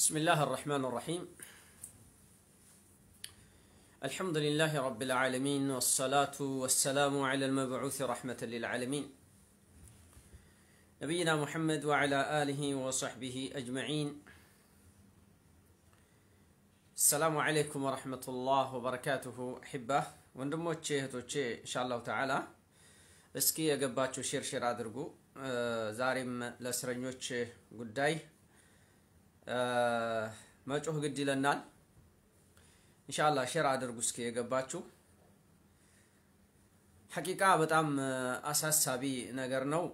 بسم الله الرحمن الرحيم الحمد لله رب العالمين والصلاة والسلام على المبعوث رحمة للعالمين نبينا محمد وعلى آله وصحبه أجمعين السلام عليكم ورحمة الله وبركاته أحبة وندمو تشيه إن شاء الله تعالى شير شير أدرقو زارم لسرنيو تشيه ጉዳይ መጮህ ግድ ይለናል። እንሻላ ሼር አድርጉ እስኪ የገባችሁ። ሐቂቃ በጣም አሳሳቢ ነገር ነው።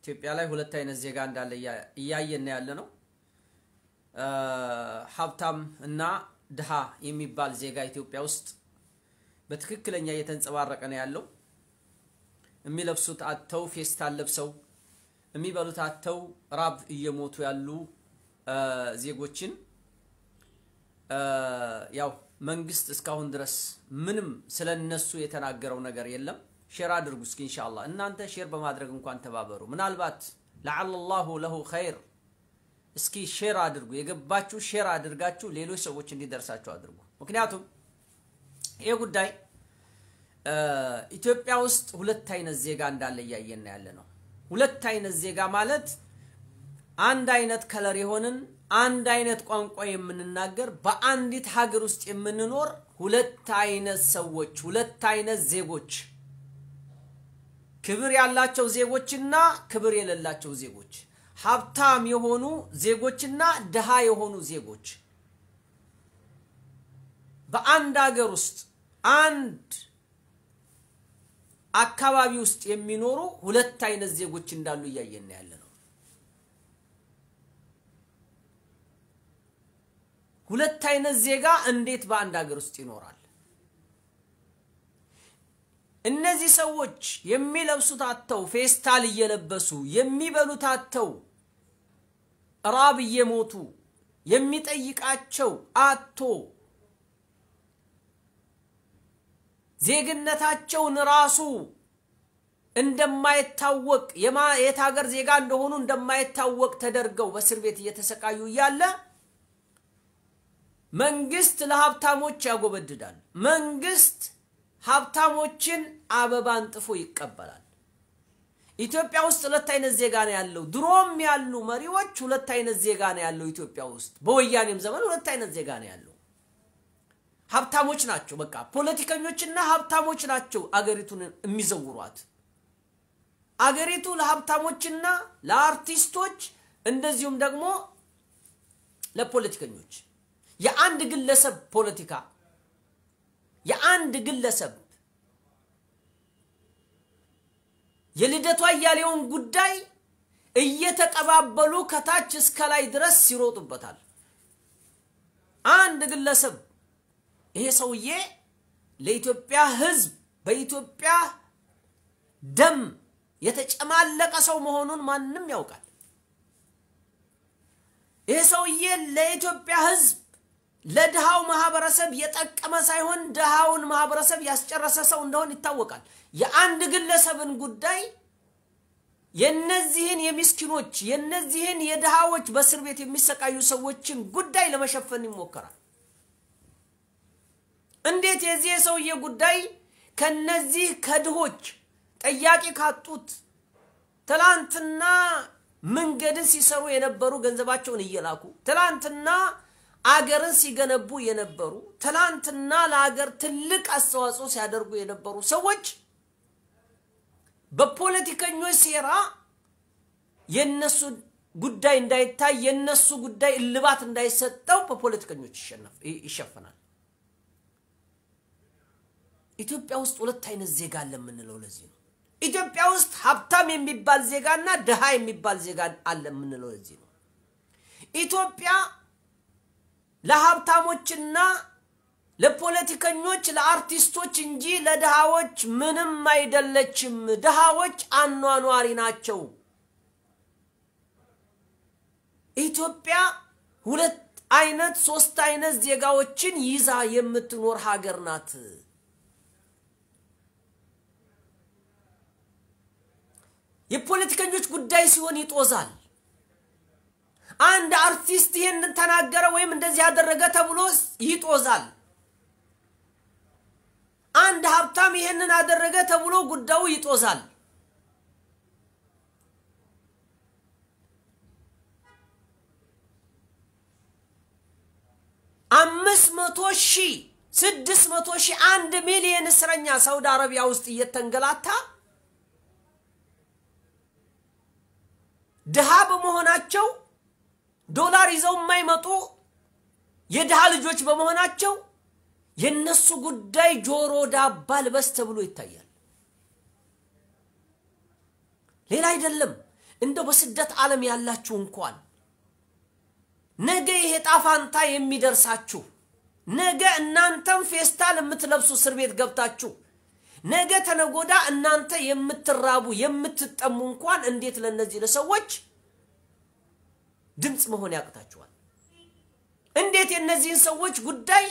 ኢትዮጵያ ላይ ሁለት አይነት ዜጋ እንዳለ እያየን ያለ ነው። ሀብታም እና ድሃ የሚባል ዜጋ ኢትዮጵያ ውስጥ በትክክለኛ እየተንጸባረቀ ነው ያለው። የሚለብሱት አጥተው ፌስታን ለብሰው የሚበሉት አጥተው ራብ እየሞቱ ያሉ ዜጎችን ያው መንግስት እስካሁን ድረስ ምንም ስለ እነሱ የተናገረው ነገር የለም። ሼር አድርጉ እስኪ እንሻላ እናንተ ሼር በማድረግ እንኳን ተባበሩ። ምናልባት ለዓለላሁ ለሁ ኸይር እስኪ ሼር አድርጉ። የገባችሁ ሼር አድርጋችሁ ሌሎች ሰዎች እንዲደርሳችሁ አድርጉ። ምክንያቱም ይሄ ጉዳይ ኢትዮጵያ ውስጥ ሁለት አይነት ዜጋ እንዳለ እያየን ያለ ነው። ሁለት አይነት ዜጋ ማለት አንድ አይነት ከለር የሆንን አንድ አይነት ቋንቋ የምንናገር በአንዲት ሀገር ውስጥ የምንኖር ሁለት አይነት ሰዎች ሁለት አይነት ዜጎች ክብር ያላቸው ዜጎችና ክብር የሌላቸው ዜጎች ሀብታም የሆኑ ዜጎችና ድሃ የሆኑ ዜጎች በአንድ ሀገር ውስጥ አንድ አካባቢ ውስጥ የሚኖሩ ሁለት አይነት ዜጎች እንዳሉ እያየን ያለ ሁለት አይነት ዜጋ እንዴት በአንድ ሀገር ውስጥ ይኖራል? እነዚህ ሰዎች የሚለብሱት አተው ፌስታል እየለበሱ የሚበሉት አተው ራብ እየሞቱ የሚጠይቃቸው አቶ ዜግነታቸውን ራሱ እንደማይታወቅ የት ሀገር ዜጋ እንደሆኑ እንደማይታወቅ ተደርገው በእስር ቤት እየተሰቃዩ እያለ መንግስት ለሀብታሞች ያጎበድዳል። መንግስት ሀብታሞችን አበባ አንጥፎ ይቀበላል። ኢትዮጵያ ውስጥ ሁለት አይነት ዜጋ ነው ያለው። ድሮም ያሉ መሪዎች ሁለት አይነት ዜጋ ነው ያለው ኢትዮጵያ ውስጥ። በወያኔም ዘመን ሁለት አይነት ዜጋ ነው ያለው። ሀብታሞች ናቸው፣ በቃ ፖለቲከኞችና ሀብታሞች ናቸው አገሪቱን የሚዘውሯት። አገሪቱ ለሀብታሞችና ለአርቲስቶች እንደዚሁም ደግሞ ለፖለቲከኞች የአንድ ግለሰብ ፖለቲካ የአንድ ግለሰብ የልደቷ አያሌውን ጉዳይ እየተቀባበሉ ከታች እስከ ላይ ድረስ ይሮጡበታል። አንድ ግለሰብ ይሄ ሰውዬ ለኢትዮጵያ ሕዝብ በኢትዮጵያ ደም የተጨማለቀ ሰው መሆኑን ማንም ያውቃል። ይሄ ሰውዬ ለኢትዮጵያ ሕዝብ ለድሃው ማህበረሰብ የጠቀመ ሳይሆን ድሃውን ማህበረሰብ ያስጨረሰ ሰው እንደሆን ይታወቃል። የአንድ ግለሰብን ጉዳይ የነዚህን የሚስኪኖች የነዚህን የድሃዎች በእስር ቤት የሚሰቃዩ ሰዎችን ጉዳይ ለመሸፈን ይሞከራል። እንዴት የዚህ የሰውዬ ጉዳይ ከነዚህ ከድሆች ጠያቂ ካጡት ትላንትና መንገድን ሲሰሩ የነበሩ ገንዘባቸውን እየላኩ ትላንትና አገርን ሲገነቡ የነበሩ ትላንትና ለአገር ትልቅ አስተዋጽኦ ሲያደርጉ የነበሩ ሰዎች በፖለቲከኞች ሴራ የነሱ ጉዳይ እንዳይታይ የነሱ ጉዳይ እልባት እንዳይሰጠው በፖለቲከኞች ይሸፈናል። ኢትዮጵያ ውስጥ ሁለት አይነት ዜጋ አለ የምንለው ለዚህ ነው። ኢትዮጵያ ውስጥ ሀብታም የሚባል ዜጋና ድሃ የሚባል ዜጋ አለ የምንለው ለዚህ ነው። ኢትዮጵያ ለሀብታሞችና ለፖለቲከኞች ለአርቲስቶች እንጂ ለድሃዎች ምንም አይደለችም። ድሃዎች አኗኗሪ ናቸው። ኢትዮጵያ ሁለት አይነት ሶስት አይነት ዜጋዎችን ይዛ የምትኖር ሀገር ናት። የፖለቲከኞች ጉዳይ ሲሆን ይጦዛል። አንድ አርቲስት ይህን ተናገረ ወይም እንደዚህ ያደረገ ተብሎ ይጦዛል። አንድ ሀብታም ይህንን አደረገ ተብሎ ጉዳዩ ይጦዛል። አምስት መቶ ሺህ ስድስት መቶ ሺህ አንድ ሚሊየን እስረኛ ሳውዲ አረቢያ ውስጥ እየተንገላታ ድሃ በመሆናቸው ዶላር ይዘው የማይመጡ የድሃ ልጆች በመሆናቸው የእነሱ ጉዳይ ጆሮ ዳባ ልበስ ተብሎ ይታያል። ሌላ አይደለም። እንደው በስደት ዓለም ያላችሁ እንኳን ነገ ይሄ ጣፋንታ የሚደርሳችሁ ነገ እናንተም ፌስታል የምትለብሱ እስር ቤት ገብታችሁ ነገ ተነጎዳ እናንተ የምትራቡ የምትጠሙ እንኳን እንዴት ለእነዚህ ለሰዎች ድምፅ መሆን ያቅታችኋል። እንዴት የእነዚህን ሰዎች ጉዳይ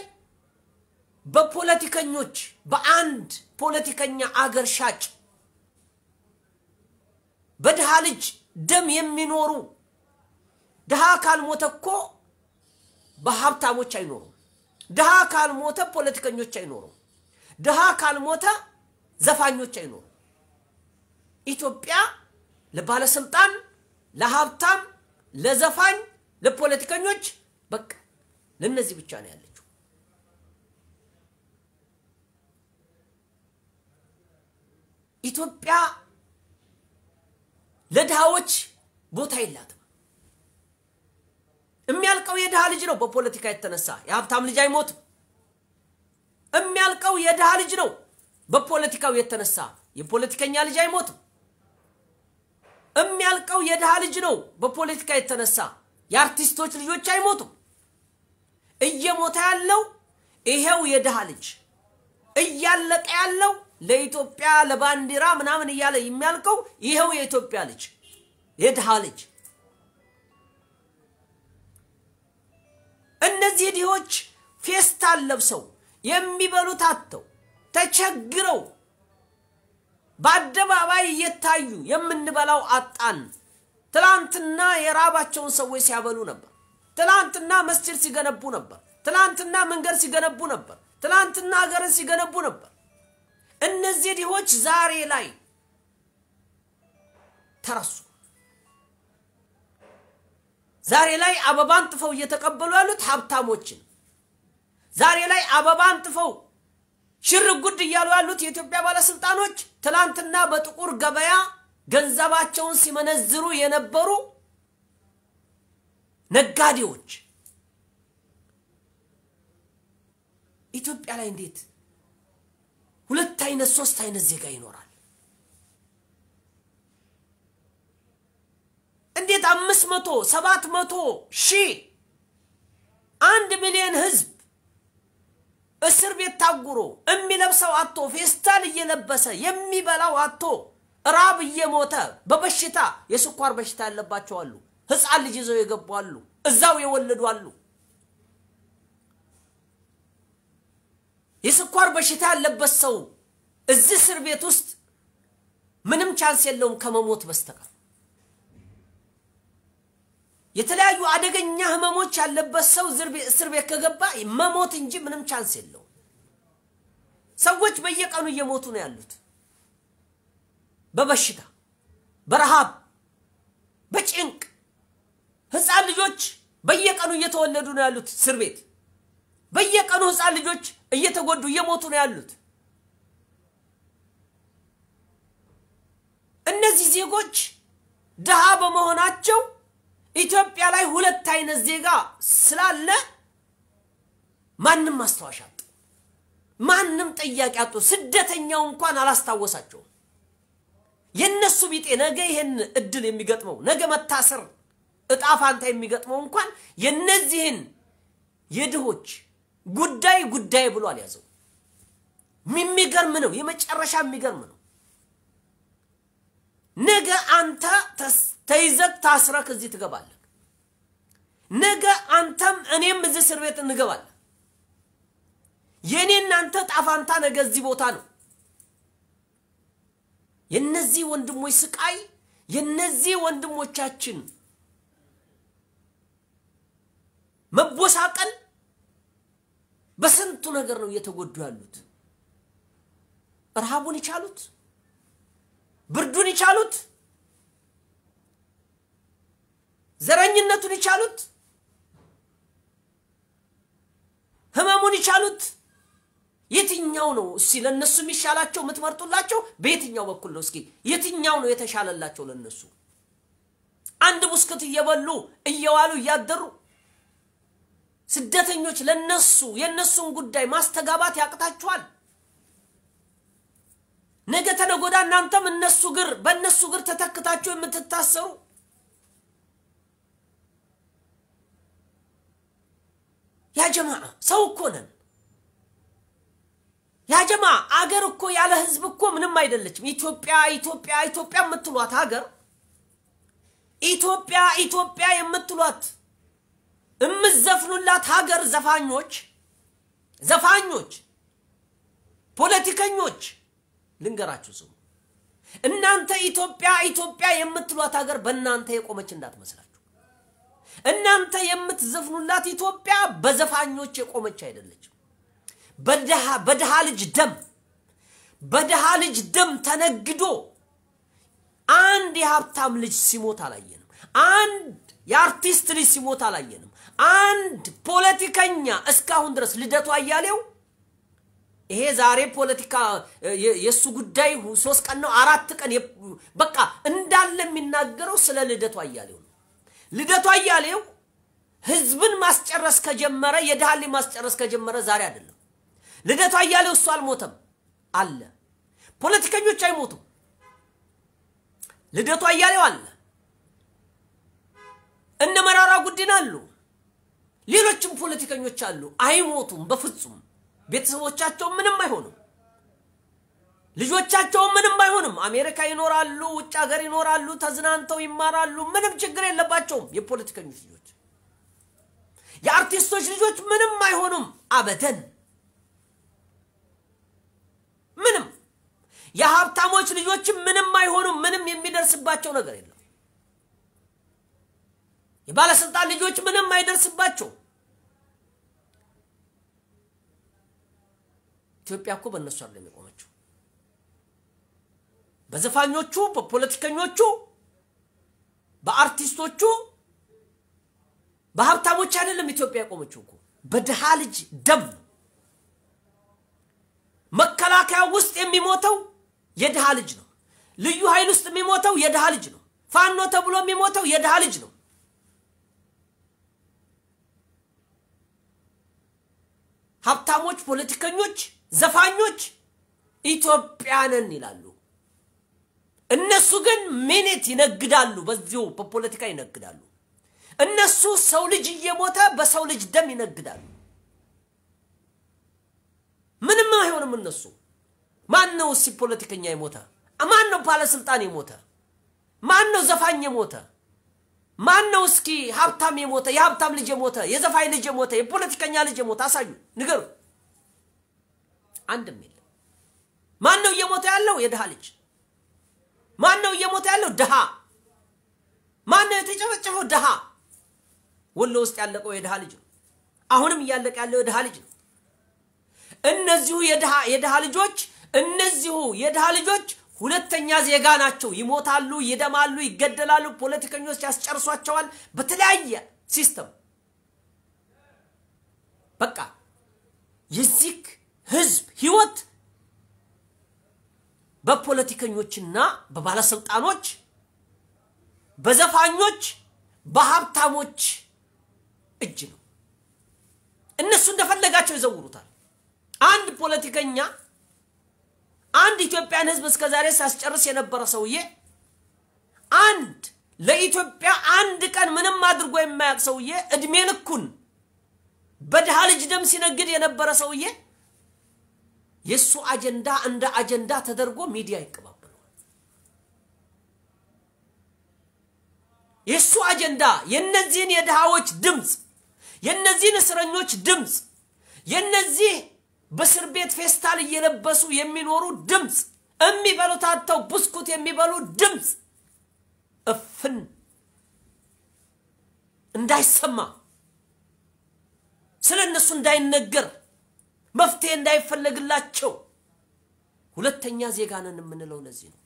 በፖለቲከኞች በአንድ ፖለቲከኛ አገር ሻጭ በድሃ ልጅ ደም የሚኖሩ ድሃ ካልሞተ እኮ በሀብታሞች አይኖሩም። ድሃ ካልሞተ ፖለቲከኞች አይኖሩም። ድሃ ካልሞተ ዘፋኞች አይኖሩም። ኢትዮጵያ ለባለስልጣን ለሀብታም ለዘፋኝ፣ ለፖለቲከኞች በቃ ለእነዚህ ብቻ ነው ያለችው። ኢትዮጵያ ለድሃዎች ቦታ የላትም። የሚያልቀው የድሃ ልጅ ነው በፖለቲካ የተነሳ። የሀብታም ልጅ አይሞትም። የሚያልቀው የድሃ ልጅ ነው በፖለቲካው የተነሳ። የፖለቲከኛ ልጅ አይሞትም። የሚያልቀው የድሃ ልጅ ነው። በፖለቲካ የተነሳ የአርቲስቶች ልጆች አይሞቱም። እየሞተ ያለው ይሄው የድሃ ልጅ እያለቀ ያለው ለኢትዮጵያ ለባንዲራ ምናምን እያለ የሚያልቀው ይሄው የኢትዮጵያ ልጅ የድሃ ልጅ። እነዚህ ድሆች ፌስታል ለብሰው የሚበሉት አጥተው ተቸግረው በአደባባይ እየታዩ የምንበላው አጣን። ትላንትና የራባቸውን ሰዎች ሲያበሉ ነበር። ትላንትና መስጅድ ሲገነቡ ነበር። ትላንትና መንገድ ሲገነቡ ነበር። ትላንትና ሀገርን ሲገነቡ ነበር። እነዚህ ድሆች ዛሬ ላይ ተረሱ። ዛሬ ላይ አበባን ጥፈው እየተቀበሉ ያሉት ሀብታሞችን፣ ዛሬ ላይ አበባን ጥፈው ሽር ጉድ እያሉ ያሉት የኢትዮጵያ ባለስልጣኖች ትላንትና በጥቁር ገበያ ገንዘባቸውን ሲመነዝሩ የነበሩ ነጋዴዎች ኢትዮጵያ ላይ እንዴት ሁለት አይነት ሶስት አይነት ዜጋ ይኖራል? እንዴት አምስት መቶ ሰባት መቶ ሺህ አንድ ሚሊዮን ህዝብ እስር ቤት ታጉሮ የሚለብሰው አቶ ፌስታል እየለበሰ የሚበላው አቶ ራብ እየሞተ በበሽታ የስኳር በሽታ ያለባቸው አሉ። ህፃን ልጅ ይዘው የገቡ አሉ። እዛው የወለዱ አሉ። የስኳር በሽታ ያለበት ሰው እዚህ እስር ቤት ውስጥ ምንም ቻንስ የለውም ከመሞት በስተቀር። የተለያዩ አደገኛ ህመሞች ያለበት ሰው እስር ቤት ከገባ መሞት እንጂ ምንም ቻንስ የለው። ሰዎች በየቀኑ እየሞቱ ነው ያሉት፣ በበሽታ በረሃብ በጭንቅ። ህፃን ልጆች በየቀኑ እየተወለዱ ነው ያሉት እስር ቤት። በየቀኑ ህፃን ልጆች እየተጎዱ እየሞቱ ነው ያሉት። እነዚህ ዜጎች ድሃ በመሆናቸው ኢትዮጵያ ላይ ሁለት አይነት ዜጋ ስላለ ማንም ማስታወሻ አጡ፣ ማንም ጥያቄ አጡ። ስደተኛው እንኳን አላስታወሳቸውም። የነሱ ቢጤ ነገ ይሄን እድል የሚገጥመው ነገ መታሰር እጣ ፋንታ የሚገጥመው እንኳን የነዚህን የድሆች ጉዳይ ጉዳይ ብሎ አልያዘው። የሚገርም ነው። የመጨረሻ የሚገርም ነው። ነገ አንተ ተይዘት ታስረክ እዚህ ትገባለህ። ነገ አንተም እኔም እዚህ እስር ቤት እንገባለን። የእኔ እናንተ ጣፋንታ ነገ እዚህ ቦታ ነው። የነዚህ ወንድሞች ስቃይ የነዚህ ወንድሞቻችን መቦሳቀል በስንቱ ነገር ነው እየተጎዱ ያሉት። ረሃቡን ይቻሉት፣ ብርዱን ይቻሉት፣ ዘረኝነቱን የቻሉት ህመሙን የቻሉት የትኛው ነው? እስኪ ለእነሱ የሚሻላቸው የምትመርጡላቸው በየትኛው በኩል ነው? እስኪ የትኛው ነው የተሻለላቸው ለነሱ? አንድ ሙስክት እየበሉ እየዋሉ እያደሩ ስደተኞች ለነሱ የነሱን ጉዳይ ማስተጋባት ያቅታችኋል። ነገ ተነጎዳ እናንተም እነሱ ግር በእነሱ ግር ተተክታችሁ የምትታሰሩ ያጀማ ሰው እኮ ነን። ያጀማ አገር እኮ ያለ ህዝብ እኮ ምንም አይደለችም። ኢትዮጵያ ኢትዮጵያ ኢትዮጵያ የምትሏት ሀገር ኢትዮጵያ ኢትዮጵያ የምትሏት የምዘፍኑላት ሀገር ዘፋኞች ዘፋኞች ፖለቲከኞች ልንገራችሁ ስሙ። እናንተ ኢትዮጵያ ኢትዮጵያ የምትሏት ሀገር በእናንተ የቆመች እንዳትመስላችሁ። እናንተ የምትዘፍኑላት ኢትዮጵያ በዘፋኞች የቆመች አይደለችም። በድሃ ልጅ ደም በድሃ ልጅ ደም ተነግዶ አንድ የሀብታም ልጅ ሲሞት አላየንም። አንድ የአርቲስት ልጅ ሲሞት አላየንም። አንድ ፖለቲከኛ እስካሁን ድረስ ልደቱ አያሌው ይሄ ዛሬ ፖለቲካ የእሱ ጉዳይ ሶስት ቀን ነው አራት ቀን በቃ እንዳለ የሚናገረው ስለ ልደቱ አያሌው ነው። ልደቷ አያሌው ህዝብን ማስጨረስ ከጀመረ የድሃሌ ማስጨረስ ከጀመረ ዛሬ አይደለም። ልደቷ አያሌው እሱ አልሞተም አለ። ፖለቲከኞች አይሞቱም። ልደቷ አያሌው አለ። እነ መራራ ጉዲና አሉ። ሌሎችም ፖለቲከኞች አሉ። አይሞቱም በፍጹም ቤተሰቦቻቸው ምንም አይሆኑም። ልጆቻቸው ምንም አይሆንም። አሜሪካ ይኖራሉ፣ ውጭ ሀገር ይኖራሉ፣ ተዝናንተው ይማራሉ። ምንም ችግር የለባቸውም። የፖለቲከኞች ልጆች፣ የአርቲስቶች ልጆች ምንም አይሆኑም። አበደን ምንም። የሀብታሞች ልጆችም ምንም አይሆኑም። ምንም የሚደርስባቸው ነገር የለም። የባለስልጣን ልጆች ምንም አይደርስባቸው። ኢትዮጵያ እኮ በእነሱ አለ በዘፋኞቹ፣ በፖለቲከኞቹ፣ በአርቲስቶቹ፣ በሀብታሞች አይደለም ኢትዮጵያ የቆመችው እኮ በድሃ ልጅ ደም መከላከያ ውስጥ የሚሞተው የድሃ ልጅ ነው። ልዩ ኃይል ውስጥ የሚሞተው የድሃ ልጅ ነው። ፋኖ ተብሎ የሚሞተው የድሃ ልጅ ነው። ሀብታሞች፣ ፖለቲከኞች፣ ዘፋኞች ኢትዮጵያንን ይላሉ። እነሱ ግን ሚኒት ይነግዳሉ፣ በዚሁ በፖለቲካ ይነግዳሉ። እነሱ ሰው ልጅ እየሞተ በሰው ልጅ ደም ይነግዳሉ። ምንም አይሆንም። እነሱ ማን ነው እስኪ ፖለቲከኛ የሞተ? ማን ነው ባለስልጣን የሞተ? ማን ነው ዘፋኝ የሞተ? ማን ነው እስኪ ሀብታም የሞተ? የሀብታም ልጅ የሞተ? የዘፋኝ ልጅ የሞተ? የፖለቲከኛ ልጅ የሞተ? አሳዩ፣ ንገሩ። አንድም የለም። ማን ነው እየሞተ ያለው? የድሃ ልጅ ማን ነው እየሞተ ያለው? ድሃ። ማን ነው የተጨፈጨፈው? ድሃ። ወሎ ውስጥ ያለቀው የድሃ ልጅ ነው። አሁንም እያለቀ ያለው የድሃ ልጅ ነው። እነዚሁ የድሃ ልጆች እነዚሁ የድሃ ልጆች ሁለተኛ ዜጋ ናቸው። ይሞታሉ፣ ይደማሉ፣ ይገደላሉ። ፖለቲከኞች ያስጨርሷቸዋል በተለያየ ሲስተም። በቃ የዚህ ህዝብ ህይወት በፖለቲከኞችና በባለስልጣኖች፣ በዘፋኞች፣ በሀብታሞች እጅ ነው። እነሱ እንደፈለጋቸው ይዘውሩታል። አንድ ፖለቲከኛ አንድ ኢትዮጵያን ህዝብ እስከ ዛሬ ሲያስጨርስ የነበረ ሰውዬ አንድ ለኢትዮጵያ አንድ ቀን ምንም አድርጎ የማያውቅ ሰውዬ እድሜ ልኩን በድሃ ልጅ ደም ሲነግድ የነበረ ሰውዬ የእሱ አጀንዳ እንደ አጀንዳ ተደርጎ ሚዲያ ይቀባበለዋል። የእሱ አጀንዳ የነዚህን የድሃዎች ድምፅ፣ የነዚህን እስረኞች ድምፅ፣ የነዚህ በእስር ቤት ፌስታል እየለበሱ የሚኖሩ ድምፅ፣ የሚበሉት አጥተው ብስኩት የሚበሉ ድምፅ እፍን እንዳይሰማ ስለ እነሱ እንዳይነገር መፍትሄ እንዳይፈለግላቸው ሁለተኛ ዜጋ ነን የምንለው ለዚህ ነው።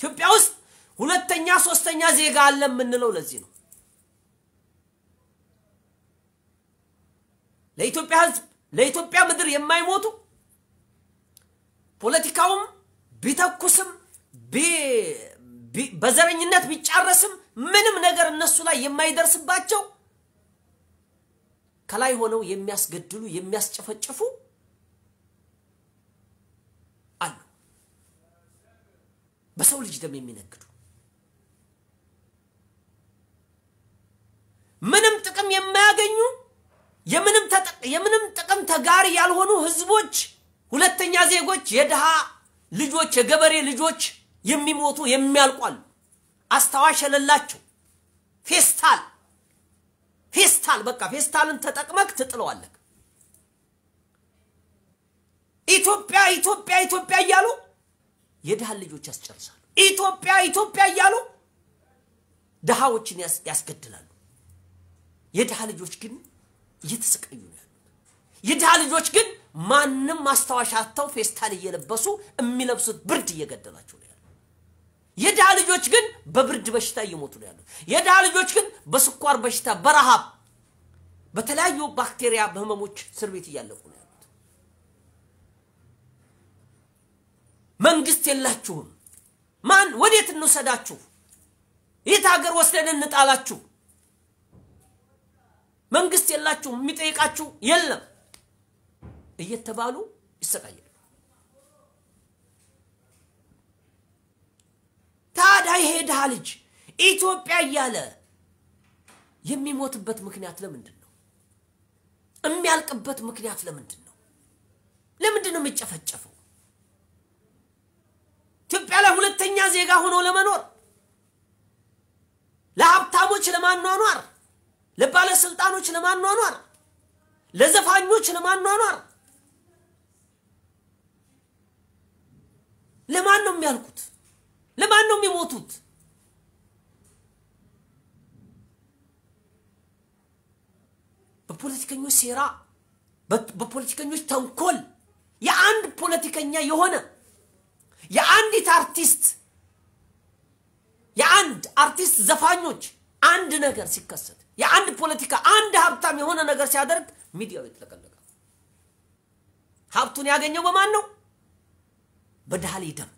ኢትዮጵያ ውስጥ ሁለተኛ ሶስተኛ ዜጋ አለ የምንለው ለዚህ ነው። ለኢትዮጵያ ህዝብ ለኢትዮጵያ ምድር የማይሞቱ ፖለቲካውም ቢተኩስም በዘረኝነት ቢጫረስም ምንም ነገር እነሱ ላይ የማይደርስባቸው ከላይ ሆነው የሚያስገድሉ የሚያስጨፈጭፉ በሰው ልጅ ደም የሚነግዱ ምንም ጥቅም የማያገኙ የምንም ጥቅም ተጋሪ ያልሆኑ ህዝቦች፣ ሁለተኛ ዜጎች፣ የድሃ ልጆች፣ የገበሬ ልጆች የሚሞቱ የሚያልቋሉ። አስታዋሽ የሌላቸው ፌስታል ፌስታል በቃ ፌስታልን ተጠቅመክ ትጥለዋለክ። ኢትዮጵያ ኢትዮጵያ ኢትዮጵያ እያሉ የድሃን ልጆች ያስጨርሳሉ። ኢትዮጵያ ኢትዮጵያ እያሉ ድሃዎችን ያስገድላሉ። የድሃ ልጆች ግን እየተሰቃዩ ነው ያሉት። የድሃ ልጆች ግን ማንም ማስታወሻ አጥተው ፌስታል እየለበሱ የሚለብሱት ብርድ እየገደላቸው ነው ያሉት። የድሃ ልጆች ግን በብርድ በሽታ እየሞቱ ነው ያሉት። የድሃ ልጆች ግን በስኳር በሽታ፣ በረሃብ፣ በተለያዩ ባክቴሪያ በህመሞች እስር ቤት እያለቁ ነው መንግስት የላችሁም። ማን ወዴት እንውሰዳችሁ? የት ሀገር ወስደን እንጣላችሁ? መንግስት የላችሁም፣ የሚጠይቃችሁ የለም እየተባሉ ይሰቃያሉ። ታዲያ ይሄዳ ልጅ ኢትዮጵያ እያለ የሚሞትበት ምክንያት ለምንድን ነው? የሚያልቅበት ምክንያት ለምንድን ነው? ለምንድን ነው የሚጨፈጨፈው? ኢትዮጵያ ላይ ሁለተኛ ዜጋ ሆኖ ለመኖር ለሀብታሞች ለማኗኗር፣ ለባለስልጣኖች ለማኗኗር፣ ለዘፋኞች ለማኗኗር ለማን ነው የሚያልኩት? ለማን ነው የሚሞቱት? በፖለቲከኞች ሴራ፣ በፖለቲከኞች ተንኮል የአንድ ፖለቲከኛ የሆነ የአንዲት አርቲስት የአንድ አርቲስት ዘፋኞች አንድ ነገር ሲከሰት የአንድ ፖለቲካ አንድ ሀብታም የሆነ ነገር ሲያደርግ ሚዲያው ይጥለቀለቃል። ሀብቱን ያገኘው በማን ነው? በዳሌ ደም።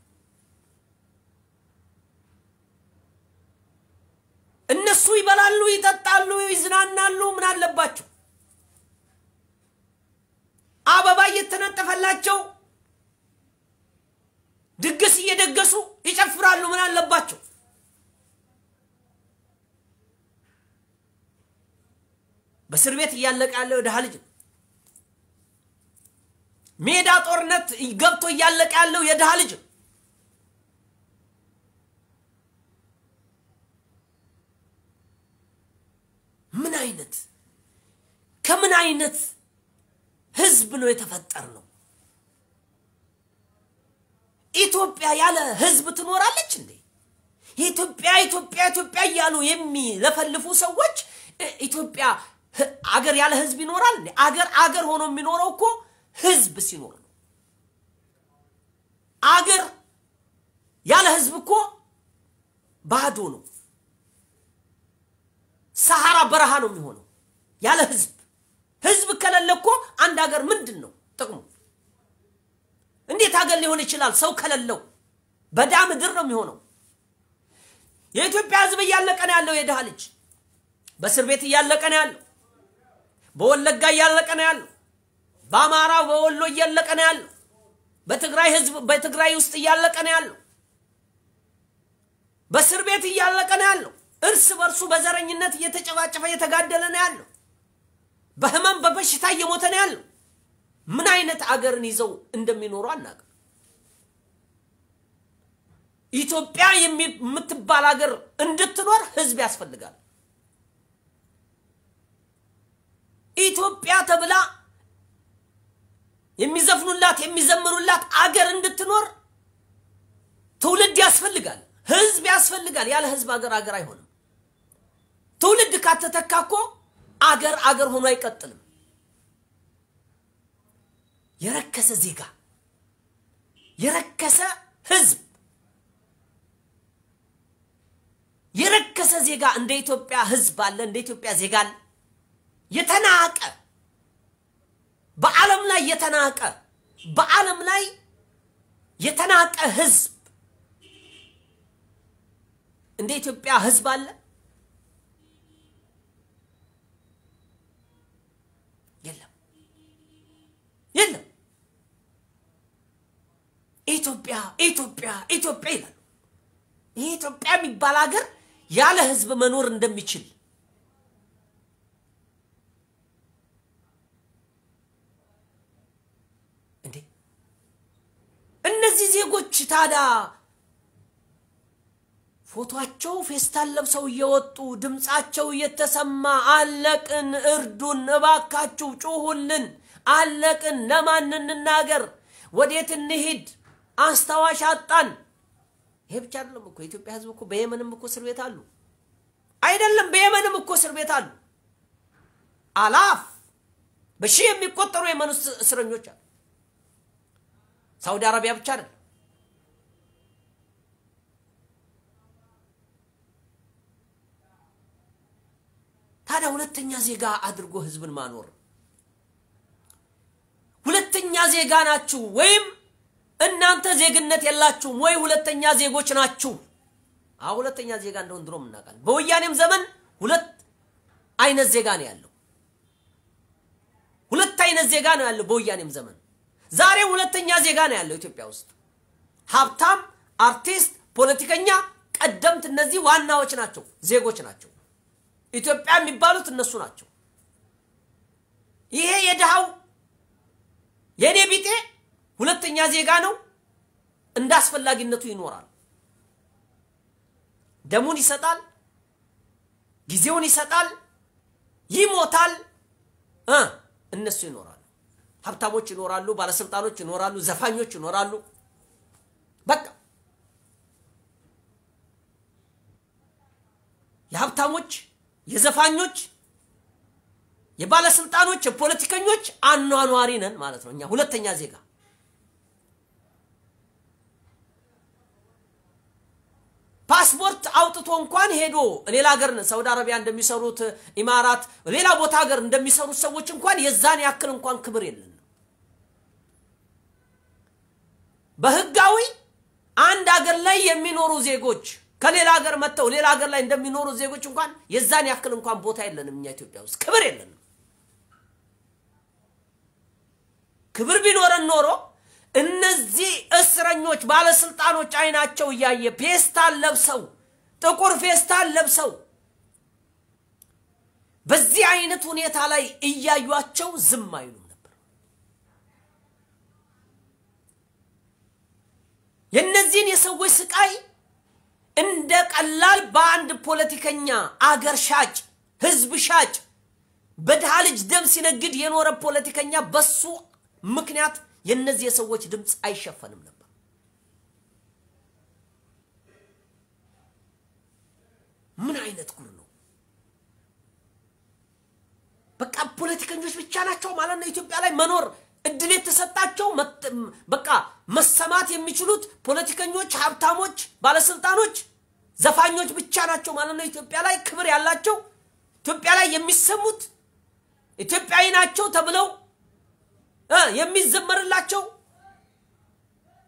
እነሱ ይበላሉ፣ ይጠጣሉ፣ ይዝናናሉ። ምን አለባቸው? አበባ እየተነጠፈላቸው ድግስ እየደገሱ ይጨፍራሉ። ምን አለባቸው? በእስር ቤት እያለቀ ያለው ድሃ ልጅ ነው። ሜዳ ጦርነት ገብቶ እያለቀ ያለው የድሃ ልጅ ነው። ምን አይነት ከምን አይነት ህዝብ ነው የተፈጠር ነው? ኢትዮጵያ ያለ ህዝብ ትኖራለች እንዴ? ኢትዮጵያ ኢትዮጵያ ኢትዮጵያ እያሉ የሚለፈልፉ ሰዎች ኢትዮጵያ አገር ያለ ህዝብ ይኖራል እንዴ? አገር አገር ሆኖ የሚኖረው እኮ ህዝብ ሲኖር ነው። አገር ያለ ህዝብ እኮ ባዶ ነው። ሰሃራ በረሃ ነው የሚሆነው ያለ ህዝብ። ህዝብ ከሌለ እኮ አንድ ሀገር ምንድን ነው ጥቅሙ? እንዴት ሀገር ሊሆን ይችላል? ሰው ከሌለው በዳ ምድር ነው የሚሆነው። የኢትዮጵያ ህዝብ እያለቀ ነው ያለው። የድሃ ልጅ በእስር ቤት እያለቀ ነው ያለው። በወለጋ እያለቀ ነው ያለው። በአማራ በወሎ እያለቀ ነው ያለው። በትግራይ ህዝብ በትግራይ ውስጥ እያለቀ ነው ያለው። በእስር ቤት እያለቀ ነው ያለው። እርስ በርሱ በዘረኝነት እየተጨባጨፈ እየተጋደለ ነው ያለው። በህመም በበሽታ እየሞተ ነው ያለው። ምን አይነት አገርን ይዘው እንደሚኖሩ አናውቅም። ኢትዮጵያ የምትባል ሀገር እንድትኖር ህዝብ ያስፈልጋል። ኢትዮጵያ ተብላ የሚዘፍኑላት የሚዘምሩላት አገር እንድትኖር ትውልድ ያስፈልጋል፣ ህዝብ ያስፈልጋል። ያለ ህዝብ አገር አገር አይሆንም። ትውልድ ካተተካኮ አገር አገር ሆኖ አይቀጥልም። የረከሰ ዜጋ፣ የረከሰ ህዝብ፣ የረከሰ ዜጋ እንደ ኢትዮጵያ ህዝብ አለ? እንደ ኢትዮጵያ ዜጋ አለ? የተናቀ በዓለም ላይ የተናቀ በዓለም ላይ የተናቀ ህዝብ እንደ ኢትዮጵያ ህዝብ አለ? የለም የለም። ኢትዮጵያ ኢትዮጵያ ኢትዮጵያ ይላሉ። ይህ ኢትዮጵያ የሚባል ሀገር ያለ ህዝብ መኖር እንደሚችል እንዴ! እነዚህ ዜጎች ታዲያ ፎቶአቸው ፌስታን ለብሰው እየወጡ ድምፃቸው እየተሰማ አለቅን፣ እርዱን፣ እባካችሁ ጩሁልን፣ አለቅን፣ ለማን እንናገር፣ ወዴት እንሂድ አስታዋሽ አጣን። ይሄ ብቻ አይደለም እኮ የኢትዮጵያ ህዝብ እኮ በየመንም እኮ እስር ቤት አሉ። አይደለም በየመንም እኮ እስር ቤት አሉ። አላፍ በሺህ የሚቆጠሩ የመን ውስጥ እስረኞች አሉ። ሳውዲ አረቢያ ብቻ አይደለም። ታዲያ ሁለተኛ ዜጋ አድርጎ ህዝብን ማኖር ሁለተኛ ዜጋ ናችሁ ወይም እናንተ ዜግነት የላችሁም ወይ ሁለተኛ ዜጎች ናችሁ? አሁ ሁለተኛ ዜጋ እንደሆን ድሮ እናውቃለን። በወያኔም ዘመን ሁለት አይነት ዜጋ ነው ያለው። ሁለት አይነት ዜጋ ነው ያለው በወያኔም ዘመን። ዛሬ ሁለተኛ ዜጋ ነው ያለው ኢትዮጵያ ውስጥ። ሀብታም፣ አርቲስት፣ ፖለቲከኛ፣ ቀደምት እነዚህ ዋናዎች ናቸው፣ ዜጎች ናቸው። ኢትዮጵያ የሚባሉት እነሱ ናቸው። ይሄ የድሃው የኔ ቢጤ ሁለተኛ ዜጋ ነው። እንደ አስፈላጊነቱ ይኖራል። ደሙን ይሰጣል፣ ጊዜውን ይሰጣል፣ ይሞታል። እነሱ ይኖራሉ። ሀብታሞች ይኖራሉ፣ ባለስልጣኖች ይኖራሉ፣ ዘፋኞች ይኖራሉ። በቃ የሀብታሞች፣ የዘፋኞች፣ የባለስልጣኖች፣ የፖለቲከኞች አኗኗሪ ነን ማለት ነው እኛ ሁለተኛ ዜጋ ፓስፖርት አውጥቶ እንኳን ሄዶ ሌላ ሀገር ሳውዲ አረቢያ እንደሚሰሩት ኢማራት፣ ሌላ ቦታ ሀገር እንደሚሰሩት ሰዎች እንኳን የዛን ያክል እንኳን ክብር የለን። በህጋዊ አንድ ሀገር ላይ የሚኖሩ ዜጎች ከሌላ ሀገር መጥተው ሌላ ሀገር ላይ እንደሚኖሩ ዜጎች እንኳን የዛን ያክል እንኳን ቦታ የለንም። እኛ ኢትዮጵያ ውስጥ ክብር የለንም። ክብር ቢኖረን ኖሮ እነዚህ እስረኞች ባለስልጣኖች አይናቸው እያየ ፌስታል ለብሰው ጥቁር ፌስታል ለብሰው በዚህ አይነት ሁኔታ ላይ እያዩቸው ዝም አይሉም ነበር። የእነዚህን የሰዎች ስቃይ እንደ ቀላል በአንድ ፖለቲከኛ አገር ሻጭ፣ ህዝብ ሻጭ፣ በድሃ ልጅ ደም ሲነግድ የኖረ ፖለቲከኛ በሱ ምክንያት የእነዚህ የሰዎች ድምፅ አይሸፈንም ነበር። ምን አይነት ጉር ነው? በቃ ፖለቲከኞች ብቻ ናቸው ማለት ነው ኢትዮጵያ ላይ መኖር እድል የተሰጣቸው በቃ መሰማት የሚችሉት ፖለቲከኞች፣ ሀብታሞች፣ ባለስልጣኖች፣ ዘፋኞች ብቻ ናቸው ማለት ነው ኢትዮጵያ ላይ ክብር ያላቸው ኢትዮጵያ ላይ የሚሰሙት ኢትዮጵያዊ ናቸው ተብለው የሚዘመርላቸው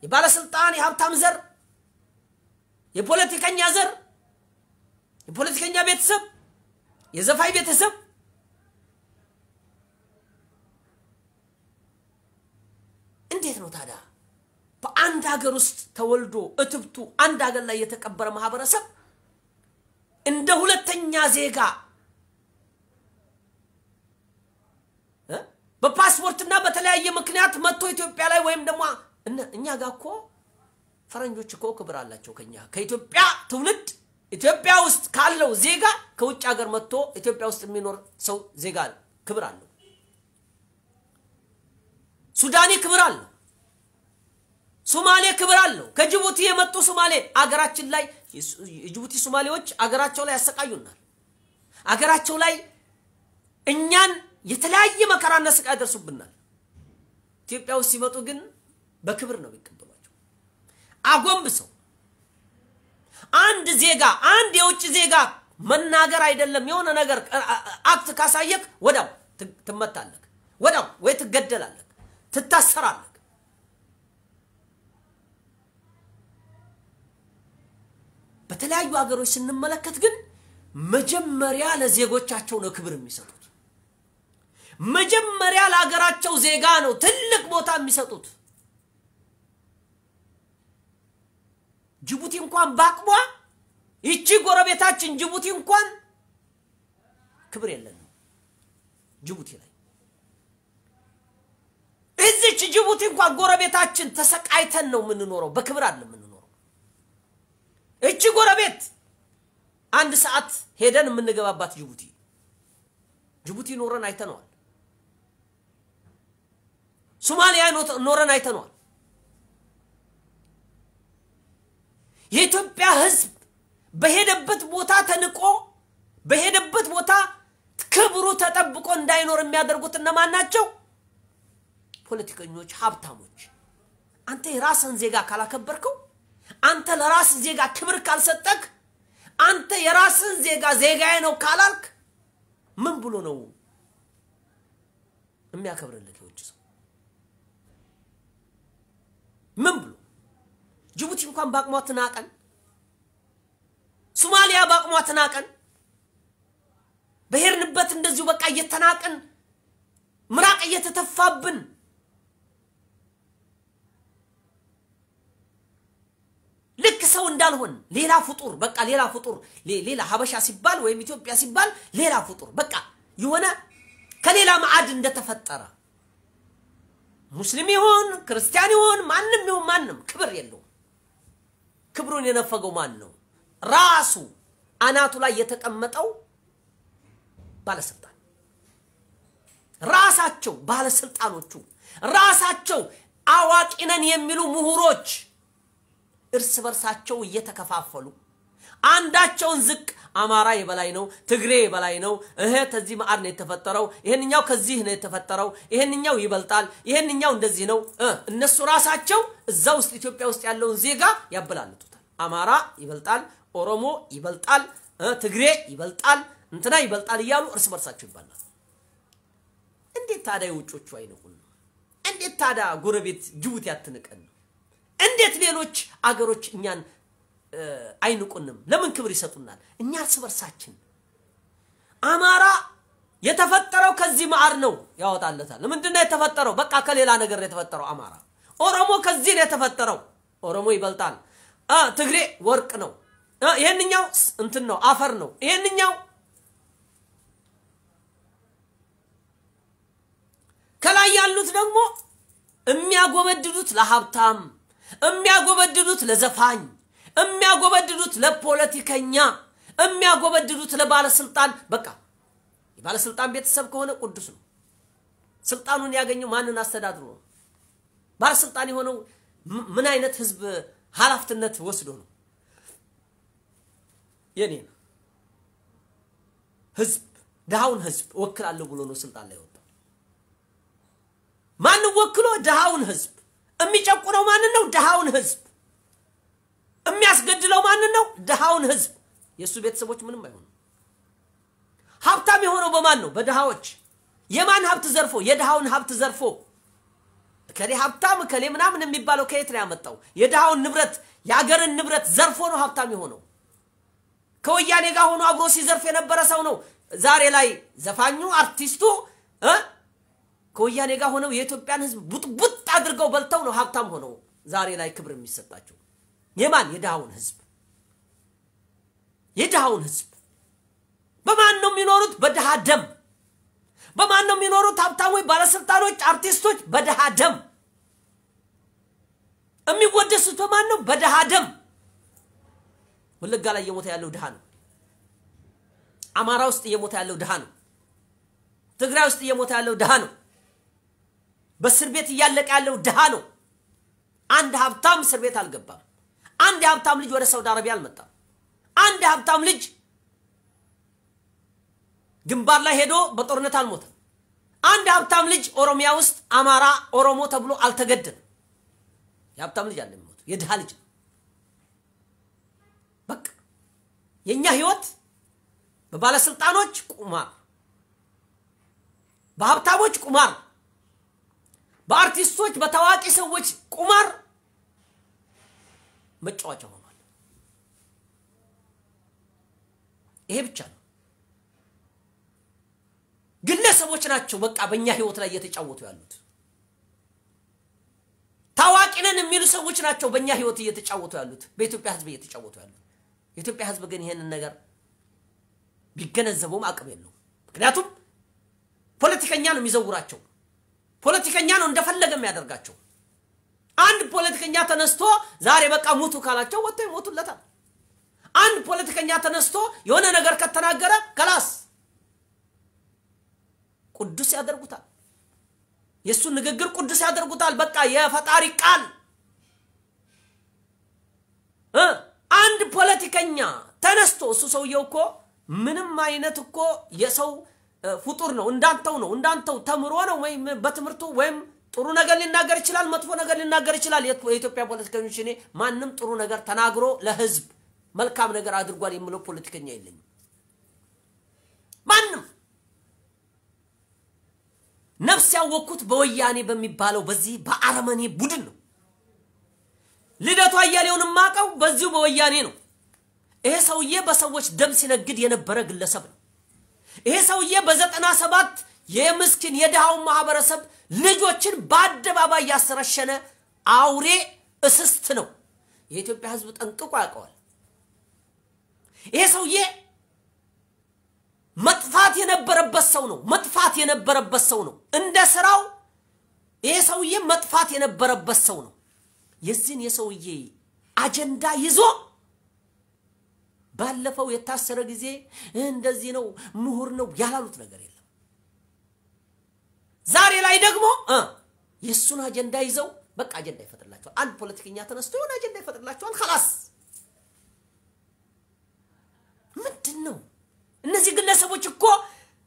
የባለስልጣን የሀብታም ዘር፣ የፖለቲከኛ ዘር፣ የፖለቲከኛ ቤተሰብ፣ የዘፋይ ቤተሰብ እንዴት ነው ታዲያ በአንድ ሀገር ውስጥ ተወልዶ እትብቱ አንድ ሀገር ላይ የተቀበረ ማህበረሰብ እንደ ሁለተኛ ዜጋ በፓስፖርትና በተለያየ ምክንያት መጥቶ ኢትዮጵያ ላይ ወይም ደግሞ እኛ ጋር እኮ ፈረንጆች እኮ ክብር አላቸው ከኛ ከኢትዮጵያ ትውልድ ኢትዮጵያ ውስጥ ካለው ዜጋ ከውጭ ሀገር መጥቶ ኢትዮጵያ ውስጥ የሚኖር ሰው ዜጋ ክብር አለው። ሱዳኔ ክብር አለው። ሱማሌ ክብር አለው። ከጅቡቲ የመጡ ሱማሌ አገራችን ላይ የጅቡቲ ሱማሌዎች አገራቸው ላይ ያሰቃዩናል። አገራቸው ላይ እኛን የተለያየ መከራና ስቃይ ደርሱብናል። ኢትዮጵያ ውስጥ ሲመጡ ግን በክብር ነው የሚቀበሏቸው። አጎንብሰው አንድ ዜጋ አንድ የውጭ ዜጋ መናገር አይደለም የሆነ ነገር አክት ካሳየክ ወዳው ትመታለክ፣ ወዳው ወይ ትገደላለክ፣ ትታሰራለክ። በተለያዩ ሀገሮች ስንመለከት ግን መጀመሪያ ለዜጎቻቸው ነው ክብር የሚሰጡ መጀመሪያ ለሀገራቸው ዜጋ ነው ትልቅ ቦታ የሚሰጡት። ጅቡቲ እንኳን ባቅቧ ይቺ ጎረቤታችን ጅቡቲ እንኳን ክብር የለንም ጅቡቲ ላይ እዚች ጅቡቲ እንኳን ጎረቤታችን ተሰቃይተን ነው የምንኖረው፣ በክብር አለ የምንኖረው። እቺ ጎረቤት አንድ ሰዓት ሄደን የምንገባባት ጅቡቲ ጅቡቲ ኖረን አይተነዋል። ሶማሊያ ኖረን አይተነዋል። የኢትዮጵያ ህዝብ በሄደበት ቦታ ተንቆ በሄደበት ቦታ ክብሩ ተጠብቆ እንዳይኖር የሚያደርጉት እነማን ናቸው? ፖለቲከኞች፣ ሀብታሞች። አንተ የራስን ዜጋ ካላከበርከው፣ አንተ ለራስ ዜጋ ክብር ካልሰጠክ፣ አንተ የራስን ዜጋ ዜጋዬ ነው ካላልክ ምን ብሎ ነው የሚያከብርልህ? ምን ብሎ ጅቡቲ እንኳን በአቅሟ ትናቀን፣ ሶማሊያ በአቅሟ ትናቀን፣ በሄድንበት እንደዚሁ በቃ እየተናቅን ምራቅ እየተተፋብን ልክ ሰው እንዳልሆን ሌላ ፍጡር በቃ ሌላ ፍጡር ሌላ ሀበሻ ሲባል ወይም ኢትዮጵያ ሲባል ሌላ ፍጡር በቃ የሆነ ከሌላ ማዕድ እንደተፈጠረ ሙስሊም ይሁን ክርስቲያን ይሁን ማንም ይሁን ማንም ክብር የለውም። ክብሩን የነፈገው ማን ነው? ራሱ አናቱ ላይ የተቀመጠው ባለስልጣን፣ ራሳቸው ባለስልጣኖቹ፣ ራሳቸው አዋቂ ነን የሚሉ ምሁሮች እርስ በርሳቸው እየተከፋፈሉ አንዳቸውን ዝቅ አማራ የበላይ ነው፣ ትግሬ የበላይ ነው፣ እህ ከዚህ ማዕድ ነው የተፈጠረው፣ ይሄንኛው ከዚህ ነው የተፈጠረው፣ ይሄንኛው ይበልጣል፣ ይሄንኛው እንደዚህ ነው። እነሱ ራሳቸው እዛ ውስጥ ኢትዮጵያ ውስጥ ያለውን ዜጋ ያበላልጡታል። አማራ ይበልጣል፣ ኦሮሞ ይበልጣል፣ ትግሬ ይበልጣል፣ እንትና ይበልጣል እያሉ እርስ በርሳቸው ይባላል። እንዴት ታዲያ የውጮቹ አይንቁን? እንዴት ታዲያ ጎረቤት ጅቡቲ ነው እንዴት ሌሎች አገሮች እኛን አይንቁንም። ለምን ክብር ይሰጡናል? እኛ እርስ በርሳችን አማራ የተፈጠረው ከዚህ ማዕር ነው ያወጣለታል። ምንድን ነው የተፈጠረው? በቃ ከሌላ ነገር የተፈጠረው አማራ። ኦሮሞ ከዚህ ነው የተፈጠረው። ኦሮሞ ይበልጣል። ትግሬ ወርቅ ነው። ይሄንኛው እንትን ነው አፈር ነው። ይሄንኛው ከላይ ያሉት ደግሞ የሚያጎበድዱት ለሀብታም፣ የሚያጎበድዱት ለዘፋኝ የሚያጎበድዱት ለፖለቲከኛ፣ የሚያጎበድዱት ለባለስልጣን። በቃ የባለስልጣን ቤተሰብ ከሆነ ቅዱስ ነው። ስልጣኑን ያገኘው ማንን አስተዳድሮ ነው? ባለስልጣን የሆነው ምን አይነት ህዝብ ሀላፍትነት ወስዶ ነው? የኔ ነው ህዝብ ድሃውን ህዝብ እወክላለሁ ብሎ ነው ስልጣን ላይ ወጣ ማንን ወክሎ? ድሃውን ህዝብ። የሚጨቁነው ማንን ነው? ድሃውን ህዝብ። የሚያስገድለው ማንን ነው? ድሃውን ህዝብ። የእሱ ቤተሰቦች ምንም አይሆኑ። ሀብታም የሆነው በማን ነው? በድሃዎች። የማን ሀብት ዘርፎ? የድሃውን ሀብት ዘርፎ። እከሌ ሀብታም እከሌ ምናምን የሚባለው ከየት ነው ያመጣው? የድሃውን ንብረት የአገርን ንብረት ዘርፎ ነው ሀብታም የሆነው። ከወያኔ ጋር ሆኖ አብሮ ሲዘርፍ የነበረ ሰው ነው። ዛሬ ላይ ዘፋኙ አርቲስቱ ከወያኔ ጋር ሆነው የኢትዮጵያን ህዝብ ቡጥቡጥ አድርገው በልተው ነው ሀብታም ሆነው ዛሬ ላይ ክብር የሚሰጣቸው። የማን የድሃውን ህዝብ የድሃውን ህዝብ በማን ነው የሚኖሩት? በድሃ ደም። በማን ነው የሚኖሩት? ሀብታሞች፣ ባለስልጣኖች፣ አርቲስቶች በድሃ ደም የሚወደሱት በማን ነው? በድሃ ደም። ወለጋ ላይ እየሞተ ያለው ድሃ ነው። አማራ ውስጥ እየሞተ ያለው ድሃ ነው። ትግራይ ውስጥ እየሞተ ያለው ድሃ ነው። በእስር ቤት እያለቀ ያለው ድሃ ነው። አንድ ሀብታም እስር ቤት አልገባም። አንድ የሀብታም ልጅ ወደ ሳውዲ አረቢያ አልመጣም። አንድ የሀብታም ልጅ ግንባር ላይ ሄዶ በጦርነት አልሞተም። አንድ ሀብታም ልጅ ኦሮሚያ ውስጥ አማራ፣ ኦሮሞ ተብሎ አልተገደለም። የሀብታም ልጅ አለ የድሃ ልጅ ነው። በቃ የእኛ ህይወት በባለስልጣኖች ቁማር፣ በሀብታሞች ቁማር፣ በአርቲስቶች በታዋቂ ሰዎች ቁማር መጫወቻ ሆኗል። ይሄ ብቻ ነው። ግለሰቦች ናቸው በቃ በእኛ ህይወት ላይ እየተጫወቱ ያሉት። ታዋቂ ነን የሚሉ ሰዎች ናቸው በእኛ ህይወት እየተጫወቱ ያሉት፣ በኢትዮጵያ ህዝብ እየተጫወቱ ያሉት። የኢትዮጵያ ህዝብ ግን ይሄንን ነገር ቢገነዘቡም አቅም የለውም። ምክንያቱም ፖለቲከኛ ነው የሚዘውራቸው፣ ፖለቲከኛ ነው እንደፈለገ የሚያደርጋቸው። አንድ ፖለቲከኛ ተነስቶ ዛሬ በቃ ሙቱ ካላቸው ወጥቶ ይሞቱለታል። አንድ ፖለቲከኛ ተነስቶ የሆነ ነገር ከተናገረ ከላስ ቅዱስ ያደርጉታል። የእሱን ንግግር ቅዱስ ያደርጉታል። በቃ የፈጣሪ ቃል አንድ ፖለቲከኛ ተነስቶ እሱ ሰውየው እኮ ምንም አይነት እኮ የሰው ፍጡር ነው። እንዳንተው ነው። እንዳንተው ተምሮ ነው ወይም በትምህርቱ ወይም ጥሩ ነገር ሊናገር ይችላል፣ መጥፎ ነገር ሊናገር ይችላል። የኢትዮጵያ ፖለቲከኞች እኔ ማንም ጥሩ ነገር ተናግሮ ለህዝብ መልካም ነገር አድርጓል የምለው ፖለቲከኛ የለኝም። ማንም ነፍስ ያወቅኩት በወያኔ በሚባለው በዚህ በአረመኔ ቡድን ነው። ልደቱ አያሌውን የማውቀው በዚሁ በወያኔ ነው። ይሄ ሰውዬ በሰዎች ደም ሲነግድ የነበረ ግለሰብ ነው። ይሄ ሰውዬ በዘጠና ሰባት የምስኪን የድሃውን ማህበረሰብ ልጆችን በአደባባይ ያሰረሸነ አውሬ እስስት ነው። የኢትዮጵያ ህዝብ ጠንቅቆ ያውቀዋል። ይሄ ሰውዬ መጥፋት የነበረበት ሰው ነው። መጥፋት የነበረበት ሰው ነው። እንደ ስራው ይሄ ሰውዬ መጥፋት የነበረበት ሰው ነው። የዚህን የሰውዬ አጀንዳ ይዞ ባለፈው የታሰረ ጊዜ እንደዚህ ነው ምሁር ነው ያላሉት ነገር ዛሬ ላይ ደግሞ የእሱን አጀንዳ ይዘው በቃ አጀንዳ ይፈጥርላቸዋል። አንድ ፖለቲከኛ ተነስቶ የሆነ አጀንዳ ይፈጥርላቸዋል። ከላስ ምንድን ነው? እነዚህ ግለሰቦች እኮ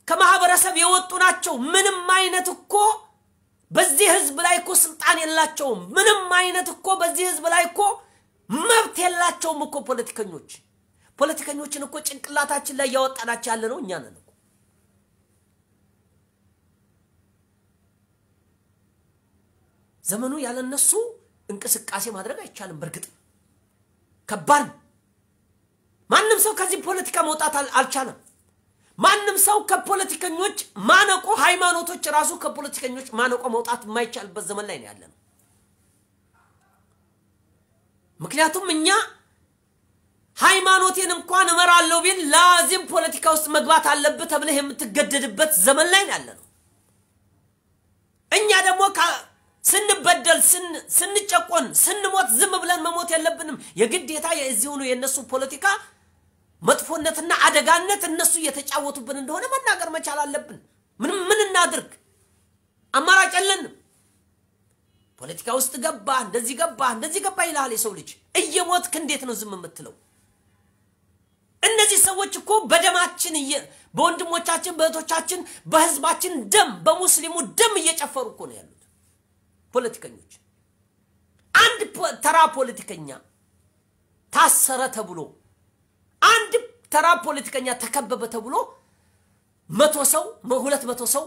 ከማህበረሰብ የወጡ ናቸው። ምንም አይነት እኮ በዚህ ህዝብ ላይ እኮ ስልጣን የላቸውም። ምንም አይነት እኮ በዚህ ህዝብ ላይ እኮ መብት የላቸውም እኮ ፖለቲከኞች። ፖለቲከኞችን እኮ ጭንቅላታችን ላይ እያወጣናቸው ያለ ነው እኛ ነን ዘመኑ ያለነሱ እንቅስቃሴ ማድረግ አይቻልም። በእርግጥ ከባድ ማንም ሰው ከዚህ ፖለቲካ መውጣት አልቻለም። ማንም ሰው ከፖለቲከኞች ማነቆ፣ ሃይማኖቶች ራሱ ከፖለቲከኞች ማነቆ መውጣት የማይቻልበት ዘመን ላይ ነው ያለ ነው። ምክንያቱም እኛ ሃይማኖቴን እንኳን እመራለሁ ቢል ላዚም ፖለቲካ ውስጥ መግባት አለብህ ተብለህ የምትገደድበት ዘመን ላይ ነው ያለ ነው። እኛ ደግሞ ስንበደል፣ ስንጨቆን፣ ስንሞት ዝም ብለን መሞት የለብንም። የግዴታ የዚሁኑ የእነሱ ፖለቲካ መጥፎነትና አደጋነት እነሱ እየተጫወቱብን እንደሆነ መናገር መቻል አለብን። ምንም ምን እናድርግ? አማራጭ የለንም። ፖለቲካ ውስጥ ገባ፣ እንደዚህ ገባ፣ እንደዚህ ገባ ይልሃል የሰው ልጅ። እየሞትክ እንዴት ነው ዝም የምትለው? እነዚህ ሰዎች እኮ በደማችን በወንድሞቻችን፣ በእህቶቻችን፣ በህዝባችን ደም፣ በሙስሊሙ ደም እየጨፈሩ እኮ ነው ያሉት። ፖለቲከኞች። አንድ ተራ ፖለቲከኛ ታሰረ ተብሎ አንድ ተራ ፖለቲከኛ ተከበበ ተብሎ መቶ ሰው ሁለት መቶ ሰው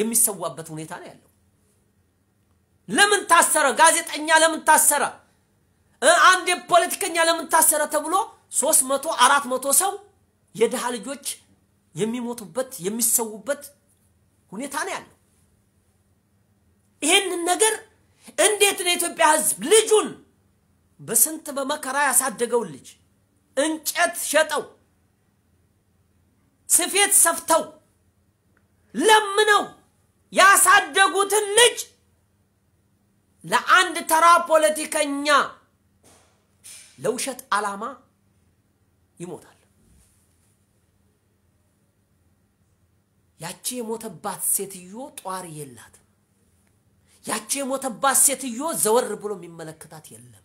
የሚሰዋበት ሁኔታ ነው ያለው። ለምን ታሰረ? ጋዜጠኛ ለምን ታሰረ? አንድ ፖለቲከኛ ለምን ታሰረ ተብሎ ሶስት መቶ አራት መቶ ሰው የድሃ ልጆች የሚሞቱበት የሚሰዉበት ሁኔታ ነው ያለው። ይህንን ነገር እንዴት ነው የኢትዮጵያ ህዝብ ልጁን በስንት በመከራ ያሳደገውን ልጅ እንጨት ሸጠው ስፌት ሰፍተው ለምነው ያሳደጉትን ልጅ ለአንድ ተራ ፖለቲከኛ ለውሸት ዓላማ ይሞታል። ያቺ የሞተባት ሴትዮ ጧሪ የላት። ያቺ የሞተባት ሴትዮ ዘወር ብሎ የሚመለከታት የለም።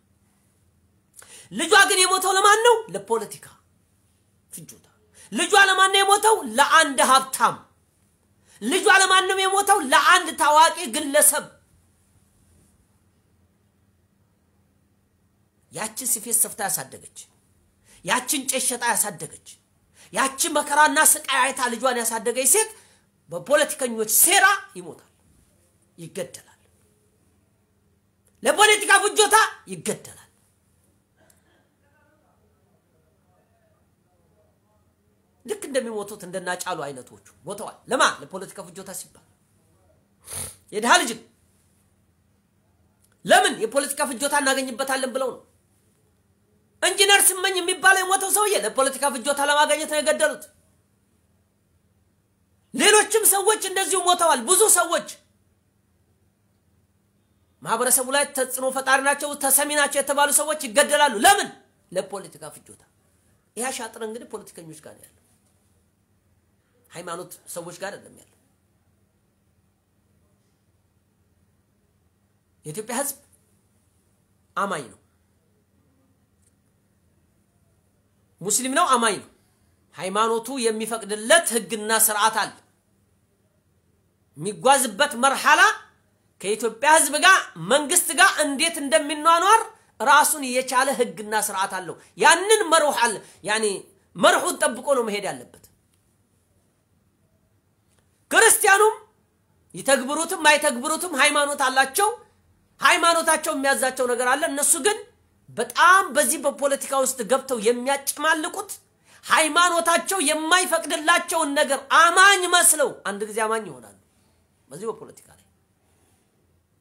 ልጇ ግን የሞተው ለማን ነው? ለፖለቲካ ፍጆታ። ልጇ ለማን ነው የሞተው? ለአንድ ሀብታም። ልጇ ለማን ነው የሞተው? ለአንድ ታዋቂ ግለሰብ። ያችን ስፌት ሰፍታ ያሳደገች፣ ያችን ጨሸጣ ሸጣ ያሳደገች፣ ያችን መከራና ስቃይ አይታ ልጇን ያሳደገች ሴት በፖለቲከኞች ሴራ ይሞታል፣ ይገደላል። ለፖለቲካ ፍጆታ ይገደላል። ልክ እንደሚሞቱት እንደናጫሉ አይነቶቹ ሞተዋል። ለማ ለፖለቲካ ፍጆታ ሲባል የድሃ ልጅ ለምን የፖለቲካ ፍጆታ እናገኝበታለን ብለው ነው። ኢንጂነር ስመኝ የሚባለው የሞተው ሰውዬ ለፖለቲካ ፍጆታ ለማገኘት ነው የገደሉት። ሌሎችም ሰዎች እንደዚሁ ሞተዋል። ብዙ ሰዎች ማህበረሰቡ ላይ ተጽዕኖ ፈጣሪ ናቸው፣ ተሰሚ ናቸው የተባሉ ሰዎች ይገደላሉ። ለምን? ለፖለቲካ ፍጆታ። ይህ አሻጥር እንግዲህ ፖለቲከኞች ጋር ነው ያለው፣ ሃይማኖት ሰዎች ጋር አይደለም ያለው። የኢትዮጵያ ህዝብ አማኝ ነው፣ ሙስሊም ነው፣ አማኝ ነው። ሃይማኖቱ የሚፈቅድለት ህግና ስርዓት አለ። የሚጓዝበት መርሃላ ከኢትዮጵያ ህዝብ ጋር መንግስት ጋር እንዴት እንደሚኗኗር ራሱን የቻለ ህግና ስርዓት አለው። ያንን መርህ ያኔ መርሁን ጠብቆ ነው መሄድ ያለበት። ክርስቲያኑም ይተግብሩትም አይተግብሩትም ሃይማኖት አላቸው። ሃይማኖታቸው የሚያዛቸው ነገር አለ። እነሱ ግን በጣም በዚህ በፖለቲካ ውስጥ ገብተው የሚያጨማልቁት ሃይማኖታቸው የማይፈቅድላቸውን ነገር አማኝ መስለው አንድ ጊዜ አማኝ ይሆናሉ በዚህ በፖለቲካ ላይ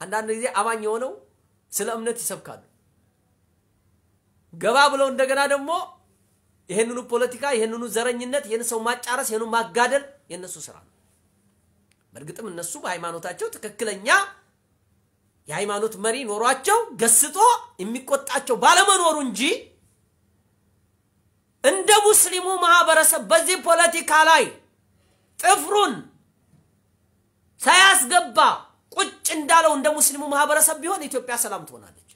አንዳንድ ጊዜ አማኝ የሆነው ስለ እምነት ይሰብካሉ። ገባ ብለው እንደገና ደግሞ ይህንኑ ፖለቲካ፣ ይህንኑ ዘረኝነት፣ ይህን ሰው ማጫረስ፣ ይህን ማጋደል የእነሱ ስራ ነው። በእርግጥም እነሱ በሃይማኖታቸው ትክክለኛ የሃይማኖት መሪ ኖሯቸው ገስጦ የሚቆጣቸው ባለመኖሩ እንጂ እንደ ሙስሊሙ ማህበረሰብ በዚህ ፖለቲካ ላይ ጥፍሩን ሳያስገባ ቁጭ እንዳለው እንደ ሙስሊሙ ማህበረሰብ ቢሆን ኢትዮጵያ ሰላም ትሆናለች።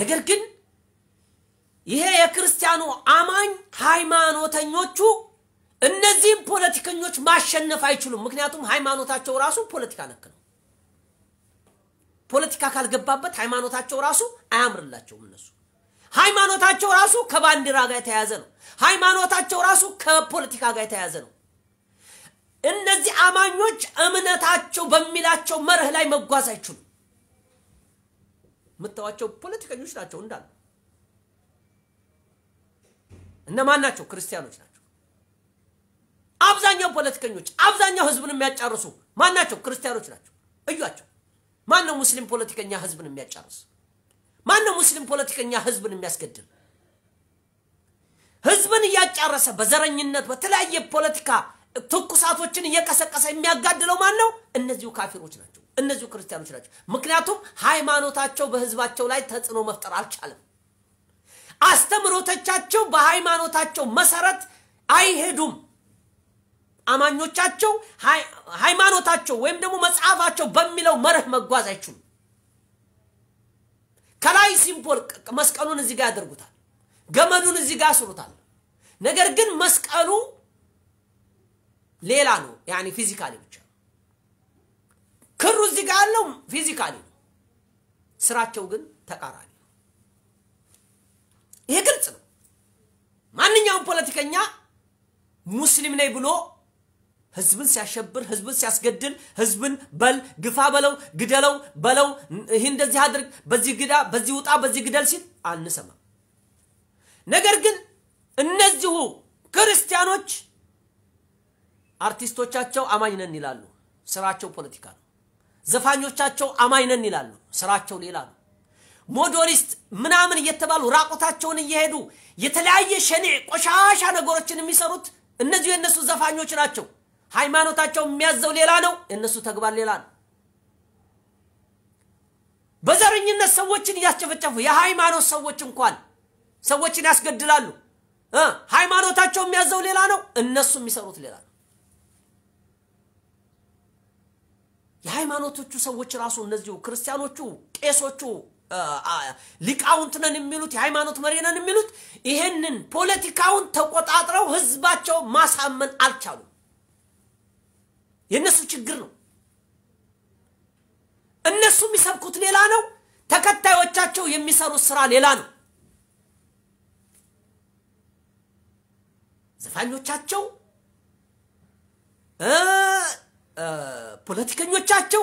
ነገር ግን ይሄ የክርስቲያኑ አማኝ ሃይማኖተኞቹ እነዚህም ፖለቲከኞች ማሸነፍ አይችሉም። ምክንያቱም ሃይማኖታቸው ራሱ ፖለቲካ ነክ ነው። ፖለቲካ ካልገባበት ሃይማኖታቸው ራሱ አያምርላቸውም። እነሱ ሃይማኖታቸው ራሱ ከባንዲራ ጋር የተያያዘ ነው። ሃይማኖታቸው ራሱ ከፖለቲካ ጋር የተያያዘ ነው። እነዚህ አማኞች እምነታቸው በሚላቸው መርህ ላይ መጓዝ አይችሉም። የምታዋቸው ፖለቲከኞች ናቸው እንዳሉ እነማን ናቸው? ክርስቲያኖች ናቸው። አብዛኛው ፖለቲከኞች አብዛኛው ህዝብን የሚያጫርሱ ማን ናቸው? ክርስቲያኖች ናቸው። እዩቸው። ማን ነው ሙስሊም ፖለቲከኛ ህዝብን የሚያጫርስ? ማን ነው ሙስሊም ፖለቲከኛ ህዝብን የሚያስገድል? ህዝብን እያጫረሰ በዘረኝነት በተለያየ ፖለቲካ ትኩሳቶችን እየቀሰቀሰ የሚያጋድለው ማን ነው? እነዚሁ ካፊሮች ናቸው። እነዚሁ ክርስቲያኖች ናቸው። ምክንያቱም ሃይማኖታቸው በህዝባቸው ላይ ተጽዕኖ መፍጠር አልቻለም። አስተምሮቶቻቸው በሃይማኖታቸው መሰረት አይሄዱም። አማኞቻቸው ሃይማኖታቸው ወይም ደግሞ መጽሐፋቸው በሚለው መርህ መጓዝ አይችሉም። ከላይ ሲምቦል መስቀሉን እዚህ ጋር ያደርጉታል። ገመዱን እዚህ ጋር ያስሩታል። ነገር ግን መስቀሉ ሌላ ነው። ያኔ ፊዚካሊ ብቻ ክሩ እዚህ ጋር ያለው ፊዚካሊ ነው። ስራቸው ግን ተቃራኒ ነው። ይሄ ግልጽ ነው። ማንኛውም ፖለቲከኛ ሙስሊም ነኝ ብሎ ህዝብን ሲያሸብር፣ ህዝብን ሲያስገድል፣ ህዝብን በል ግፋ በለው ግደለው በለው ይህ እንደዚህ አድርግ፣ በዚህ ግዳ፣ በዚህ ውጣ፣ በዚህ ግደል ሲል አንሰማም። ነገር ግን እነዚሁ ክርስቲያኖች አርቲስቶቻቸው አማኝ ነን ይላሉ፣ ስራቸው ፖለቲካ ነው። ዘፋኞቻቸው አማኝ ነን ይላሉ፣ ስራቸው ሌላ ነው። ሞዶሊስት ምናምን እየተባሉ ራቁታቸውን እየሄዱ የተለያየ ሸኔ ቆሻሻ ነገሮችን የሚሰሩት እነዚሁ የእነሱ ዘፋኞች ናቸው። ሃይማኖታቸው የሚያዘው ሌላ ነው፣ የእነሱ ተግባር ሌላ ነው። በዘረኝነት ሰዎችን እያስጨፈጨፉ የሃይማኖት ሰዎች እንኳን ሰዎችን ያስገድላሉ። ሃይማኖታቸው የሚያዘው ሌላ ነው፣ እነሱ የሚሰሩት ሌላ ነው። የሃይማኖቶቹ ሰዎች ራሱ እነዚሁ ክርስቲያኖቹ፣ ቄሶቹ፣ ሊቃውንት ነን የሚሉት የሃይማኖት መሪ ነን የሚሉት ይሄንን ፖለቲካውን ተቆጣጥረው ህዝባቸው ማሳመን አልቻሉም። የእነሱ ችግር ነው። እነሱ የሚሰብኩት ሌላ ነው። ተከታዮቻቸው የሚሰሩት ስራ ሌላ ነው። ዘፋኞቻቸው ፖለቲከኞቻቸው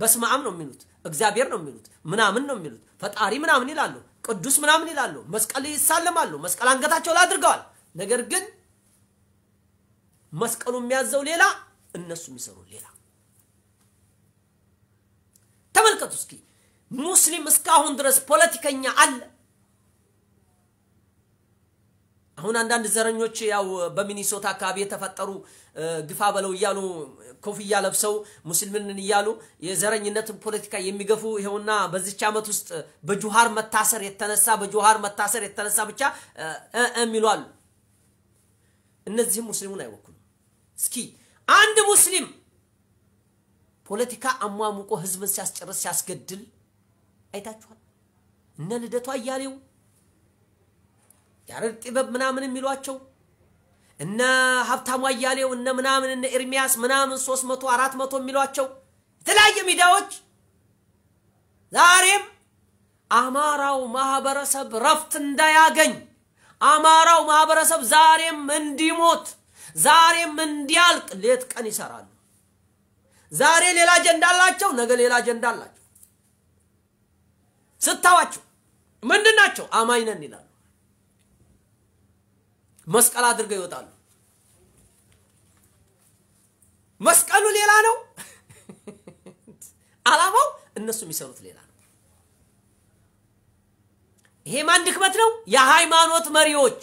በስመ አብ ነው የሚሉት፣ እግዚአብሔር ነው የሚሉት፣ ምናምን ነው የሚሉት፣ ፈጣሪ ምናምን ይላሉ፣ ቅዱስ ምናምን ይላሉ፣ መስቀል ይሳለማሉ፣ መስቀል አንገታቸው ላይ አድርገዋል። ነገር ግን መስቀሉ የሚያዘው ሌላ፣ እነሱ የሚሰሩ ሌላ። ተመልከቱ እስኪ ሙስሊም እስካሁን ድረስ ፖለቲከኛ አለ። አሁን አንዳንድ ዘረኞች ያው በሚኒሶታ አካባቢ የተፈጠሩ ግፋ በለው እያሉ ኮፍያ ለብሰው ሙስሊምን እያሉ የዘረኝነትን ፖለቲካ የሚገፉ ይኸውና በዚች ዓመት ውስጥ በጁሃር መታሰር የተነሳ በጁሃር መታሰር የተነሳ ብቻ የሚሏሉ። እነዚህም ሙስሊሙን አይወክሉም። እስኪ አንድ ሙስሊም ፖለቲካ አሟሙቆ ህዝብን ሲያስጨርስ ሲያስገድል አይታችኋል። እነ ልደቷ እያሌው ያረድ ጥበብ ምናምን የሚሏቸው እነ ሀብታሙ አያሌው እነ ምናምን እነ ኤርሚያስ ምናምን ሶስት መቶ አራት መቶ የሚሏቸው የተለያየ ሚዲያዎች ዛሬም አማራው ማህበረሰብ ረፍት እንዳያገኝ አማራው ማህበረሰብ ዛሬም እንዲሞት ዛሬም እንዲያልቅ ሌት ቀን ይሰራሉ። ዛሬ ሌላ አጀንዳ አላቸው፣ ነገ ሌላ አጀንዳ አላቸው። ስታዋቸው ምንድን ናቸው? አማኝ ነን ይላሉ። መስቀል አድርገው ይወጣሉ። መስቀሉ ሌላ ነው፣ አላማው እነሱ የሚሰሩት ሌላ ነው። ይሄ ማን ድክመት ነው? የሃይማኖት መሪዎች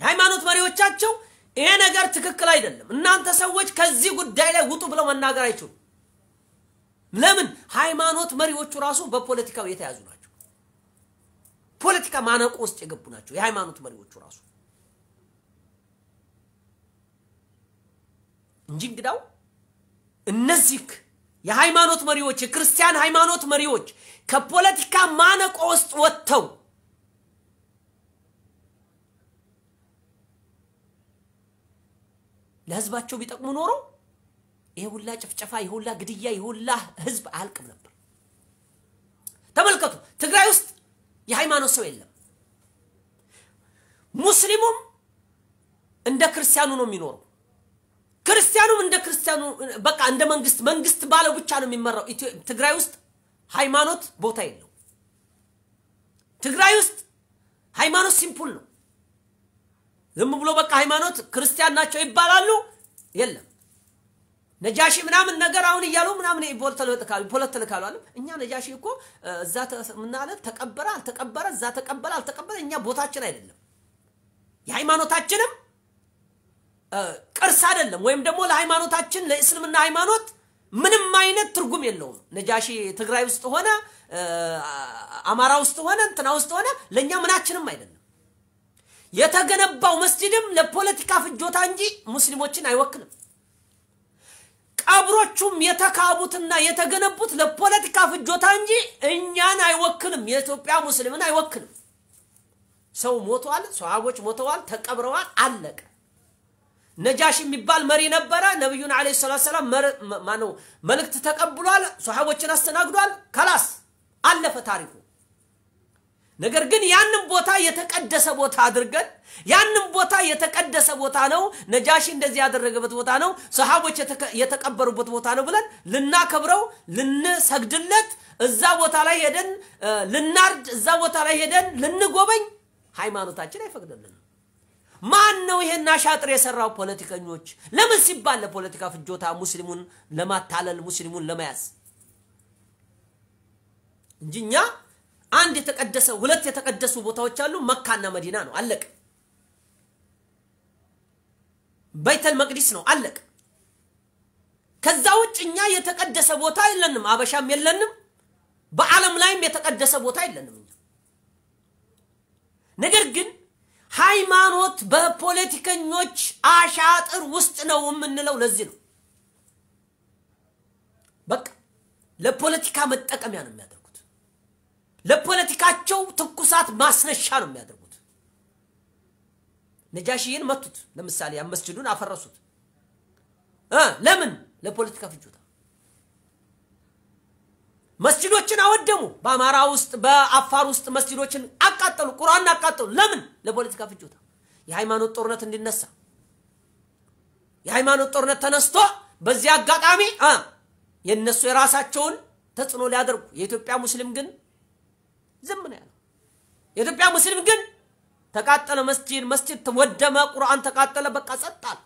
የሃይማኖት መሪዎቻቸው ይሄ ነገር ትክክል አይደለም፣ እናንተ ሰዎች ከዚህ ጉዳይ ላይ ውጡ ብለው መናገር አይችሉም። ለምን? ሃይማኖት መሪዎቹ ራሱ በፖለቲካው የተያዙ ናቸው። ፖለቲካ ማነቆ ውስጥ የገቡ ናቸው የሃይማኖት መሪዎቹ ራሱ እንጂ እንግዳው እነዚህ የሃይማኖት መሪዎች የክርስቲያን ሃይማኖት መሪዎች ከፖለቲካ ማነቆ ውስጥ ወጥተው ለህዝባቸው ቢጠቅሙ ኖሮ ይሄ ሁላ ጭፍጨፋ፣ ይሄ ሁላ ግድያ፣ ይሄ ሁላ ህዝብ አያልቅም ነበር። ተመልከቱ፣ ትግራይ ውስጥ የሃይማኖት ሰው የለም። ሙስሊሙም እንደ ክርስቲያኑ ነው የሚኖረው። ክርስቲያኑም እንደ ክርስቲያኑ በቃ እንደ መንግስት መንግስት ባለው ብቻ ነው የሚመራው። ትግራይ ውስጥ ሃይማኖት ቦታ የለው። ትግራይ ውስጥ ሃይማኖት ሲምፑል ነው። ዝም ብሎ በቃ ሃይማኖት ክርስቲያን ናቸው ይባላሉ። የለም ነጃሺ ምናምን ነገር አሁን እያሉ ምናምን ፖለት ተልካሉ አለ። እኛ ነጃሺ እኮ እዛ ምናለ ተቀበረ አልተቀበረ እዛ ተቀበለ አልተቀበረ እኛ ቦታችን አይደለም፣ የሃይማኖታችንም ቅርስ አይደለም። ወይም ደግሞ ለሃይማኖታችን ለእስልምና ሃይማኖት ምንም አይነት ትርጉም የለውም። ነጃሺ ትግራይ ውስጥ ሆነ አማራ ውስጥ ሆነ እንትና ውስጥ ሆነ ለእኛ ምናችንም አይደለም። የተገነባው መስጂድም ለፖለቲካ ፍጆታ እንጂ ሙስሊሞችን አይወክልም። ቀብሮቹም የተካቡትና የተገነቡት ለፖለቲካ ፍጆታ እንጂ እኛን አይወክልም፣ የኢትዮጵያ ሙስሊምን አይወክልም። ሰው ሞቷል፣ ሰሃቦች ሞተዋል፣ ተቀብረዋል፣ አለቀ። ነጃሽ የሚባል መሪ ነበረ። ነቢዩን ዓለይሂ ሰላቱ ሰላም ማነው መልእክት ተቀብሏል፣ ሰሃቦችን አስተናግዷል። ከላስ አለፈ ታሪኩ። ነገር ግን ያንን ቦታ የተቀደሰ ቦታ አድርገን ያንን ቦታ የተቀደሰ ቦታ ነው፣ ነጃሺ እንደዚህ ያደረገበት ቦታ ነው፣ ሰሃቦች የተቀበሩበት ቦታ ነው ብለን ልናከብረው፣ ልንሰግድለት፣ እዛ ቦታ ላይ ሄደን ልናርድ፣ እዛ ቦታ ላይ ሄደን ልንጎበኝ ሃይማኖታችን አይፈቅድልን። ማን ነው ይሄን አሻጥር የሰራው? ፖለቲከኞች። ለምን ሲባል ለፖለቲካ ፍጆታ ሙስሊሙን ለማታለል ሙስሊሙን ለመያዝ እንጂ እኛ አንድ የተቀደሰ ሁለት የተቀደሱ ቦታዎች አሉ። መካና መዲና ነው። አለቅ በይተል መቅዲስ ነው። አለቅ ከዛ ውጭ እኛ የተቀደሰ ቦታ የለንም። አበሻም የለንም። በዓለም ላይም የተቀደሰ ቦታ የለንም እኛ። ነገር ግን ሃይማኖት በፖለቲከኞች አሻጥር ውስጥ ነው የምንለው ለዚህ ነው። በቃ ለፖለቲካ መጠቀሚያ ነው የሚያደርገው። ለፖለቲካቸው ትኩሳት ማስነሻ ነው የሚያደርጉት። ነጃሽይን መቱት። ለምሳሌ መስጅዱን አፈረሱት። ለምን? ለፖለቲካ ፍጆታ። መስጅዶችን አወደሙ። በአማራ ውስጥ በአፋር ውስጥ መስጅዶችን አቃጠሉ፣ ቁርአን አቃጠሉ። ለምን? ለፖለቲካ ፍጆታ። የሃይማኖት ጦርነት እንዲነሳ የሃይማኖት ጦርነት ተነስቶ በዚህ አጋጣሚ የእነሱ የራሳቸውን ተጽዕኖ ሊያደርጉ የኢትዮጵያ ሙስሊም ግን ዝም ነው ያለው። የኢትዮጵያ ሙስሊም ግን ተቃጠለ መስጂድ፣ መስጂድ ተወደመ፣ ቁርአን ተቃጠለ፣ በቃ ጸጣል።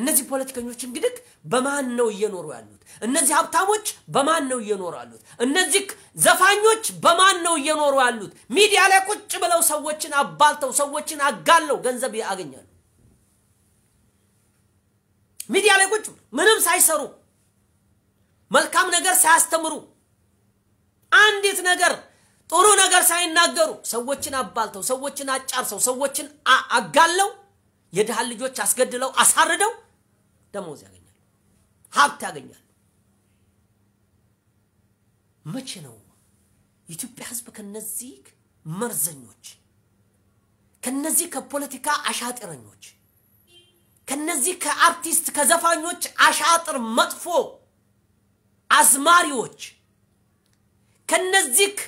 እነዚህ ፖለቲከኞች እንግዲህ በማን ነው እየኖሩ ያሉት? እነዚህ ሀብታሞች በማን ነው እየኖሩ ያሉት? እነዚህ ዘፋኞች በማን ነው እየኖሩ ያሉት? ሚዲያ ላይ ቁጭ ብለው ሰዎችን አባልተው ሰዎችን አጋለው ገንዘብ ያገኛሉ። ሚዲያ ላይ ቁጭ ምንም ሳይሰሩ መልካም ነገር ሳያስተምሩ አንዲት ነገር ጥሩ ነገር ሳይናገሩ ሰዎችን አባልተው ሰዎችን አጫርሰው ሰዎችን አጋለው የድሃን ልጆች አስገድለው አሳርደው ደሞዝ ያገኛሉ፣ ሀብት ያገኛሉ። መቼ ነው የኢትዮጵያ ህዝብ ከነዚህ መርዘኞች ከነዚህ ከፖለቲካ አሻጥረኞች ከነዚህ ከአርቲስት ከዘፋኞች አሻጥር መጥፎ አዝማሪዎች ከነዚህ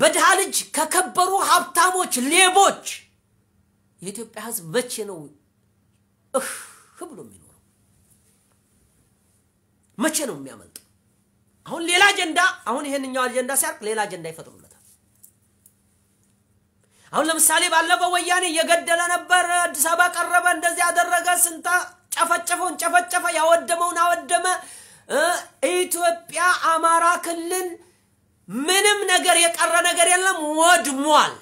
በድሃ ልጅ ከከበሩ ሀብታሞች ሌቦች የኢትዮጵያ ህዝብ መቼ ነው እህ ብሎ የሚኖረው? መቼ ነው የሚያመልጠው? አሁን ሌላ አጀንዳ አሁን ይሄንኛው አጀንዳ ሲያርቅ ሌላ አጀንዳ ይፈጥሩለታል። አሁን ለምሳሌ ባለፈው ወያኔ እየገደለ ነበር፣ አዲስ አበባ ቀረበ፣ እንደዚህ ያደረገ፣ ስንታ ጨፈጨፈውን ጨፈጨፈ፣ ያወደመውን አወደመ፣ ኢትዮጵያ አማራ ክልል ምንም ነገር የቀረ ነገር የለም፣ ወድሟል።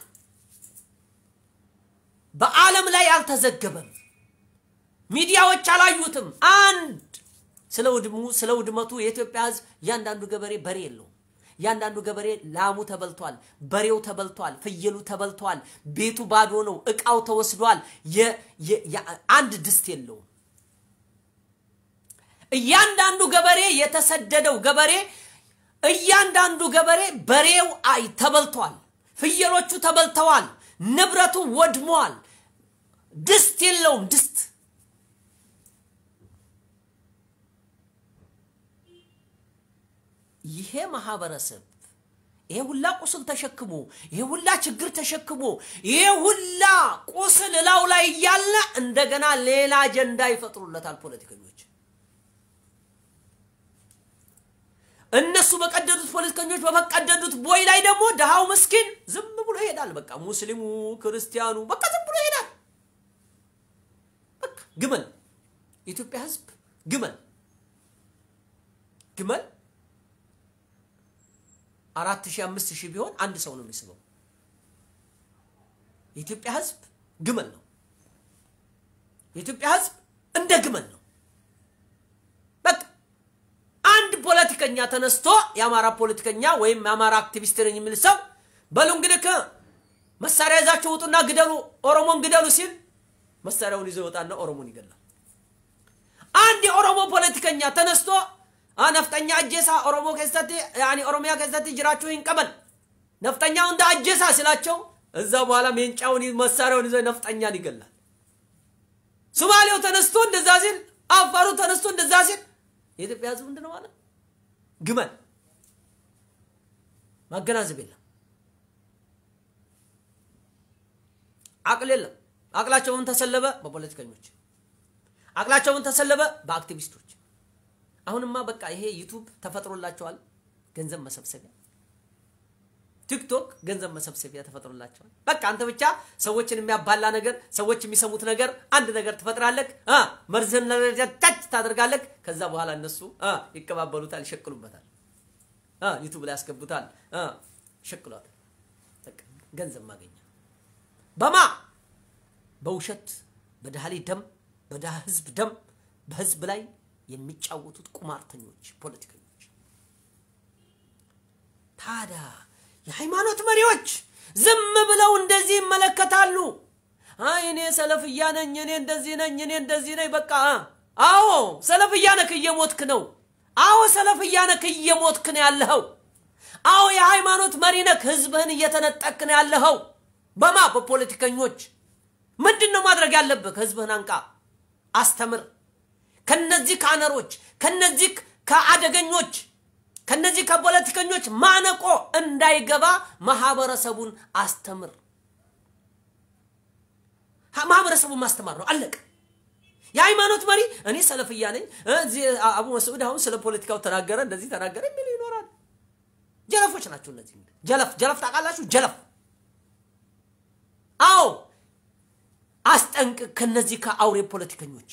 በዓለም ላይ አልተዘገበም። ሚዲያዎች አላዩትም። አንድ ስለ ውድሙ ስለ ውድመቱ የኢትዮጵያ ሕዝብ እያንዳንዱ ገበሬ በሬ የለውም። እያንዳንዱ ገበሬ ላሙ ተበልቷል፣ በሬው ተበልቷል፣ ፍየሉ ተበልቷል፣ ቤቱ ባዶ ነው፣ እቃው ተወስዷል። አንድ ድስት የለውም። እያንዳንዱ ገበሬ የተሰደደው ገበሬ እያንዳንዱ ገበሬ በሬው አይ ተበልቷል፣ ፍየሎቹ ተበልተዋል፣ ንብረቱ ወድሟል፣ ድስት የለውም ድስት ይሄ ማህበረሰብ ይሄ ሁላ ቁስል ተሸክሞ ይሄ ሁላ ችግር ተሸክሞ ይሄ ሁላ ቁስል እላው ላይ እያለ እንደገና ሌላ አጀንዳ ይፈጥሩለታል ፖለቲከኞች። እነሱ በቀደዱት ፖለቲከኞች በፈቀደዱት ቦይ ላይ ደግሞ ድሃው ምስኪን ዝም ብሎ ይሄዳል። በቃ ሙስሊሙ ክርስቲያኑ በቃ ዝም ብሎ ይሄዳል። በቃ ግመል የኢትዮጵያ ህዝብ ግመል ግመል አራት ሺህ አምስት ሺህ ቢሆን አንድ ሰው ነው የሚስበው። የኢትዮጵያ ህዝብ ግመል ነው። የኢትዮጵያ ህዝብ እንደ ግመል ነው። ፖለቲከኛ ተነስቶ የአማራ ፖለቲከኛ ወይም የአማራ አክቲቪስት ነኝ የሚል ሰው በሉ እንግዲህ መሳሪያ ይዛችሁ ውጡና ግደሉ፣ ኦሮሞን ግደሉ ሲል መሳሪያውን ይዞ ይወጣና ኦሮሞን ይገላል። አንድ የኦሮሞ ፖለቲከኛ ተነስቶ ነፍጠኛ አጀሳ ኦሮሞ ከሰት ኦሮሚያ ከሰት ጅራችሁ ይንቀበል ነፍጠኛው እንደ አጀሳ ስላቸው እዛ በኋላ ሜንጫውን መሳሪያውን ይዞ ነፍጠኛን ይገላል። ሱማሌው ተነስቶ እንደዛ ሲል፣ አፋሩ ተነስቶ እንደዛ ሲል የኢትዮጵያ ህዝብ ምንድነው ማለት ግመል ማገናዘብ የለም። አቅል የለም። አቅላቸው ምን ተሰለበ? በፖለቲከኞች አቅላቸው ምን ተሰለበ? በአክቲቪስቶች። አሁንማ በቃ ይሄ ዩቱብ ተፈጥሮላቸዋል ገንዘብ መሰብሰቢያ ቲክቶክ ገንዘብ መሰብሰቢያ ተፈጥሮላቸዋል። በቃ አንተ ብቻ ሰዎችን የሚያባላ ነገር፣ ሰዎች የሚሰሙት ነገር አንድ ነገር ትፈጥራለህ። መርዝህን ታች ታደርጋለህ። ከዛ በኋላ እነሱ ይቀባበሉታል፣ ይሸቅሉበታል፣ ዩቱብ ላይ ያስገቡታል፣ ይሸቅሏታል። ገንዘብ ማገኛ በማ በውሸት በድሃ ደም በድሃ ህዝብ ደም በህዝብ ላይ የሚጫወቱት ቁማርተኞች፣ ፖለቲከኞች ታዲያ የሃይማኖት መሪዎች ዝም ብለው እንደዚህ ይመለከታሉ። አይ እኔ ሰለፍያ ነኝ፣ እኔ እንደዚህ ነኝ፣ እኔ እንደዚህ ነኝ። በቃ አዎ ሰለፍያ ነክ እየሞትክ ነው። አዎ ሰለፍያ ነክ እየሞትክ ነው ያለኸው። አዎ የሃይማኖት መሪ ነክ ህዝብህን እየተነጠክ ነው ያለኸው። በማ በፖለቲከኞች ምንድን ነው ማድረግ ያለብህ? ህዝብህን አንቃ፣ አስተምር። ከነዚህ ከአነሮች ከነዚህ ከአደገኞች ከነዚህ ከፖለቲከኞች ማነቆ እንዳይገባ ማህበረሰቡን አስተምር። ማህበረሰቡን ማስተማር ነው። አለቀ። የሃይማኖት መሪ እኔ ሰለፍያ ነኝ፣ እዚህ አቡ መስዑድ አሁን ስለ ፖለቲካው ተናገረ፣ እንደዚህ ተናገረ የሚል ይኖራል። ጀለፎች ናቸው እነዚህ። ጀለፍ ጀለፍ ታውቃላችሁ? ጀለፍ አዎ፣ አስጠንቅቅ ከነዚህ ከአውሬ ፖለቲከኞች።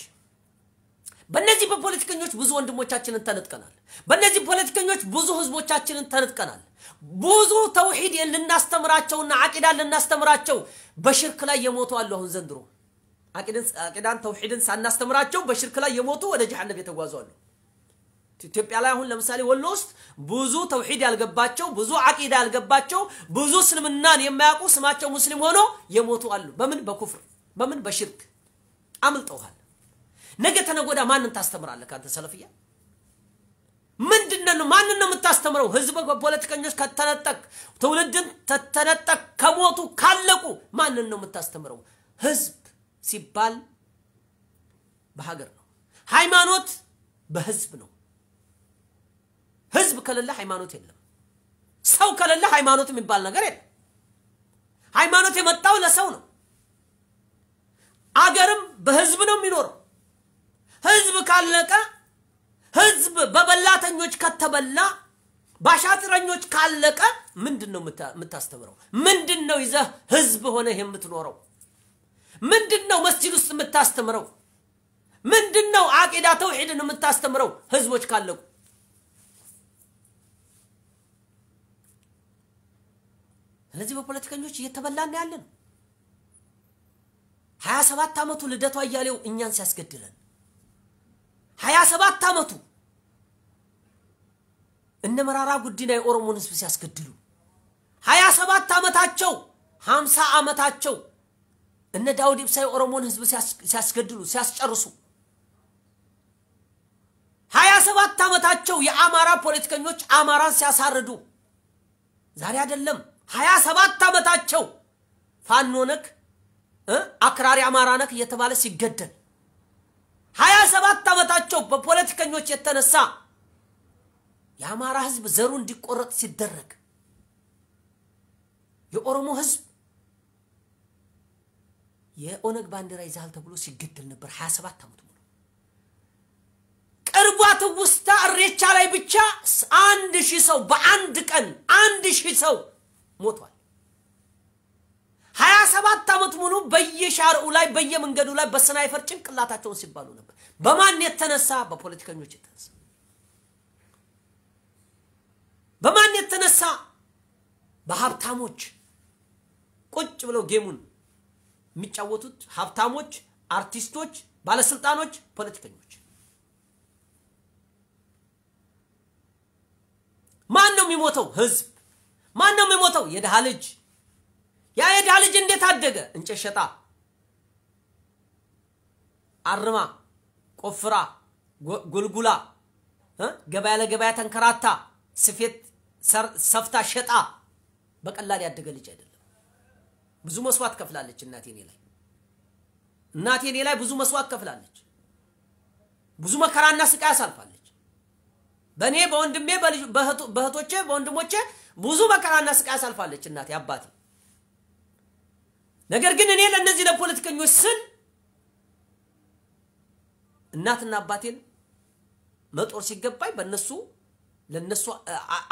በእነዚህ በፖለቲከኞች ብዙ ወንድሞቻችንን ተነጥቀናል። በእነዚህ ፖለቲከኞች ብዙ ህዝቦቻችንን ተነጥቀናል። ብዙ ተውሂድ ልናስተምራቸውና አቂዳን ልናስተምራቸው በሽርክ ላይ የሞቱ አሉ። አሁን ዘንድሮ አቂዳን ተውሂድን ሳናስተምራቸው በሽርክ ላይ የሞቱ ወደ ጀሃነም የተጓዙ አሉ። ኢትዮጵያ ላይ አሁን ለምሳሌ ወሎ ውስጥ ብዙ ተውሂድ ያልገባቸው ብዙ አቂዳ ያልገባቸው ብዙ እስልምናን የማያውቁ ስማቸው ሙስሊም ሆኖ የሞቱ አሉ። በምን በኩፍር በምን በሽርክ አምልጠውሃል። ነገ ተነጎዳ ማንን ታስተምራለህ? ከአንተ ሰለፍያ ምንድነው? ማንን ነው የምታስተምረው? ህዝብ በፖለቲከኞች ከተነጠቅ፣ ትውልድን ተተነጠቅ፣ ከሞቱ ካለቁ ማንን ነው የምታስተምረው? ህዝብ ሲባል በሀገር ነው። ሃይማኖት በህዝብ ነው። ህዝብ ከሌለ ሃይማኖት የለም። ሰው ከሌለ ሃይማኖት የሚባል ነገር የለም። ሃይማኖት የመጣው ለሰው ነው። አገርም በህዝብ ነው የሚኖረው። ህዝብ ካለቀ፣ ህዝብ በበላተኞች ከተበላ፣ ባሻጥረኞች ካለቀ ምንድን ነው የምታስተምረው? ምንድን ነው ይዘህ ህዝብ ሆነ የምትኖረው? ምንድን ነው መስጂድ ውስጥ የምታስተምረው? ምንድን ነው አቂዳ ተውሒድን የምታስተምረው? ህዝቦች ካለቁ ስለዚህ በፖለቲከኞች እየተበላን ያለን ሀያ ሰባት ዓመቱ ልደቷ እያሌው እኛን ሲያስገድለን ሀያ ሰባት ዓመቱ እነ መራራ ጉዲና የኦሮሞን ህዝብ ሲያስገድሉ ሀያ ሰባት ዓመታቸው ሀምሳ ዓመታቸው እነ ዳውድ ኢብሳ የኦሮሞን ህዝብ ሲያስገድሉ ሲያስጨርሱ ሀያ ሰባት ዓመታቸው የአማራ ፖለቲከኞች አማራን ሲያሳርዱ ዛሬ አይደለም ሀያ ሰባት ዓመታቸው ፋኖ ነክ አክራሪ አማራ ነክ እየተባለ ሲገደል ሀያ ሰባት ዓመታቸው በፖለቲከኞች የተነሳ የአማራ ህዝብ ዘሩ እንዲቆረጥ ሲደረግ የኦሮሞ ህዝብ የኦነግ ባንዲራ ይዛል ተብሎ ሲገደል ነበር። ሀያ ሰባት ዓመት ሙሉ ቅርቧት ውስታ እሬቻ ላይ ብቻ አንድ ሺህ ሰው በአንድ ቀን አንድ ሺህ ሰው ሞቷል። ሀያ ሰባት ዓመት ሙሉ በየሻርኡ ላይ በየመንገዱ ላይ በስናይፈር ጭንቅላታቸውን ሲባሉ ነበር። በማን የተነሳ? በፖለቲከኞች የተነሳ። በማን የተነሳ? በሀብታሞች። ቁጭ ብለው ጌሙን የሚጫወቱት ሀብታሞች፣ አርቲስቶች፣ ባለስልጣኖች፣ ፖለቲከኞች። ማን ነው የሚሞተው? ህዝብ። ማን ነው የሚሞተው? የድሃ ልጅ ያ የዳ ልጅ እንዴት አደገ? እንጨት ሸጣ፣ አርማ፣ ቆፍራ፣ ጎልጉላ፣ ገበያ ለገበያ ተንከራታ፣ ስፌት ሰፍታ ሸጣ በቀላል ያደገ ልጅ አይደለም። ብዙ መስዋዕት ከፍላለች እናቴ እኔ ላይ እናቴ እኔ ላይ ብዙ መስዋዕት ከፍላለች። ብዙ መከራና ስቃይ አሳልፋለች። በእኔ በወንድሜ በእህቶቼ በወንድሞቼ ብዙ መከራና ስቃይ አሳልፋለች እናቴ አባቴ ነገር ግን እኔ ለእነዚህ ለፖለቲከኞች ስል እናትና አባቴን መጦር ሲገባኝ በእነሱ ለነሱ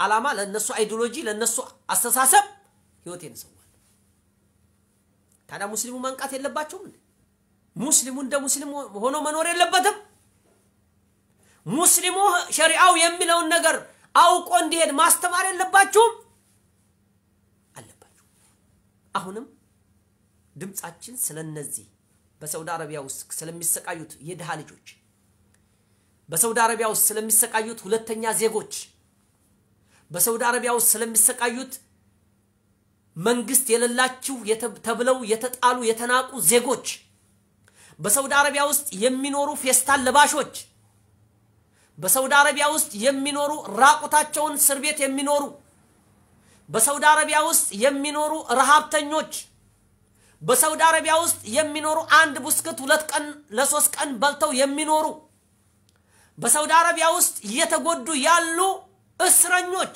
አላማ፣ ለነሱ አይዲዮሎጂ፣ ለነሱ አስተሳሰብ ህይወቴን ሰዋል። ታዲያ ሙስሊሙ ማንቃት የለባቸውም? ሙስሊሙ እንደ ሙስሊሙ ሆኖ መኖር የለበትም? ሙስሊሙ ሸሪአው የሚለውን ነገር አውቆ እንዲሄድ ማስተማር የለባችሁም? አለባችሁ አሁንም ድምፃችን ስለነዚህ በሳውዲ አረቢያ ውስጥ ስለሚሰቃዩት የድሃ ልጆች በሳውዲ አረቢያ ውስጥ ስለሚሰቃዩት ሁለተኛ ዜጎች በሳውዲ አረቢያ ውስጥ ስለሚሰቃዩት መንግስት የሌላችሁ ተብለው የተጣሉ የተናቁ ዜጎች በሳውዲ አረቢያ ውስጥ የሚኖሩ ፌስታን ለባሾች በሳውዲ አረቢያ ውስጥ የሚኖሩ ራቁታቸውን እስር ቤት የሚኖሩ በሳውዲ አረቢያ ውስጥ የሚኖሩ ረሃብተኞች በሳውዲ አረቢያ ውስጥ የሚኖሩ አንድ ብስኩት ሁለት ቀን ለሶስት ቀን በልተው የሚኖሩ በሳውዲ አረቢያ ውስጥ እየተጎዱ ያሉ እስረኞች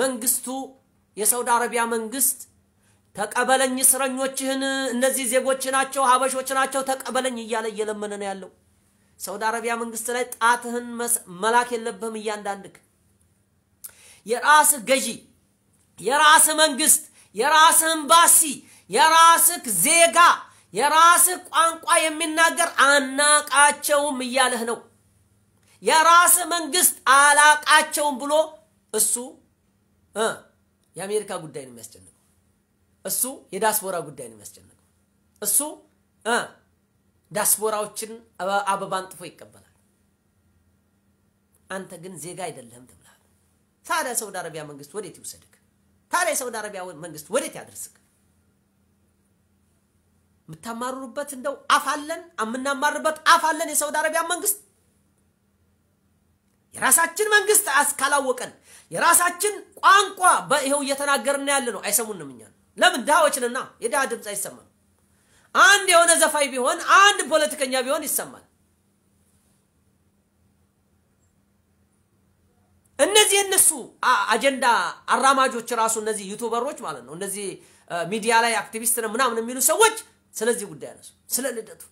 መንግስቱ የሳውዲ አረቢያ መንግስት ተቀበለኝ እስረኞችህን፣ እነዚህ ዜጎች ናቸው፣ ሀበሾች ናቸው፣ ተቀበለኝ እያለ እየለመነ ነው ያለው። ሳውዲ አረቢያ መንግስት ላይ ጣትህን መላክ የለብህም። እያንዳንድክ የራስህ ገዢ የራስህ መንግስት የራስ ባሲ፣ የራስህ ዜጋ፣ የራስህ ቋንቋ የሚናገር አናቃቸውም እያለህ ነው። የራስ መንግስት አላቃቸውም ብሎ እሱ የአሜሪካ ጉዳይ ነው የሚያስጨንቀው። እሱ የዳስፖራ ጉዳይ ነው የሚያስጨንቀው። እሱ ዳስፖራዎችን አበባ አንጥፎ ይቀበላል። አንተ ግን ዜጋ አይደለህም ተብለሃል። ታዲያ ሳውዲ አረቢያ መንግስት ወዴት ይውሰድ? ታዲያ የሳውዲ አረቢያ መንግስት ወዴት ያደርስክ? የምታማሩበት እንደው አፍ አለን፣ የምናማርበት አፍ አለን። የሳውዲ አረቢያ መንግስት የራሳችን መንግስት አስካላወቀን የራሳችን ቋንቋ በይኸው እየተናገርን ያለ ነው። አይሰሙንም። እኛ ለምን ድሃዎችንና የድሃ ድምፅ አይሰማም። አንድ የሆነ ዘፋኝ ቢሆን አንድ ፖለቲከኛ ቢሆን ይሰማል። እነዚህ የነሱ አጀንዳ አራማጆች ራሱ እነዚህ ዩቱበሮች ማለት ነው፣ እነዚህ ሚዲያ ላይ አክቲቪስት ነው ምናምን የሚሉ ሰዎች ስለዚህ ጉዳይ ያነሱ፣ ስለ ልደቱ።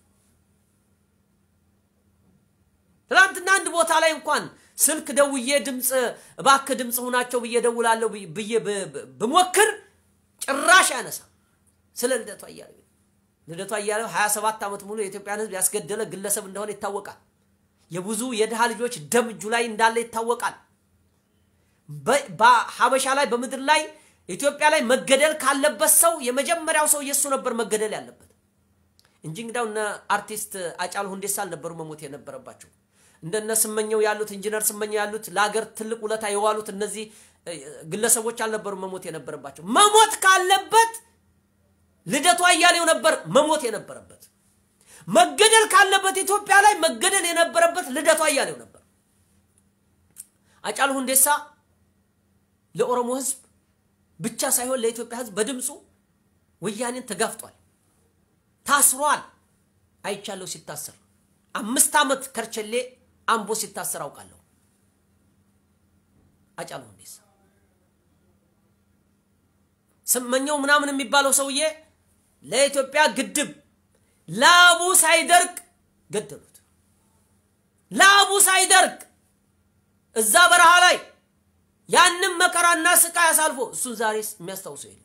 ትናንትና አንድ ቦታ ላይ እንኳን ስልክ ደውዬ ድምፅ ባክ ድምፅ ሁናቸው ብዬ ደውላለሁ ብዬ ብሞክር ጭራሽ አያነሳ ስለ ልደቱ አያሌው። ልደቱ አያሌው 27 ዓመት ሙሉ የኢትዮጵያን ሕዝብ ያስገደለ ግለሰብ እንደሆነ ይታወቃል። የብዙ የድሃ ልጆች ደም እጁ ላይ እንዳለ ይታወቃል። በሀበሻ ላይ በምድር ላይ ኢትዮጵያ ላይ መገደል ካለበት ሰው የመጀመሪያው ሰው የእሱ ነበር መገደል ያለበት እንጂ እንግዳው እነ አርቲስት አጫሉ ሁንዴሳ አልነበሩ መሞት የነበረባቸው። እንደነ ስመኘው ያሉት ኢንጂነር ስመኘው ያሉት ለሀገር ትልቅ ውለታ የዋሉት እነዚህ ግለሰቦች አልነበሩ መሞት የነበረባቸው። መሞት ካለበት ልደቱ አያሌው ነበር መሞት የነበረበት። መገደል ካለበት ኢትዮጵያ ላይ መገደል የነበረበት ልደቱ አያሌው ነበር። አጫሉ ሁንዴሳ ለኦሮሞ ህዝብ ብቻ ሳይሆን ለኢትዮጵያ ህዝብ በድምፁ ወያኔን ተጋፍጧል፣ ታስሯል። አይቻለሁ ሲታሰር አምስት ዓመት ከርቸሌ አምቦ ሲታሰር አውቃለሁ። አጫሉ ሁንዴሳ ስመኘው ምናምን የሚባለው ሰውዬ ለኢትዮጵያ ግድብ ላቡ ሳይደርቅ ገደሉት። ላቡ ሳይደርቅ እዛ በረሃ ላይ ያንም መከራና ስቃይ አሳልፎ እሱን ዛሬ የሚያስታውሰው የለም።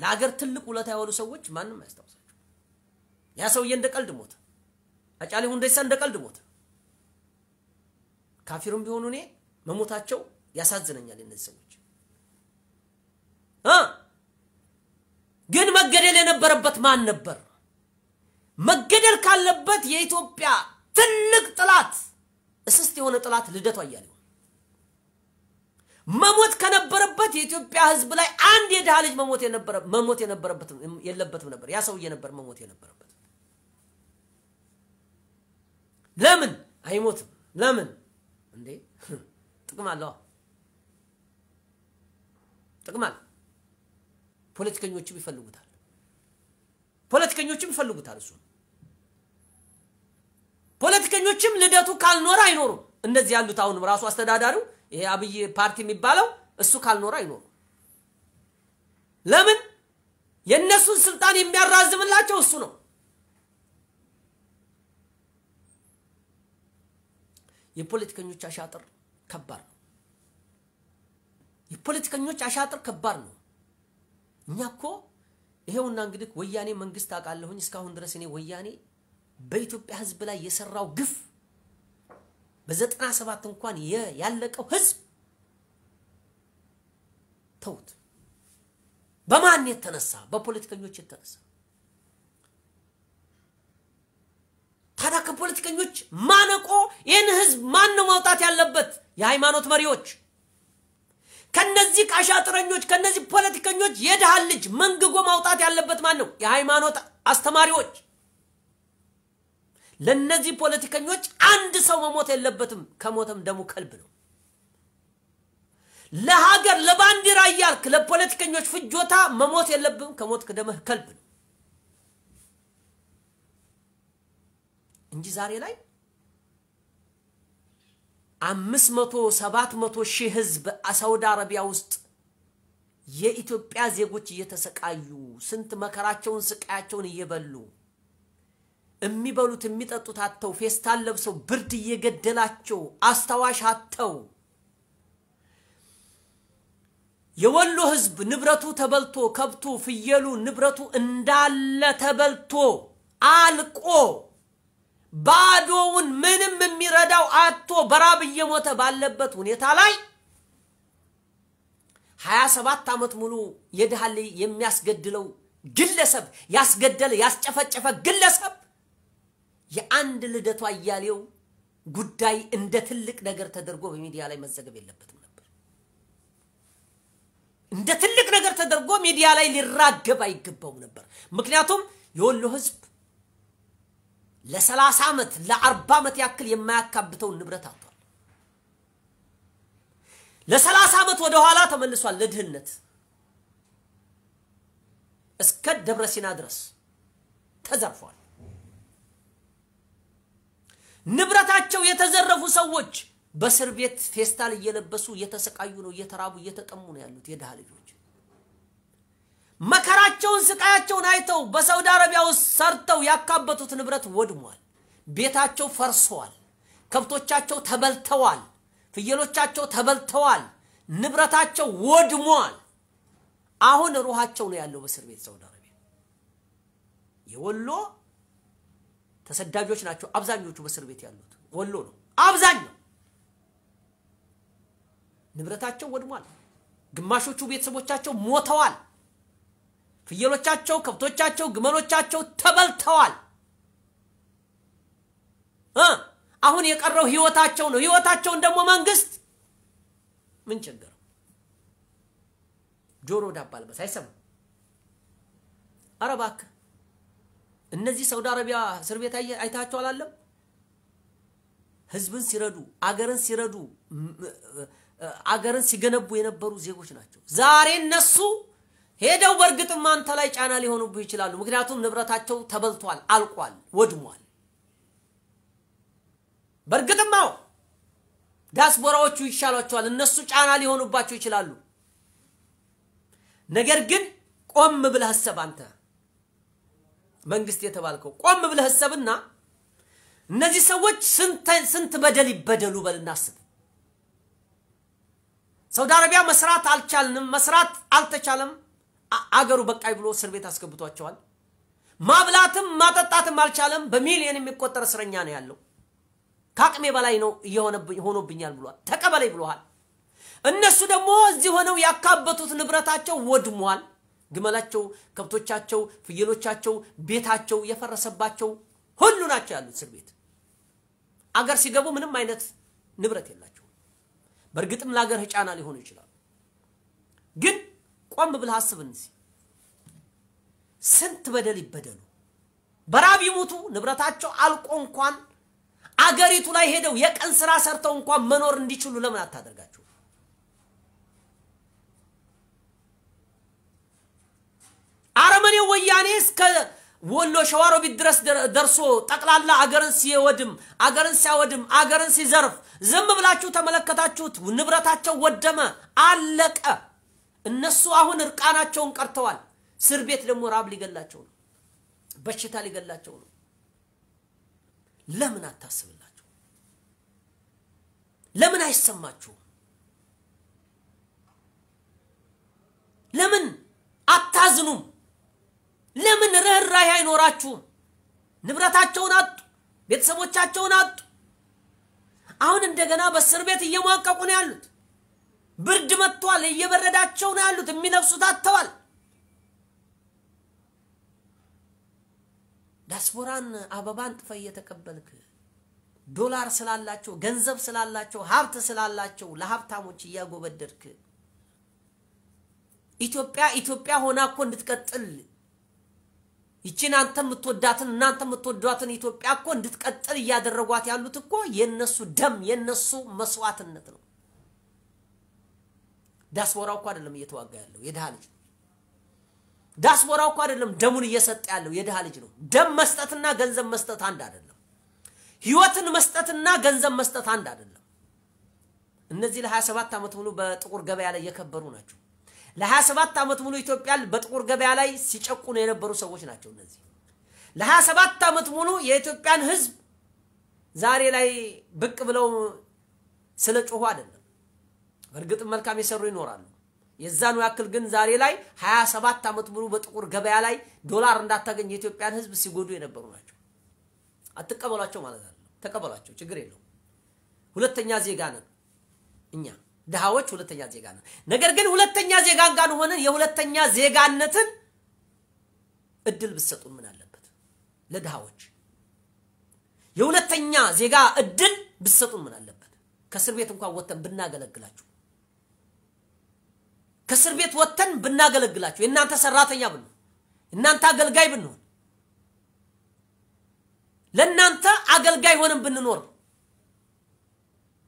ለአገር ትልቅ ውለታ የዋሉ ሰዎች ማንም አያስታውሳቸው። ያ ሰውዬ እንደ ቀልድ ሞተ። አጫሌ ሁንዴሳ እንደ ቀልድ ሞተ። ካፊርም ቢሆኑ እኔ መሞታቸው ያሳዝነኛል። እነዚህ ሰዎች ግን መገደል የነበረበት ማን ነበር? መገደል ካለበት የኢትዮጵያ ትልቅ ጥላት እስስት የሆነ ጥላት ልደቷ አያሌው መሞት ከነበረበት የኢትዮጵያ ህዝብ ላይ አንድ የድሃ ልጅ መሞት የነበረ መሞት የነበረበትም የለበትም ነበር። ያ ሰውዬ ነበር መሞት የነበረበት። ለምን አይሞትም? ለምን እንዴ? ጥቅም አለዋ። ጥቅም አለ። ፖለቲከኞችም ይፈልጉታል። ፖለቲከኞችም ይፈልጉታል። እሱ ፖለቲከኞችም ልደቱ ካልኖረ አይኖሩም። እንደዚህ ያሉት አሁንም ራሱ አስተዳዳሪው ይሄ አብይ ፓርቲ የሚባለው እሱ ካልኖረ አይኖሩ። ለምን የእነሱን ስልጣን የሚያራዝምላቸው እሱ ነው። የፖለቲከኞች አሻጥር ከባድ ነው። የፖለቲከኞች አሻጥር ከባድ ነው። እኛ እኮ ይሄውና እንግዲህ ወያኔ መንግስት አውቃለሁኝ እስካሁን ድረስ እኔ ወያኔ በኢትዮጵያ ህዝብ ላይ የሰራው ግፍ በዘጠና ሰባት እንኳን ያለቀው ህዝብ ተውት። በማን የተነሳ? በፖለቲከኞች የተነሳ። ታዲያ ከፖለቲከኞች ማነቆ ይህን ህዝብ ማን ነው ማውጣት ያለበት? የሃይማኖት መሪዎች ከነዚህ ቃሻጥረኞች፣ ከነዚህ ፖለቲከኞች የድሃ ልጅ መንግጎ ማውጣት ያለበት ማን ነው? የሃይማኖት አስተማሪዎች ለነዚህ ፖለቲከኞች አንድ ሰው መሞት የለበትም። ከሞተም ደሙ ከልብ ነው። ለሀገር ለባንዲራ እያልክ ለፖለቲከኞች ፍጆታ መሞት የለብም። ከሞት ደምህ ከልብ ነው እንጂ ዛሬ ላይ አምስት መቶ ሰባት መቶ ሺህ ህዝብ ሳውዲ አረቢያ ውስጥ የኢትዮጵያ ዜጎች እየተሰቃዩ ስንት መከራቸውን ስቃያቸውን እየበሉ የሚበሉት የሚጠጡት አጥተው ፌስታን ለብሰው ብርድ እየገደላቸው አስታዋሽ አጥተው የወሎ ህዝብ ንብረቱ ተበልቶ ከብቱ፣ ፍየሉ፣ ንብረቱ እንዳለ ተበልቶ አልቆ ባዶውን ምንም የሚረዳው አጥቶ በራብ እየሞተ ባለበት ሁኔታ ላይ ሀያ ሰባት ዓመት ሙሉ የድሃ የሚያስገድለው ግለሰብ ያስገደለ ያስጨፈጨፈ ግለሰብ የአንድ ልደቱ አያሌው ጉዳይ እንደ ትልቅ ነገር ተደርጎ በሚዲያ ላይ መዘገብ የለበትም ነበር። እንደ ትልቅ ነገር ተደርጎ ሚዲያ ላይ ሊራገብ አይገባውም ነበር። ምክንያቱም የወሎ ህዝብ ለሰላሳ ዓመት ለአርባ ዓመት ያክል የማያካብተውን ንብረት አጥቷል። ለሰላሳ ዓመት ወደ ኋላ ተመልሷል ለድህነት እስከ ደብረ ሲና ድረስ ተዘርፏል። ንብረታቸው የተዘረፉ ሰዎች በእስር ቤት ፌስታል እየለበሱ እየተሰቃዩ ነው፣ እየተራቡ እየተጠሙ ነው ያሉት የድሃ ልጆች። መከራቸውን ስቃያቸውን አይተው በሳውዲ አረቢያ ውስጥ ሰርተው ያካበቱት ንብረት ወድሟል። ቤታቸው ፈርሰዋል። ከብቶቻቸው ተበልተዋል። ፍየሎቻቸው ተበልተዋል። ንብረታቸው ወድሟል። አሁን ሩሃቸው ነው ያለው በእስር ቤት ሳውዲ አረቢያ የወሎ ተሰዳጆች ናቸው አብዛኞቹ በእስር ቤት ያሉት ወሎ ነው አብዛኛው ንብረታቸው ወድሟል ግማሾቹ ቤተሰቦቻቸው ሞተዋል ፍየሎቻቸው ከብቶቻቸው ግመሎቻቸው ተበልተዋል አሁን የቀረው ህይወታቸው ነው ህይወታቸውን ደግሞ መንግስት ምን ቸገረው ጆሮ ዳባ ልበስ አይሰማም አረ እነዚህ ሳውዲ አረቢያ እስር ቤት አይታቸው አላለም? ህዝብን ሲረዱ አገርን ሲረዱ አገርን ሲገነቡ የነበሩ ዜጎች ናቸው። ዛሬ እነሱ ሄደው በእርግጥም አንተ ላይ ጫና ሊሆኑብህ ይችላሉ። ምክንያቱም ንብረታቸው ተበልቷል፣ አልቋል፣ ወድሟል። በእርግጥም አዎ ዲያስፖራዎቹ ይሻሏቸዋል፣ እነሱ ጫና ሊሆኑባቸው ይችላሉ። ነገር ግን ቆም ብለህ አስብ አንተ መንግስት የተባልከው ቆም ብለህ እሰብና እነዚህ ሰዎች ስንት በደል ይበደሉ በልና አስብ። ሳውዲ አረቢያ መስራት አልቻልንም፣ መስራት አልተቻለም፣ አገሩ በቃይ ብሎ እስር ቤት አስገብቷቸዋል። ማብላትም ማጠጣትም አልቻለም። በሚሊየን የሚቆጠር እስረኛ ነው ያለው። ከአቅሜ በላይ ነው ሆኖብኛል ብሏል። ተቀበለኝ ብሏል። እነሱ ደግሞ እዚህ ሆነው ያካበቱት ንብረታቸው ወድሟል። ግመላቸው፣ ከብቶቻቸው፣ ፍየሎቻቸው፣ ቤታቸው የፈረሰባቸው ሁሉ ናቸው ያሉት እስር ቤት። አገር ሲገቡ ምንም አይነት ንብረት የላቸውም። በእርግጥም ለአገር ህጫና ሊሆኑ ይችላሉ። ግን ቆም ብለህ ሀስብ እነዚህ ስንት በደል ይበደሉ፣ በራብ ይሙቱ፣ ንብረታቸው አልቆ እንኳን አገሪቱ ላይ ሄደው የቀን ስራ ሰርተው እንኳን መኖር እንዲችሉ ለምን አታደርጋቸው? አረመኔው ወያኔ እስከ ወሎ ሸዋሮቢት ድረስ ደርሶ ጠቅላላ አገርን ሲወድም አገርን ሲያወድም አገርን ሲዘርፍ ዝም ብላችሁ ተመለከታችሁት። ንብረታቸው ወደመ፣ አለቀ። እነሱ አሁን እርቃናቸውን ቀርተዋል። እስር ቤት ደግሞ ራብ ሊገላቸው ነው፣ በሽታ ሊገላቸው ነው። ለምን አታስብላችሁ? ለምን አይሰማችሁም? ለምን አታዝኑም? ለምን ርኅራኄ አይኖራችሁም? ንብረታቸውን አጡ፣ ቤተሰቦቻቸውን አጡ። አሁን እንደገና በእስር ቤት እየሟቀቁ ነው ያሉት። ብርድ መጥቷል፣ እየበረዳቸው ነው ያሉት። የሚለብሱት አጥተዋል። ዲያስፖራን አበባን ጥፈ እየተቀበልክ ዶላር ስላላቸው ገንዘብ ስላላቸው ሀብት ስላላቸው ለሀብታሞች እያጎበደድክ ኢትዮጵያ ኢትዮጵያ ሆና እኮ እንድትቀጥል ይቺ አንተ የምትወዳትን እናንተ የምትወዷትን ኢትዮጵያ እኮ እንድትቀጥል እያደረጓት ያሉት እኮ የነሱ ደም የነሱ መስዋዕትነት ነው። ዳስቦራው እኮ አይደለም እየተዋጋ ያለው የድሃ ልጅ ነው። ዳስቦራው እኮ አይደለም ደሙን እየሰጠ ያለው የድሃ ልጅ ነው። ደም መስጠትና ገንዘብ መስጠት አንድ አይደለም። ህይወትን መስጠትና ገንዘብ መስጠት አንድ አይደለም። እነዚህ ለ27 ዓመት ሙሉ በጥቁር ገበያ ላይ የከበሩ ናቸው። ለሀያ ሰባት ዓመት ሙሉ ኢትዮጵያን በጥቁር ገበያ ላይ ሲጨቁኑ የነበሩ ሰዎች ናቸው እነዚህ። ለሀያ ሰባት ዓመት ሙሉ የኢትዮጵያን ህዝብ ዛሬ ላይ ብቅ ብለው ስለ ጮሁ አይደለም። በእርግጥም መልካም የሰሩ ይኖራሉ። የዛኑ ያክል ግን ዛሬ ላይ 27 ዓመት ሙሉ በጥቁር ገበያ ላይ ዶላር እንዳታገኝ የኢትዮጵያን ህዝብ ሲጎዱ የነበሩ ናቸው። አትቀበሏቸው ማለት አይደለም። ተቀበሏቸው፣ ችግር የለው። ሁለተኛ ዜጋ ነን እኛ። ድሃዎች ሁለተኛ ዜጋ ነን። ነገር ግን ሁለተኛ ዜጋ ጋር ሆነን የሁለተኛ ዜጋነትን እድል ብትሰጡን ምን አለበት? ለድሃዎች የሁለተኛ ዜጋ እድል ብትሰጡን ምን አለበት? ከእስር ቤት እንኳን ወጥተን ብናገለግላችሁ፣ ከእስር ቤት ወጥተን ብናገለግላችሁ፣ የእናንተ ሰራተኛ ብንሆን፣ እናንተ አገልጋይ ብንሆን፣ ለእናንተ አገልጋይ ሆነን ብንኖር፣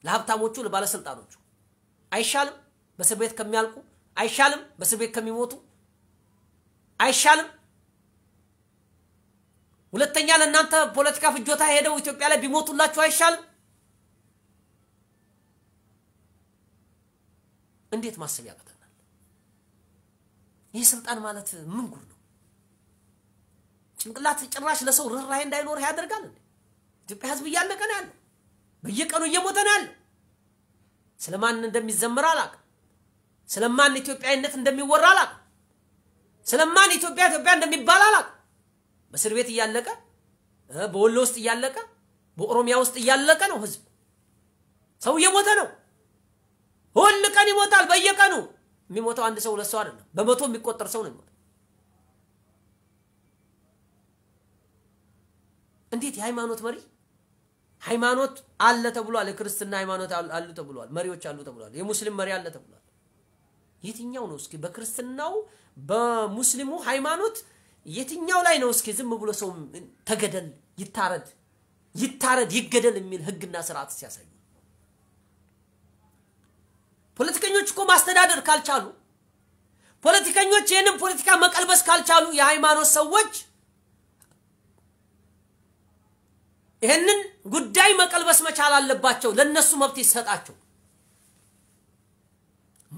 ለሀብታሞቹ፣ ለባለስልጣኖቹ አይሻልም በእስር ቤት ከሚያልቁ አይሻልም በእስር ቤት ከሚሞቱ አይሻልም ሁለተኛ ለእናንተ ፖለቲካ ፍጆታ ሄደው ኢትዮጵያ ላይ ቢሞቱላችሁ አይሻልም እንዴት ማሰብ ያቅተናል ይህ ስልጣን ማለት ምን ጉድ ነው ጭንቅላት ጭራሽ ለሰው ርኅራሄ እንዳይኖር ያደርጋል ኢትዮጵያ ህዝብ እያለቀ ነው ያለው በየቀኑ እየሞተ ነው ያለው ስለማን እንደሚዘምር አላቅም። ስለማን ኢትዮጵያዊነት እንደሚወራ አላቅም። ስለማን ኢትዮጵያ ኢትዮጵያ እንደሚባል አላቅም። በእስር ቤት እያለቀ በወሎ ውስጥ እያለቀ በኦሮሚያ ውስጥ እያለቀ ነው ህዝብ። ሰው እየሞተ ነው። ሁል ቀን ይሞታል። በየቀኑ የሚሞተው አንድ ሰው ሁለት ሰው አይደለም፣ በመቶ የሚቆጠር ሰው ነው የሚሞተው። እንዴት የሃይማኖት መሪ ሃይማኖት አለ ተብሏል። የክርስትና ሃይማኖት አሉ ተብሏል። መሪዎች አሉ ተብሏል። የሙስሊም መሪ አለ ተብሏል። የትኛው ነው እስኪ በክርስትናው በሙስሊሙ ሃይማኖት የትኛው ላይ ነው እስኪ ዝም ብሎ ሰው ተገደል፣ ይታረድ፣ ይታረድ፣ ይገደል የሚል ህግና ስርዓት ሲያሳዩ ፖለቲከኞች እኮ ማስተዳደር ካልቻሉ ፖለቲከኞች ይህንን ፖለቲካ መቀልበስ ካልቻሉ የሃይማኖት ሰዎች ይህንን ጉዳይ መቀልበስ መቻል አለባቸው። ለነሱ መብት ይሰጣቸው።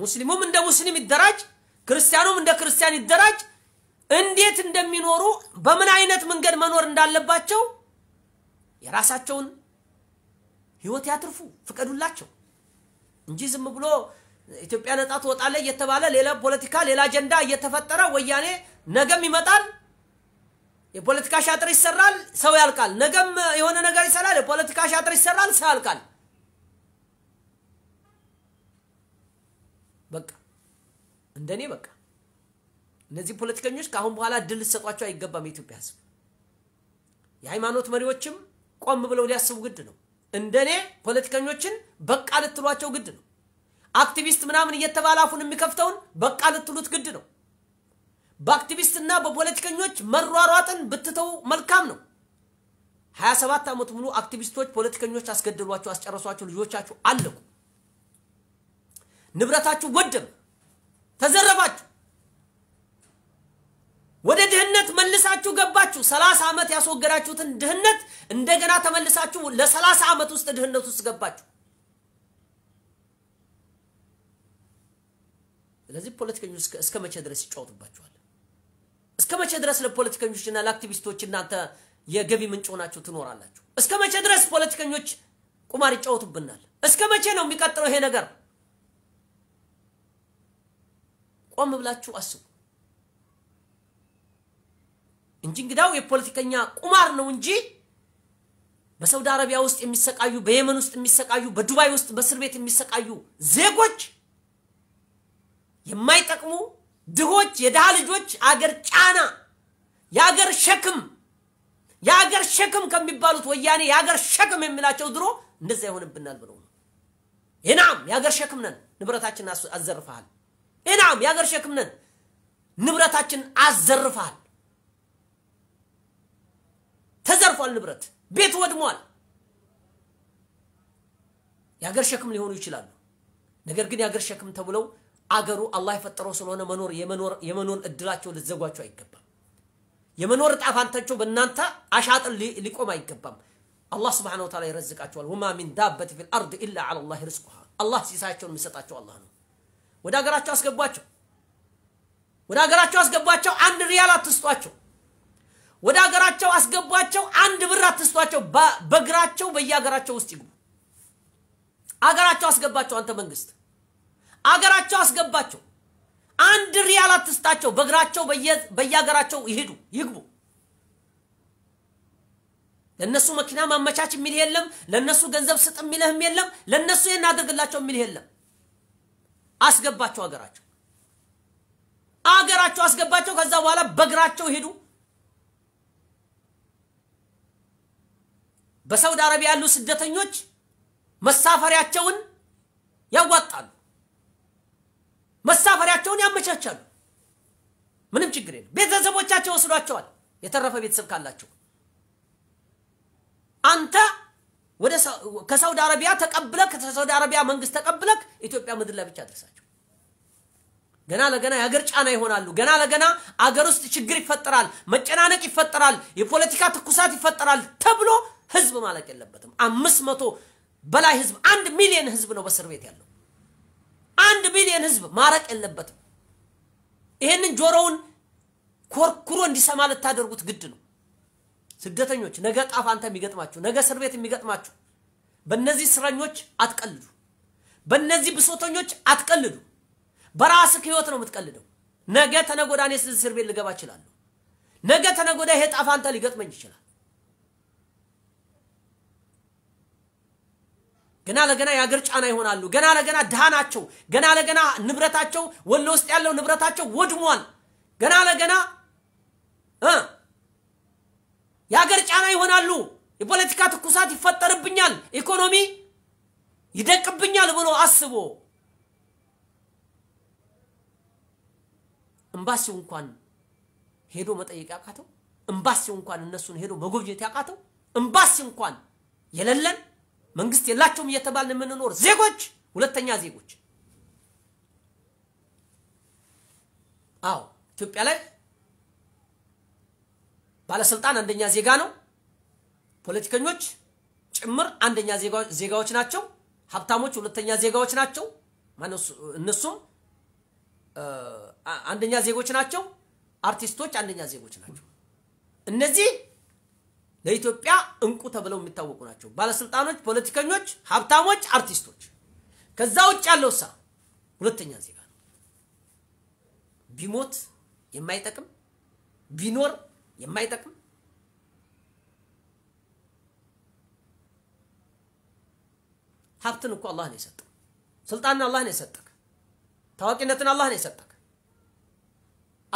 ሙስሊሙም እንደ ሙስሊም ይደራጅ፣ ክርስቲያኑም እንደ ክርስቲያን ይደራጅ። እንዴት እንደሚኖሩ በምን አይነት መንገድ መኖር እንዳለባቸው የራሳቸውን ህይወት ያትርፉ፣ ፍቀዱላቸው እንጂ ዝም ብሎ ኢትዮጵያ ነጻ ትወጣለች እየተባለ ሌላ ፖለቲካ፣ ሌላ አጀንዳ እየተፈጠረ ወያኔ ነገም ይመጣል የፖለቲካ ሻጥር ይሰራል፣ ሰው ያልቃል። ነገም የሆነ ነገር ይሰራል፣ የፖለቲካ ሻጥር ይሰራል፣ ሰው ያልቃል። በቃ እንደኔ በቃ እነዚህ ፖለቲከኞች ከአሁን በኋላ ድል ልሰጧቸው አይገባም። የኢትዮጵያ ሕዝብ የሃይማኖት መሪዎችም ቆም ብለው ሊያስቡ ግድ ነው። እንደኔ ፖለቲከኞችን በቃ ልትሏቸው ግድ ነው። አክቲቪስት ምናምን እየተባለ አፉን የሚከፍተውን በቃ ልትሉት ግድ ነው። በአክቲቪስትና በፖለቲከኞች መሯሯጥን ብትተው መልካም ነው። 27 ዓመት ሙሉ አክቲቪስቶች፣ ፖለቲከኞች አስገደሏቸው፣ አስጨረሷቸው፣ ልጆቻችሁ አለቁ፣ ንብረታችሁ ወደም፣ ተዘረፋችሁ፣ ወደ ድህነት መልሳችሁ ገባችሁ። 30 ዓመት ያስወገዳችሁትን ድህነት እንደገና ተመልሳችሁ ለ30 ዓመት ውስጥ ድህነት ውስጥ ገባችሁ። ስለዚህ ፖለቲከኞች እስከ መቼ ድረስ ይጫወቱባችኋል? እስከ መቼ ድረስ ለፖለቲከኞችና ለአክቲቪስቶች እናንተ የገቢ ምንጭ ሆናችሁ ትኖራላችሁ? እስከ መቼ ድረስ ፖለቲከኞች ቁማር ይጫወቱብናል? እስከ መቼ ነው የሚቀጥለው ይሄ ነገር? ቆም ብላችሁ አስቡ እንጂ እንግዳው የፖለቲከኛ ቁማር ነው እንጂ በሳውዲ አረቢያ ውስጥ የሚሰቃዩ፣ በየመን ውስጥ የሚሰቃዩ፣ በዱባይ ውስጥ በእስር ቤት የሚሰቃዩ ዜጎች የማይጠቅሙ ድሆች፣ የድሃ ልጆች አገር ጫና፣ የአገር ሸክም የአገር ሸክም ከሚባሉት ወያኔ የአገር ሸክም የሚላቸው ድሮ እንደዛ ይሆንብናል ብለው ነው። የናም የአገር ሸክም ነን፣ ንብረታችን አዘርፈሃል። የናም የአገር ሸክም ነን፣ ንብረታችን አዘርፈሃል። ተዘርፏል፣ ንብረት ቤት ወድሟል። የአገር ሸክም ሊሆኑ ይችላሉ። ነገር ግን የአገር ሸክም ተብለው አገሩ አላህ የፈጠረው ስለሆነ መኖር የመኖር የመኖር እድላቸው ልዘጓቸው አይገባም። የመኖር እጣ ፋንታቸው በእናንተ አሻጥን ሊቆም አይገባም። አላህ ስብሐነሁ ወተዓላ ይረዝቃቸዋል። ወማ ሚን ዳበት ፊል አርድ ኢላ ዐለላሂ ርዝቁሃ አላህ ሲሳያቸውን የሚሰጣቸው አላህ ነው። ወደ ሀገራቸው አስገቧቸው። ወደ ሀገራቸው አስገቧቸው። አንድ ሪያል አትስጧቸው። ወደ ሀገራቸው አስገቧቸው። አንድ ብር አትስጧቸው። በእግራቸው በየሀገራቸው ውስጥ ይግቡ። አገራቸው አስገባቸው። አንተ መንግስት አገራቸው አስገባቸው። አንድ ሪያል አትስጣቸው። በእግራቸው በየሀገራቸው ይሄዱ ይግቡ። ለእነሱ መኪና ማመቻች የሚል የለም። ለእነሱ ገንዘብ ስጥ የሚልህም የለም። ለእነሱ ይህን አድርግላቸው የሚልህ የለም። አስገባቸው አገራቸው አገራቸው አስገባቸው። ከዛ በኋላ በእግራቸው ይሄዱ በሳውዲ አረቢያ ያሉ ስደተኞች መሳፈሪያቸውን ያዋጣሉ። መሳፈሪያቸውን ያመቻቻሉ። ምንም ችግር የለም። ቤተሰቦቻቸው ወስዷቸዋል። የተረፈ ቤተሰብ ካላቸው አንተ ወደ ከሳውዲ አረቢያ ተቀብለክ ከሳውዲ አረቢያ መንግስት ተቀብለክ ኢትዮጵያ ምድር ላይ ብቻ አድርሳቸው። ገና ለገና የሀገር ጫና ይሆናሉ። ገና ለገና አገር ውስጥ ችግር ይፈጠራል፣ መጨናነቅ ይፈጠራል፣ የፖለቲካ ትኩሳት ይፈጠራል ተብሎ ህዝብ ማለቅ የለበትም። አምስት መቶ በላይ ህዝብ አንድ ሚሊዮን ህዝብ ነው በእስር ቤት ያለው። አንድ ቢሊዮን ህዝብ ማረቅ የለበትም። ይሄንን ጆሮውን ኮርኩሮ እንዲሰማ ልታደርጉት ግድ ነው። ስደተኞች፣ ነገ ጣፋንታ የሚገጥማችሁ፣ ነገ እስር ቤት የሚገጥማችሁ፣ በእነዚህ እስረኞች አትቀልዱ። በእነዚህ ብሶተኞች አትቀልዱ። በራስህ ህይወት ነው የምትቀልደው። ነገ ተነጎዳ እኔ እስር ቤት ልገባ እችላለሁ። ነገ ተነጎዳ ይሄ አንተ ሊገጥመኝ ይችላል። ገና ለገና የአገር ጫና ይሆናሉ። ገና ለገና ድሃ ናቸው። ገና ለገና ንብረታቸው ወሎ ውስጥ ያለው ንብረታቸው ወድሟል። ገና ለገና የአገር ጫና ይሆናሉ። የፖለቲካ ትኩሳት ይፈጠርብኛል፣ ኢኮኖሚ ይደቅብኛል ብሎ አስቦ እምባሲው እንኳን ሄዶ መጠየቅ ያቃተው፣ እምባሲው እንኳን እነሱን ሄዶ መጎብኘት ያቃተው፣ እምባሲ እንኳን የለለን? መንግስት የላቸውም እየተባልን የምንኖር ዜጎች፣ ሁለተኛ ዜጎች። አዎ ኢትዮጵያ ላይ ባለስልጣን አንደኛ ዜጋ ነው። ፖለቲከኞች ጭምር አንደኛ ዜጋዎች ናቸው። ሀብታሞች ሁለተኛ ዜጋዎች ናቸው። እነሱም አንደኛ ዜጎች ናቸው። አርቲስቶች አንደኛ ዜጎች ናቸው። እነዚህ ለኢትዮጵያ እንቁ ተብለው የሚታወቁ ናቸው። ባለስልጣኖች፣ ፖለቲከኞች፣ ሀብታሞች፣ አርቲስቶች። ከዛ ውጭ ያለው ሳ ሁለተኛ ዜጋ ነው። ቢሞት የማይጠቅም ቢኖር የማይጠቅም ሀብትን እኮ አላህ ነው የሰጠው። ስልጣንን አላህ ነው የሰጠክ። ታዋቂነትን አላህ ነው የሰጠክ።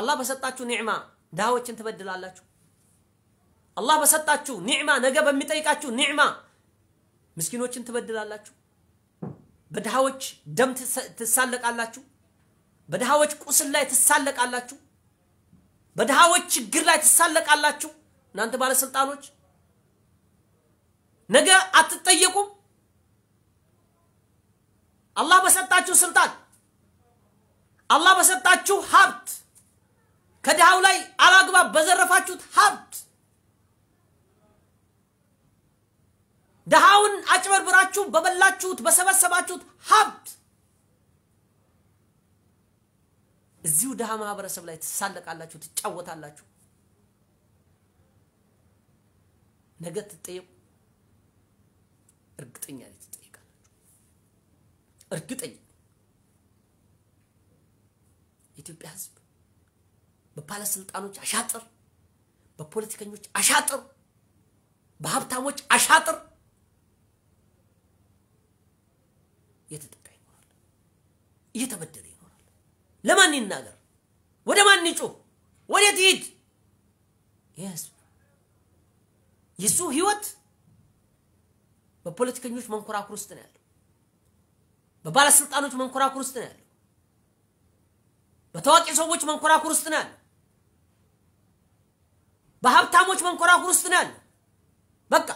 አላህ በሰጣችሁ ኒዕማ ድሃዎችን ትበድላላችሁ። አላህ በሰጣችሁ ኒዕማ፣ ነገ በሚጠይቃችሁ ኒዕማ ምስኪኖችን ትበድላላችሁ። በድሃዎች ደም ትሳለቃላችሁ። በድሃዎች ቁስል ላይ ትሳለቃላችሁ። በድሃዎች ችግር ላይ ትሳለቃላችሁ። እናንተ ባለስልጣኖች ነገ አትጠየቁም። አላህ በሰጣችሁ ስልጣን፣ አላህ በሰጣችሁ ሀብት ከድሃው ላይ አላግባብ በዘረፋችሁት ሀብት ድሃውን አጭበርብራችሁ በበላችሁት በሰበሰባችሁት ሀብት እዚሁ ድሃ ማህበረሰብ ላይ ትሳለቃላችሁ፣ ትጫወታላችሁ። ነገ ትጠየቁ እርግጠኛ ላይ ትጠይቃላችሁ። እርግጠኛ የኢትዮጵያ ህዝብ በባለስልጣኖች አሻጥር፣ በፖለቲከኞች አሻጥር፣ በሀብታሞች አሻጥር እየተጠቃ ይኖራል፣ እየተበደለ ይኖራል። ለማን ይናገር? ወደ ማን ይጩ? ወዴት ይሂድ? ይህ ህዝብ የሱ ህይወት በፖለቲከኞች መንኮራኩር ውስጥ ነው ያለው። በባለስልጣኖች መንኮራኩር ውስጥ ነው ያለው። በታዋቂ ሰዎች መንኮራኩር ውስጥ ነው ያለው። በሀብታሞች መንኮራኩር ውስጥ ነው ያለው። በቃ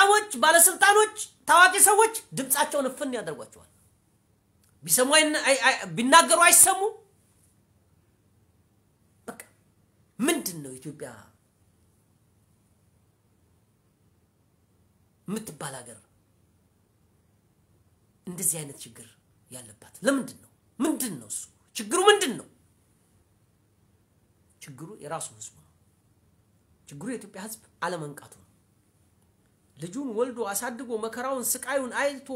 ሀብታሞች፣ ባለስልጣኖች፣ ታዋቂ ሰዎች ድምፃቸውን እፍን ያደርጓቸዋል። ቢሰሙ ቢናገሩ አይሰሙ። በቃ ምንድን ነው ኢትዮጵያ የምትባል ሀገር እንደዚህ አይነት ችግር ያለባት ለምንድን ነው? ምንድን ነው እሱ ችግሩ ምንድን ነው? ችግሩ የራሱ ህዝቡ ነው። ችግሩ የኢትዮጵያ ህዝብ አለመንቃቱ ነው። ልጁን ወልዶ አሳድጎ መከራውን ስቃዩን አይቶ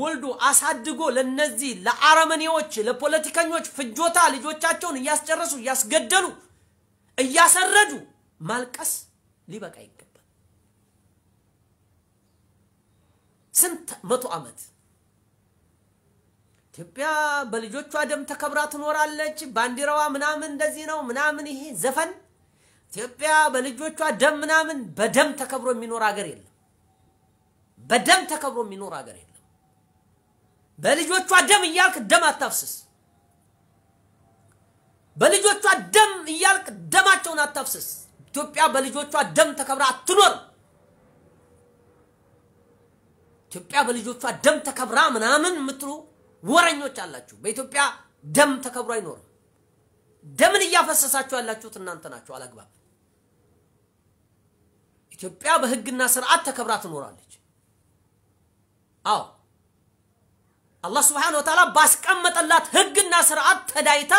ወልዶ አሳድጎ ለነዚህ ለአረመኔዎች ለፖለቲከኞች ፍጆታ ልጆቻቸውን እያስጨረሱ እያስገደሉ እያሰረዱ ማልቀስ ሊበቃ ይገባል። ስንት መቶ ዓመት ኢትዮጵያ በልጆቿ ደም ተከብራ ትኖራለች። ባንዲራዋ ምናምን እንደዚህ ነው ምናምን፣ ይሄ ዘፈን ኢትዮጵያ በልጆቿ ደም ምናምን በደም ተከብሮ የሚኖር ሀገር የለም። በደም ተከብሮ የሚኖር ሀገር የለም። በልጆቿ ደም እያልክ ደም አታፍስስ። በልጆቿ ደም እያልክ ደማቸውን አታፍስስ። ኢትዮጵያ በልጆቿ ደም ተከብራ አትኖርም። ኢትዮጵያ በልጆቿ ደም ተከብራ ምናምን የምትሉ ወረኞች አላችሁ። በኢትዮጵያ ደም ተከብሮ አይኖርም። ደምን እያፈሰሳችሁ ያላችሁት እናንተ ናችሁ። አላግባብ ኢትዮጵያ በህግና ስርዓት ተከብራ ትኖራለች። አዎ አላህ ስብሓነ ወተዓላ ባስቀመጠላት ህግና ስርዓት ተዳይታ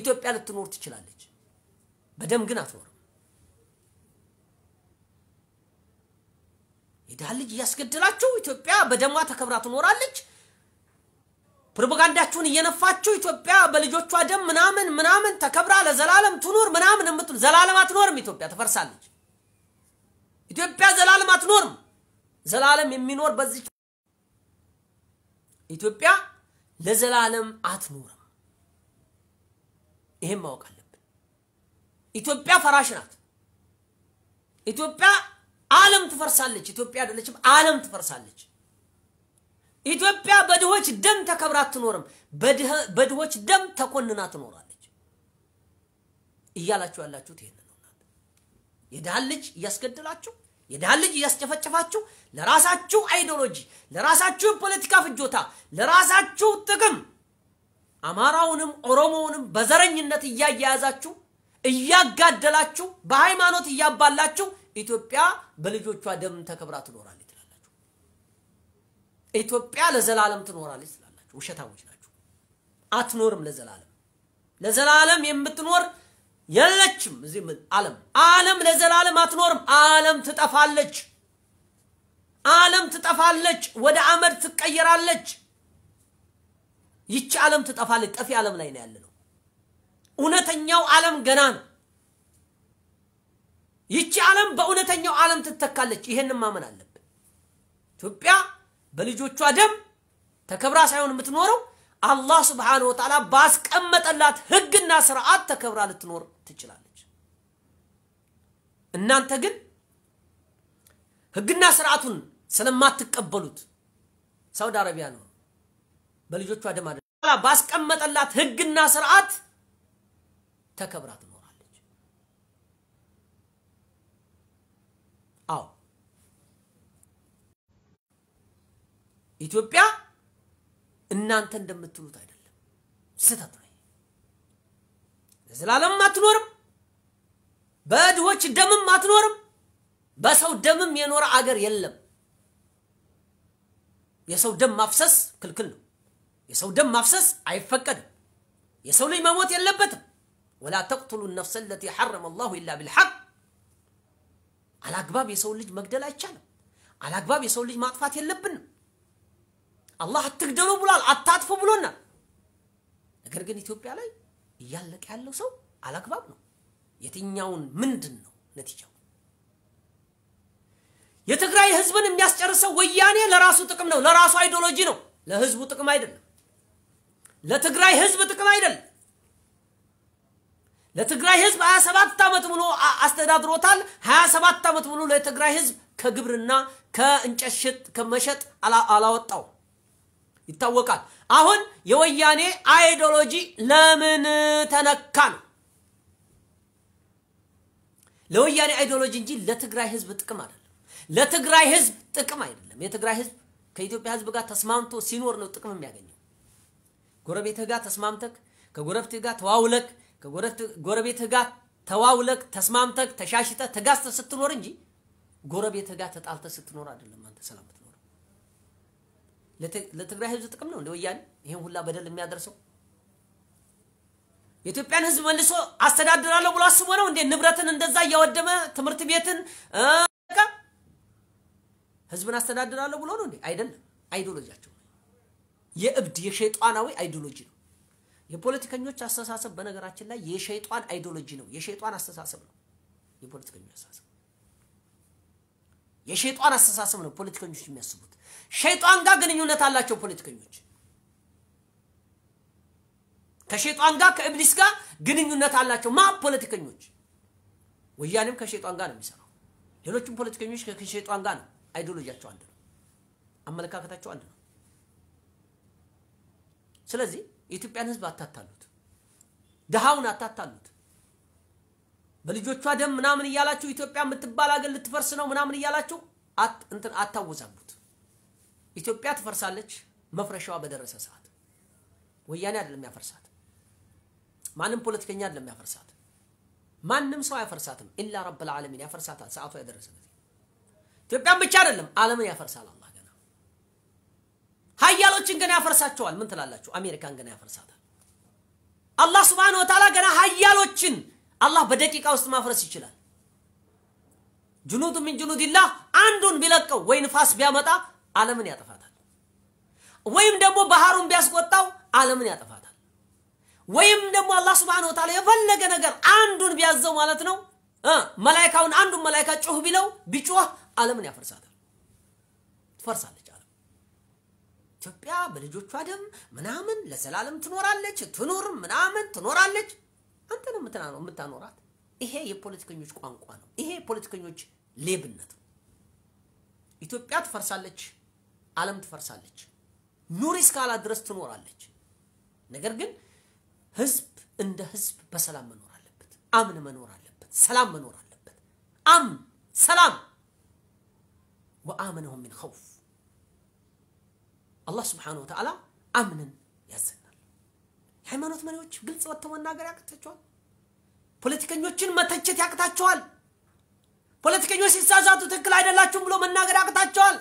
ኢትዮጵያ ልትኖር ትችላለች። በደም ግን አትኖርም። የድሃ ልጅ እያስገደላችሁ ኢትዮጵያ በደሟ ተከብራ ትኖራለች። ፕሮፓጋንዳችሁን እየነፋችሁ ኢትዮጵያ በልጆቿ ደም ምናምን ምናምን ተከብራ ለዘላለም ትኖር ምናምን የምትሉ ዘላለም አትኖርም። ኢትዮጵያ ትፈርሳለች። ኢትዮጵያ ዘላለም አትኖርም። ዘላለም የሚኖር በዚች ኢትዮጵያ ለዘላለም አትኖርም። ይሄን ማወቅ አለብን። ኢትዮጵያ ፈራሽ ናት። ኢትዮጵያ ዓለም ትፈርሳለች። ኢትዮጵያ አይደለችም፣ ዓለም ትፈርሳለች። ኢትዮጵያ በድሆች ደም ተከብራ አትኖርም። በድሆች ደም ተኮንና ትኖራለች እያላችሁ ያላችሁት ይሄን ነው። የድሃን ልጅ እያስገደላችሁ የድሃን ልጅ እያስጨፈጨፋችሁ ለራሳችሁ አይዲዮሎጂ፣ ለራሳችሁ የፖለቲካ ፍጆታ፣ ለራሳችሁ ጥቅም አማራውንም ኦሮሞውንም በዘረኝነት እያያያዛችሁ እያጋደላችሁ በሃይማኖት እያባላችሁ ኢትዮጵያ በልጆቿ ደም ተከብራ ትኖራለች ትላላችሁ። ኢትዮጵያ ለዘላለም ትኖራለች ትላላችሁ። ውሸታሞች ናችሁ። አትኖርም ለዘላለም ለዘላለም የምትኖር የለችም። እዚህ ዓለም ዓለም ለዘላለም አትኖርም። ዓለም ትጠፋለች። ዓለም ትጠፋለች፣ ወደ አመድ ትቀየራለች። ይቺ ዓለም ትጠፋለች። ጠፊ ዓለም ላይ ነው ያለነው። እውነተኛው ዓለም ገና ነው። ይቺ ዓለም በእውነተኛው ዓለም ትተካለች። ይሄን ማመን አለብን። ኢትዮጵያ በልጆቿ ደም ተከብራ ሳይሆን የምትኖረው አላህ ስብሓነሁ ወተዓላ ባስቀመጠላት ህግና ስርዓት ተከብራ ልትኖር ትችላለች። እናንተ ግን ህግና ስርዓቱን ስለማትቀበሉት ሳውዲ አረቢያ ነው በልጆቿ ደም ባስቀመጠላት ህግና ስርዓት ተከብራ ትኖራለች። አዎ ኢትዮጵያ እናንተ እንደምትሉት አይደለም፣ ስህተት ነው። ለዘላለም አትኖርም፣ በድሆች ደምም አትኖርም፣ በሰው ደምም የኖረ አገር የለም። የሰው ደም ማፍሰስ ክልክል ነው። የሰው ደም ማፍሰስ አይፈቀድም። የሰው ልጅ መሞት የለበትም። ወላ ተቅቱሉ ነፍሰ ለቲ ሐረመ አላሁ ኢላ ቢልሐቅ። አላግባብ የሰው ልጅ መግደል አይቻልም። አላግባብ የሰው ልጅ ማጥፋት የለብንም። አላህ አትግደሉ ብሏል፣ አታጥፉ ብሎናል። ነገር ግን ኢትዮጵያ ላይ እያለቀ ያለው ሰው አላግባብ ነው። የትኛውን ምንድን ነው ነቲጃው? የትግራይ ህዝብን የሚያስጨርሰው ወያኔ ለራሱ ጥቅም ነው፣ ለራሱ አይዲዮሎጂ ነው፣ ለህዝቡ ጥቅም አይደለም፣ ለትግራይ ህዝብ ጥቅም አይደለም። ለትግራይ ህዝብ 27 ዓመት ሙሉ አስተዳድሮታል። 27 ዓመት ሙሉ ለትግራይ ህዝብ ከግብርና ከእንጨት ከመሸጥ አላወጣው። ይታወቃል። አሁን የወያኔ አይዲዮሎጂ ለምን ተነካ ነው። ለወያኔ አይዲዮሎጂ እንጂ ለትግራይ ህዝብ ጥቅም አይደለም። ለትግራይ ህዝብ ጥቅም አይደለም። የትግራይ ህዝብ ከኢትዮጵያ ህዝብ ጋር ተስማምቶ ሲኖር ነው ጥቅም የሚያገኘው። ጎረቤትህ ጋር ተስማምተክ ከጎረቤትህ ጋር ተዋውለክ ጎረቤትህ ጋር ተዋውለክ ተስማምተክ ተሻሽተ ተጋስተ ስትኖር እንጂ ጎረቤትህ ጋር ተጣልተ ስትኖር አይደለም አንተ ሰላም ለትግራይ ህዝብ ጥቅም ነው እንደ ወያኔ ይሄን ሁላ በደል የሚያደርሰው? የኢትዮጵያን ህዝብ መልሶ አስተዳድራለሁ ብሎ አስቦ ነው እንዴ ንብረትን እንደዛ እያወደመ ትምህርት ቤትን ህዝብን አስተዳድራለሁ ብሎ ነው እንዴ? አይደለም። አይዲዮሎጂያቸው የእብድ የሸይጣናዊ አይዲዮሎጂ ነው። የፖለቲከኞች አስተሳሰብ በነገራችን ላይ የሸይጣን አይዲዮሎጂ ነው። የሸይጣን አስተሳሰብ ነው። የፖለቲከኞች አስተሳሰብ የሸይጣን አስተሳሰብ ነው። ፖለቲከኞች የሚያስቡት ሸይጣን ጋር ግንኙነት አላቸው ፖለቲከኞች። ከሸይጣን ጋር ከእብሊስ ጋር ግንኙነት አላቸው ማ ፖለቲከኞች። ወያኔም ከሸይጣን ጋር ነው የሚሰራው። ሌሎችም ፖለቲከኞች ከሸይጣን ጋር ነው። አይዲዮሎጂያቸው አንድ ነው። አመለካከታቸው አንድ ነው። ስለዚህ የኢትዮጵያን ህዝብ አታታሉት፣ ድሃውን አታታሉት። በልጆቿ ደም ምናምን እያላችሁ ኢትዮጵያ የምትባል አገር ልትፈርስ ነው ምናምን እያላችሁ አታወዛቡት። ኢትዮጵያ ትፈርሳለች መፍረሻዋ በደረሰ ሰዓት። ወያኔ አይደለም ያፈርሳት፣ ማንም ፖለቲከኛ አይደለም ያፈርሳት፣ ማንም ሰው አያፈርሳትም። ኢላ ረብ ዓለሚን ያፈርሳታል፣ ሰዓቷ የደረሰበት። ኢትዮጵያን ብቻ አይደለም ዓለምን ያፈርሳል አላህ። ገና ሀያሎችን ገና ያፈርሳቸዋል። ምን ትላላችሁ? አሜሪካን ገና ያፈርሳታል አላህ ሱብሓነሁ ወተዓላ። ገና ሀያሎችን አላህ በደቂቃ ውስጥ ማፍረስ ይችላል። ጅኑዱ ሚን ጅኑዲላህ አንዱን ቢለቀው ወይ ንፋስ ቢያመጣ ዓለምን ያጠፋታል። ወይም ደግሞ ባህሩን ቢያስቆጣው ዓለምን ያጠፋታል። ወይም ደግሞ አላህ ስብሐነሁ ወተዓላ የፈለገ ነገር አንዱን ቢያዘው ማለት ነው መላይካውን አንዱን መላይካ ጩህ ቢለው ቢጮህ ዓለምን ያፈርሳታል። ትፈርሳለች ዓለም። ኢትዮጵያ በልጆቿ ደም ምናምን ለዘላለም ትኖራለች፣ ትኑር ምናምን ትኖራለች። አንተ ነው የምታኖራት። ይሄ የፖለቲከኞች ቋንቋ ነው። ይሄ የፖለቲከኞች ሌብነት ነው። ኢትዮጵያ ትፈርሳለች። ዓለም ትፈርሳለች። ኑሪ እስካላት ድረስ ትኖራለች። ነገር ግን ህዝብ እንደ ህዝብ በሰላም መኖር አለበት። አምን መኖር አለበት። ሰላም መኖር አለበት። አምን ሰላም ወአመነሁም ሚን ኸውፍ አላህ ስብሓነ ወተዓላ አምንን ያዘናል። የሃይማኖት መሪዎች ግልጽ ወጥተው መናገር ያቅታቸዋል። ፖለቲከኞችን መተቸት ያቅታቸዋል። ፖለቲከኞች ሲሳሳቱ ትክክል አይደላችሁም ብሎ መናገር ያቅታቸዋል።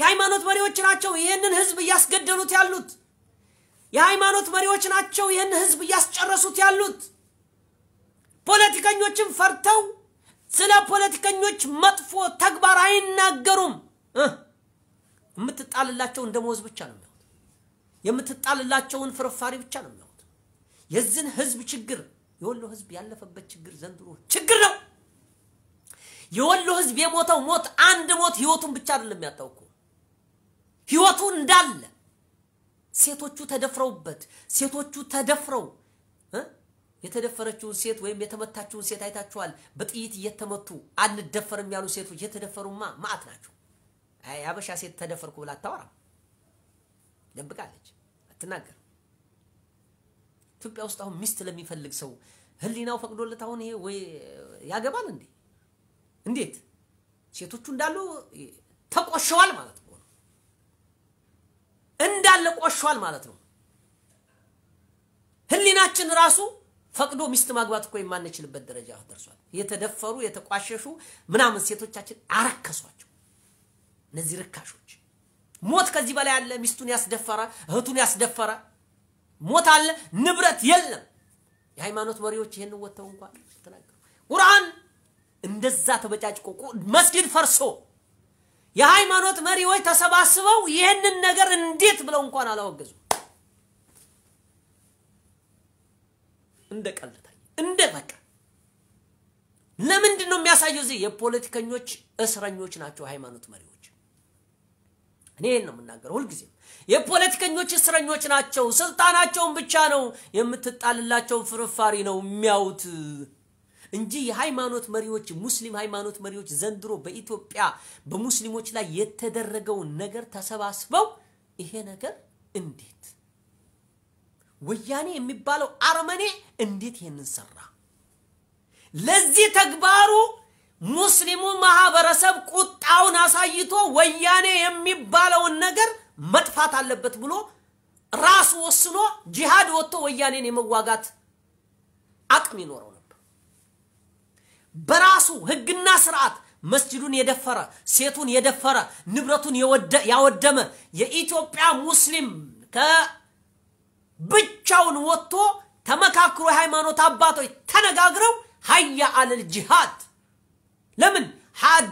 የሃይማኖት መሪዎች ናቸው ይህንን ህዝብ እያስገደሉት ያሉት። የሃይማኖት መሪዎች ናቸው ይህን ህዝብ እያስጨረሱት ያሉት። ፖለቲከኞችን ፈርተው ስለ ፖለቲከኞች መጥፎ ተግባር አይናገሩም። የምትጣልላቸውን ደሞዝ ብቻ ነው የሚያዩት። የምትጣልላቸውን ፍርፋሪ ብቻ ነው የሚያዩት። የዚህን ህዝብ ችግር የወሎ ህዝብ ያለፈበት ችግር ዘንድሮ ችግር ነው። የወሎ ህዝብ የሞተው ሞት አንድ ሞት ህይወቱን ብቻ አይደለም ያጣው ህይወቱ እንዳለ ሴቶቹ ተደፍረውበት ሴቶቹ ተደፍረው የተደፈረችውን ሴት ወይም የተመታችውን ሴት አይታችኋል። በጥይት እየተመቱ አንደፈርም ያሉ ሴቶች የተደፈሩማ ማዕት ናቸው። አይ አበሻ ሴት ተደፈርኩ ብላ አታወራም፣ ደብቃለች፣ አትናገር። ኢትዮጵያ ውስጥ አሁን ሚስት ለሚፈልግ ሰው ህሊናው ፈቅዶለት አሁን ይሄ ወይ ያገባል እንዴ? እንዴት ሴቶቹ እንዳሉ ተቆሸዋል ማለት ነው። እንዳለ ቆሿል ማለት ነው። ህሊናችን ራሱ ፈቅዶ ሚስት ማግባት እኮ የማንችልበት ደረጃ ደርሷል። የተደፈሩ የተቋሸሹ ምናምን ሴቶቻችን አረከሷቸው። እነዚህ ርካሾች ሞት ከዚህ በላይ አለ። ሚስቱን ያስደፈረ እህቱን ያስደፈረ ሞት አለ። ንብረት የለም። የሃይማኖት መሪዎች ይህን ወጥተው እንኳን ተናገሩ። ቁርአን እንደዛ ተበጫጭቆ መስጊድ ፈርሶ የሃይማኖት መሪዎች ተሰባስበው ይህንን ነገር እንዴት ብለው እንኳን አላወገዙ። እንደ ቀልድታይ እንደ በቃ ለምንድን ነው የሚያሳየው? እዚህ የፖለቲከኞች እስረኞች ናቸው ሃይማኖት መሪዎች። እኔ ይህን ነው የምናገረው ሁልጊዜ የፖለቲከኞች እስረኞች ናቸው። ስልጣናቸውን ብቻ ነው የምትጣልላቸው ፍርፋሪ ነው የሚያዩት። እንጂ የሃይማኖት መሪዎች ሙስሊም ሃይማኖት መሪዎች ዘንድሮ በኢትዮጵያ በሙስሊሞች ላይ የተደረገውን ነገር ተሰባስበው ይሄ ነገር እንዴት ወያኔ የሚባለው አረመኔ እንዴት ይሄንን ሰራ? ለዚህ ተግባሩ ሙስሊሙ ማህበረሰብ ቁጣውን አሳይቶ ወያኔ የሚባለውን ነገር መጥፋት አለበት ብሎ ራሱ ወስኖ ጂሃድ ወጥቶ ወያኔን የመዋጋት አቅም ይኖረው በራሱ ህግና ስርዓት መስጅዱን የደፈረ ሴቱን የደፈረ ንብረቱን ያወደመ የኢትዮጵያ ሙስሊም ከብቻውን ወጥቶ ተመካክሮ የሃይማኖት አባቶች ተነጋግረው ሀያ አለል ጅሃድ ለምን ሀድ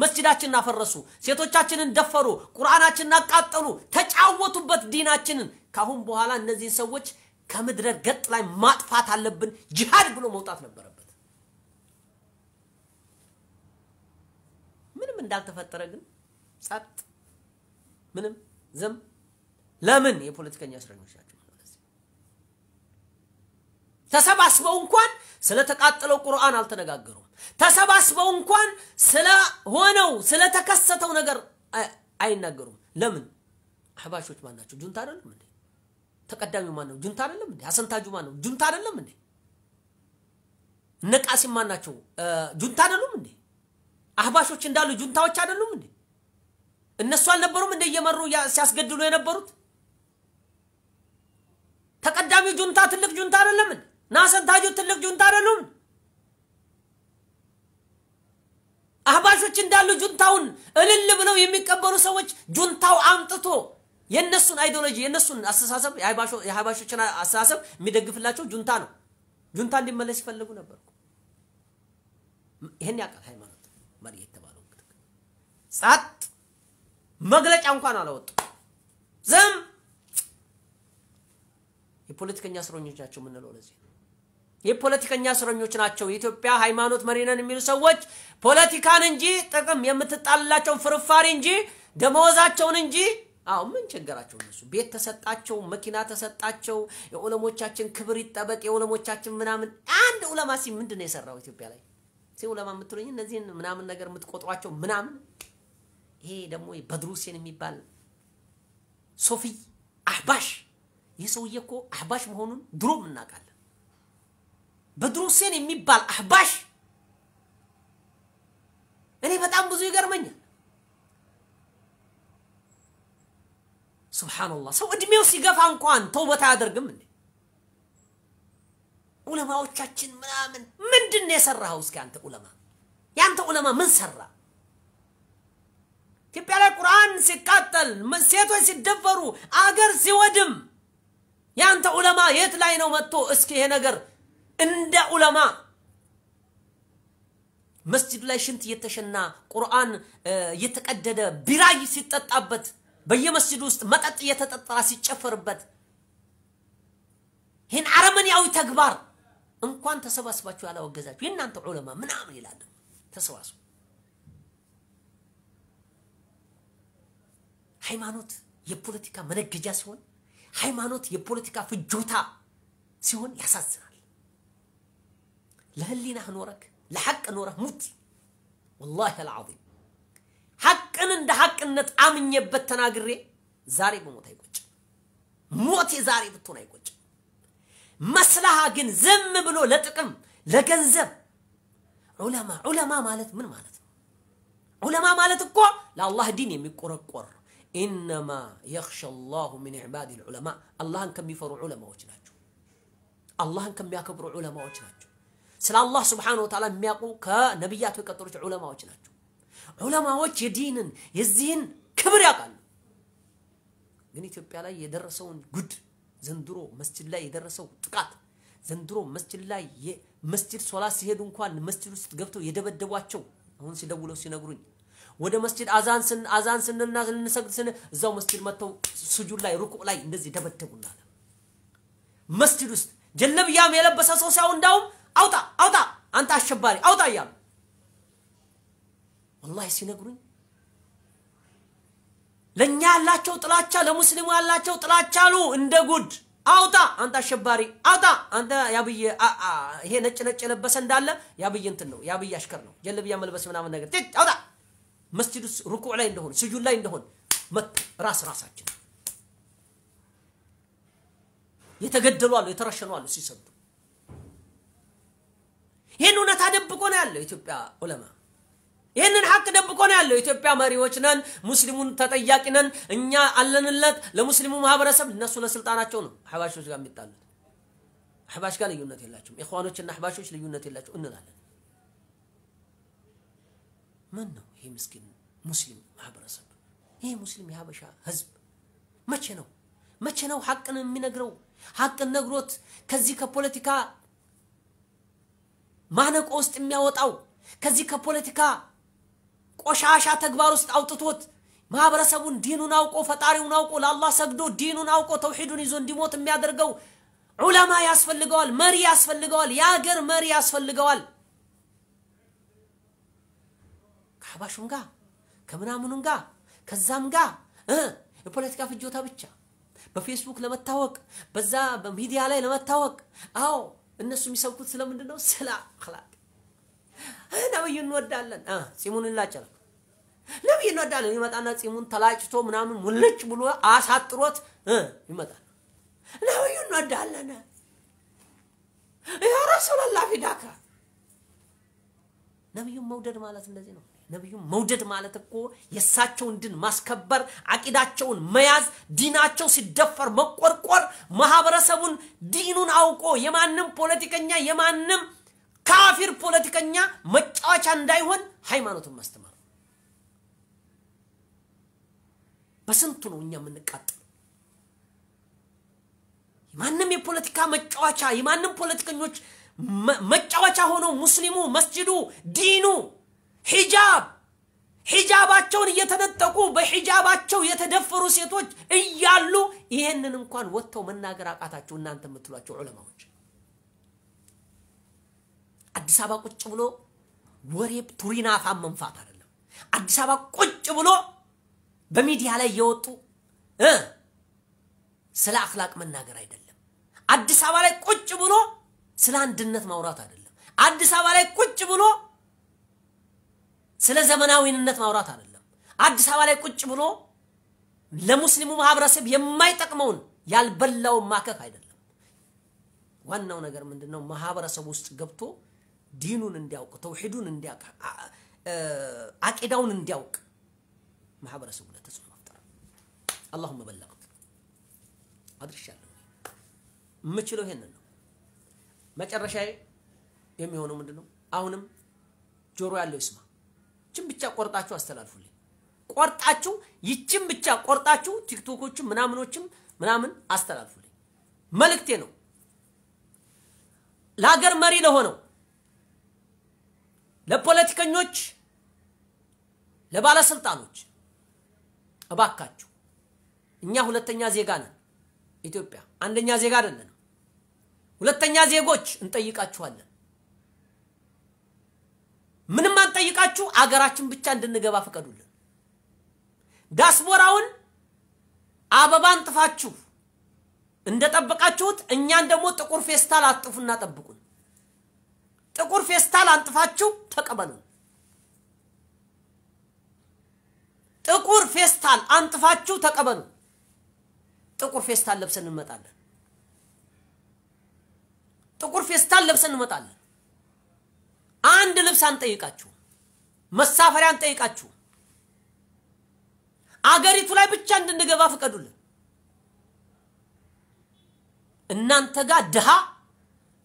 መስጅዳችንን አፈረሱ፣ ሴቶቻችንን ደፈሩ፣ ቁርአናችንን አቃጠሉ፣ ተጫወቱበት ዲናችንን። ካሁን በኋላ እነዚህን ሰዎች ከምድረ ገጥ ላይ ማጥፋት አለብን፣ ጅሃድ ብሎ መውጣት ነበር። ምንም እንዳልተፈጠረ ግን ጸጥ፣ ምንም ዝም። ለምን የፖለቲከኛ እስረኞች ናቸው። ተሰባስበው እንኳን ስለተቃጠለው ቁርአን አልተነጋገሩም። ተሰባስበው እንኳን ስለሆነው ስለተከሰተው ነገር አይናገሩም። ለምን? አህባሾች ማን ናቸው? ጁንታ አይደለም እንዴ? ተቀዳሚው ማን ነው? ጁንታ አይደለም እንዴ? አሰንታጁ ማን ነው? ጁንታ አይደለም እንዴ? እነ ቃሲም ማን ናቸው? ጁንታ አይደሉም እንዴ? አህባሾች እንዳሉ ጁንታዎች አይደሉም እንዴ? እነሱ አልነበሩም እንደ እየመሩ ሲያስገድሉ የነበሩት? ተቀዳሚው ጁንታ ትልቅ ጁንታ አይደለም እንዴ? ትልቅ ጁንታ አይደሉም? አህባሾች እንዳሉ ጁንታውን እልል ብለው የሚቀበሉ ሰዎች ጁንታው አምጥቶ የእነሱን አይዲዮሎጂ የእነሱን አስተሳሰብ የአህባሾችን አስተሳሰብ የሚደግፍላቸው ጁንታ ነው። ጁንታ እንዲመለስ ይፈልጉ ነበር። ይህን ያውቃል ጸጥ፣ መግለጫ እንኳን አላወጡ። ዝም የፖለቲከኛ እስረኞች ናቸው የምንለው ለዚህ የፖለቲከኛ እስረኞች ናቸው። የኢትዮጵያ ሃይማኖት መሪ የሚሉ ሰዎች ፖለቲካን እንጂ ጥቅም የምትጣልላቸውን ፍርፋሪ እንጂ ደመወዛቸውን እንጂ አዎ ምን ቸገራቸው? እነሱ ቤት ተሰጣቸው፣ መኪና ተሰጣቸው። የዑለሞቻችን ክብር ይጠበቅ፣ የዑለሞቻችን ምናምን። አንድ ዑለማ ሲ ምንድን ነው የሰራው ኢትዮጵያ ላይ? ሲ ዑለማ የምትሉኝ እነዚህን ምናምን ነገር የምትቆጥሯቸው ምናምን ይሄ ደግሞ በድሩሴን የሚባል ሶፊይ አህባሽ፣ ይህ ሰውዬ እኮ አህባሽ መሆኑን ድሮም እናውቃለን። በድሩሴን የሚባል አህባሽ እኔ በጣም ብዙ ይገርመኛል። ሱብሓነላህ ሰው እድሜው ሲገፋ እንኳን ተውበት አያደርግም እንዴ? ዑለማዎቻችን ምናምን ምንድን ነው የሰራኸው? እስኪ አንተ ዑለማ ያንተ ዑለማ ምን ሰራ? ኢትዮጵያ ላይ ቁርአን ሲቃጠል፣ ሴቶች ሲደፈሩ፣ አገር ሲወድም ያንተ ዑለማ የት ላይ ነው መጥቶ እስኪ ይሄ ነገር እንደ ዑለማ መስጅድ ላይ ሽንት እየተሸና ቁርአን እየተቀደደ ቢራይ ሲጠጣበት በየመስጅዱ ውስጥ መጠጥ እየተጠጣ ሲጨፈርበት ይህን አረመኔያዊ ተግባር እንኳን ተሰባስባችሁ ያላወገዛችሁ የእናንተ ዑለማ ምናምን ይላል። ተሰባስቡ። ሃይማኖት የፖለቲካ መነገጃ ሲሆን፣ ሃይማኖት የፖለቲካ ፍጆታ ሲሆን ያሳዝናል። ለህሊናህ ኖረክ ለሐቅ ኖረህ ሙት። ወላሂ አልዓዚም ሐቅን እንደ ሐቅነት አምኜበት ተናግሬ ዛሬ በሞት አይቆጭም። ሞቴ ዛሬ ብትሆን አይቆጭም። መስላሃ ግን ዝም ብሎ ለጥቅም ለገንዘብ ዑለማ ዑለማ ማለት ምን ማለት ነው? ዑለማ ማለት እኮ ለአላህ ዲን የሚቆረቆር ኢነማ የኽሻ ላሁ ሚን ዕባድ ልዑለማ አላህን ከሚፈሩ ዑለማዎች ናቸው። አላህን ከሚያከብሩ ዑለማዎች ናቸው። ስለ አላህ ስብሓነ ወተዓላ የሚያውቁ ከነቢያቱ የቀጠሉት ዑለማዎች ናቸው። ዑለማዎች የዲንን የዚህን ክብር ያውቃሉ። ግን ኢትዮጵያ ላይ የደረሰውን ጉድ ዘንድሮ መስጅድ ላይ የደረሰው ጥቃት ዘንድሮ መስጅድ ላይ መስጅድ ሶላት ሲሄዱ እንኳን መስጅድ ውስጥ ገብተው የደበደቧቸው አሁን ሲደውለው ሲነግሩኝ ወደ መስጂድ አዛን ስን አዛን ስንልና ልንሰግድ ስን እዛው መስጂድ መጥተው ስጁድ ላይ ሩኩዕ ላይ እንደዚህ ደበደቡና መስጂድ ውስጥ ጀለብያም የለበሰ ሰው ሲያው እንዳውም አውጣ አውጣ አንተ አሸባሪ አውጣ እያሉ ወላሂ ሲነግሩኝ ለእኛ ያላቸው ጥላቻ ለሙስሊሙ ያላቸው ጥላቻ ነው እንደ ጉድ። አውጣ አንተ አሸባሪ፣ አውጣ አንተ ያብይ። ይሄ ነጭ ነጭ የለበሰ እንዳለ ያብይ እንትን ነው ያብይ አሽከር ነው። ጀለብያ መልበስ ምናምን ነገር አውጣ መስጅድ ውስጥ ሩኩዕ ላይ እንደሆን ስጁድ ላይ እንደሆን መጥ ራስ ራሳችን የተገደሉ አሉ፣ የተረሸኑ አሉ ሲሰዱ ይህን እውነታ ደብቆ ነው ያለው ኢትዮጵያ ዑለማ። ይህንን ሀቅ ደብቆ ነው ያለው። ኢትዮጵያ መሪዎች ነን፣ ሙስሊሙን ተጠያቂ ነን፣ እኛ አለንለት ለሙስሊሙ ማህበረሰብ። እነሱ ለስልጣናቸው ነው አህባሾች ጋር የሚጣሉት። አህባሽ ጋር ልዩነት የላቸውም። ኢኽዋኖችና አህባሾች ልዩነት የላቸው እንላለን። منه هي مسكين مسلم مهبرسب هي مسلم يهبشا هزب ما تشنو ما تشنو حقنا من نقرو حقنا نقروت كزيكا بوليتيكا معنك أوست إمي أوطاو كزيكا بوليتيكا قوشعشا تقبار أوست أوططوت ما برسبون دينو ناوكو فتاريو ناوكو لالله سقدو دينو ناوكو توحيدو نيزون ديموت إمي أدرقو علماء يسفل لقوال مري يسفل لقوال ياقر مري يسفل لقوال ከአህባሹም ጋር ከምናምኑም ጋር ከዛም ጋር የፖለቲካ ፍጆታ ብቻ በፌስቡክ ለመታወቅ በዛ በሚዲያ ላይ ለመታወቅ አዎ እነሱ የሚሰብኩት ስለምንድን ነው ስለ አክላቅ ነብይ እንወዳለን ፂሙን እንላጨለ። ነብይ እንወዳለን ይመጣና ፂሙን ተላጭቶ ምናምን ሙልጭ ብሎ አሳጥሮት ይመጣል ነብዩ እንወዳለን ያ ረሱላላ ፊዳካ ነብዩን መውደድ ማለት እንደዚህ ነው ነቢዩ መውደድ ማለት እኮ የእሳቸውን ድን ማስከበር፣ አቂዳቸውን መያዝ፣ ዲናቸው ሲደፈር መቆርቆር፣ ማህበረሰቡን ዲኑን አውቆ የማንም ፖለቲከኛ የማንም ካፊር ፖለቲከኛ መጫወቻ እንዳይሆን ሃይማኖትን ማስተማር። በስንቱ ነው እኛ የምንቃጠል? ማንም የፖለቲካ መጫወቻ የማንም ፖለቲከኞች መጫወቻ ሆኖ ሙስሊሙ መስጅዱ ዲኑ ሂጃብ ሂጃባቸውን እየተነጠቁ በሂጃባቸው የተደፈሩ ሴቶች እያሉ ይህንን እንኳን ወጥተው መናገር አቃታችሁ እናንተ የምትሏቸው ዑለማዎች። አዲስ አበባ ቁጭ ብሎ ወሬ ቱሪናፋ መንፋት አይደለም። አዲስ አበባ ቁጭ ብሎ በሚዲያ ላይ እየወጡ ስለ አክላቅ መናገር አይደለም። አዲስ አበባ ላይ ቁጭ ብሎ ስለ አንድነት ማውራት አይደለም። አዲስ አበባ ላይ ቁጭ ብሎ ስለ ዘመናዊነት ማውራት አይደለም። አዲስ አበባ ላይ ቁጭ ብሎ ለሙስሊሙ ማህበረሰብ የማይጠቅመውን ያልበላውን ማከክ አይደለም። ዋናው ነገር ምንድን ነው? ማህበረሰብ ውስጥ ገብቶ ዲኑን እንዲያውቅ፣ ተውሂዱን እንዲያውቅ፣ አቂዳውን እንዲያውቅ ማህበረሰቡ ላይ ተጽዕኖ መፍጠር። አላሁመ በለቅት አድርሻለሁ። የምችለው ይሄንን ነው። መጨረሻዬ የሚሆነው ምንድን ነው? አሁንም ጆሮ ያለው ይስማ። ይችን ብቻ ቆርጣችሁ አስተላልፉልኝ። ቆርጣችሁ ይችን ብቻ ቆርጣችሁ ቲክቶኮችም ምናምኖችም ምናምን አስተላልፉልኝ። መልእክቴ ነው ለሀገር መሪ ለሆነው ለፖለቲከኞች፣ ለባለስልጣኖች እባካችሁ እኛ ሁለተኛ ዜጋ ነን። ኢትዮጵያ አንደኛ ዜጋ አይደለንም። ሁለተኛ ዜጎች እንጠይቃችኋለን። ምንም አንጠይቃችሁ፣ አገራችን ብቻ እንድንገባ ፍቀዱልን። ዳስቦራውን አበባ አንጥፋችሁ እንደጠበቃችሁት እኛን ደግሞ ጥቁር ፌስታል አጥፉና ጠብቁን። ጥቁር ፌስታል አንጥፋችሁ ተቀበሉን። ጥቁር ፌስታል አንጥፋችሁ ተቀበሉ። ጥቁር ፌስታል ለብሰን እንመጣለን። ጥቁር ፌስታል ለብሰን እንመጣለን። አንድ ልብስ አንጠይቃችሁ፣ መሳፈሪያ አንጠይቃችሁ። አገሪቱ ላይ ብቻ እንድንገባ ፍቀዱልን። እናንተ ጋር ድሃ፣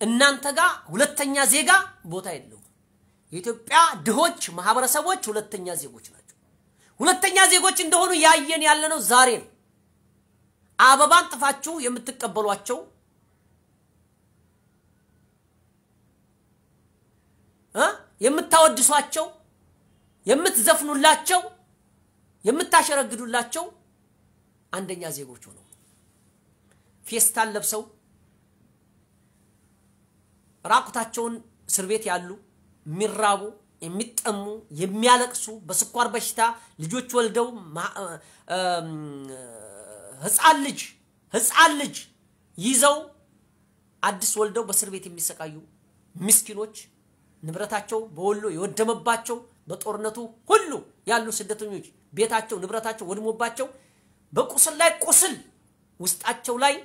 እናንተ ጋር ሁለተኛ ዜጋ ቦታ የለውም። የኢትዮጵያ ድሆች ማህበረሰቦች ሁለተኛ ዜጎች ናቸው። ሁለተኛ ዜጎች እንደሆኑ ያየን ያለነው ዛሬ ነው። አበባን ጥፋችሁ የምትቀበሏቸው የምታወድሷቸው፣ የምትዘፍኑላቸው፣ የምታሸረግዱላቸው አንደኛ ዜጎች ሆነው ፌስታን ለብሰው ራቁታቸውን እስር ቤት ያሉ የሚራቡ የሚጠሙ የሚያለቅሱ በስኳር በሽታ ልጆች ወልደው ህፃን ልጅ ህፃን ልጅ ይዘው አዲስ ወልደው በእስር ቤት የሚሰቃዩ ምስኪኖች ንብረታቸው በወሎ የወደመባቸው በጦርነቱ ሁሉ ያሉ ስደተኞች ቤታቸው ንብረታቸው ወድሞባቸው በቁስል ላይ ቁስል ውስጣቸው ላይ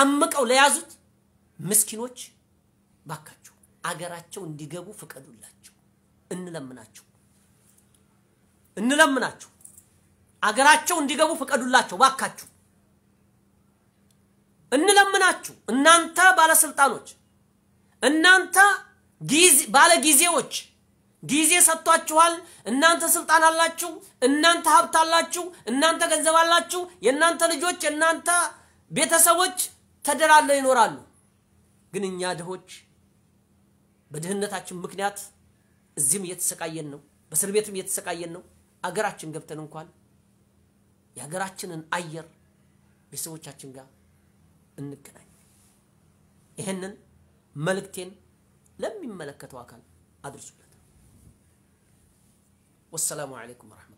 አምቀው ለያዙት ምስኪኖች ባካቸው አገራቸው እንዲገቡ ፍቀዱላቸው። እንለምናቸው እንለምናቸው አገራቸው እንዲገቡ ፍቀዱላቸው ባካችሁ እንለምናችሁ እናንተ ባለስልጣኖች እናንተ ባለ ጊዜዎች ጊዜ ሰጥቷችኋል። እናንተ ስልጣን አላችሁ፣ እናንተ ሀብት አላችሁ፣ እናንተ ገንዘብ አላችሁ። የእናንተ ልጆች፣ የእናንተ ቤተሰቦች ተደላለው ይኖራሉ። ግን እኛ ድሆች በድህነታችን ምክንያት እዚህም እየተሰቃየን ነው፣ በእስር ቤትም እየተሰቃየን ነው። አገራችን ገብተን እንኳን የሀገራችንን አየር ቤተሰቦቻችን ጋር እንገናኝ። ይህንን ملكتين لم يملك أدرس والسلام عليكم ورحمة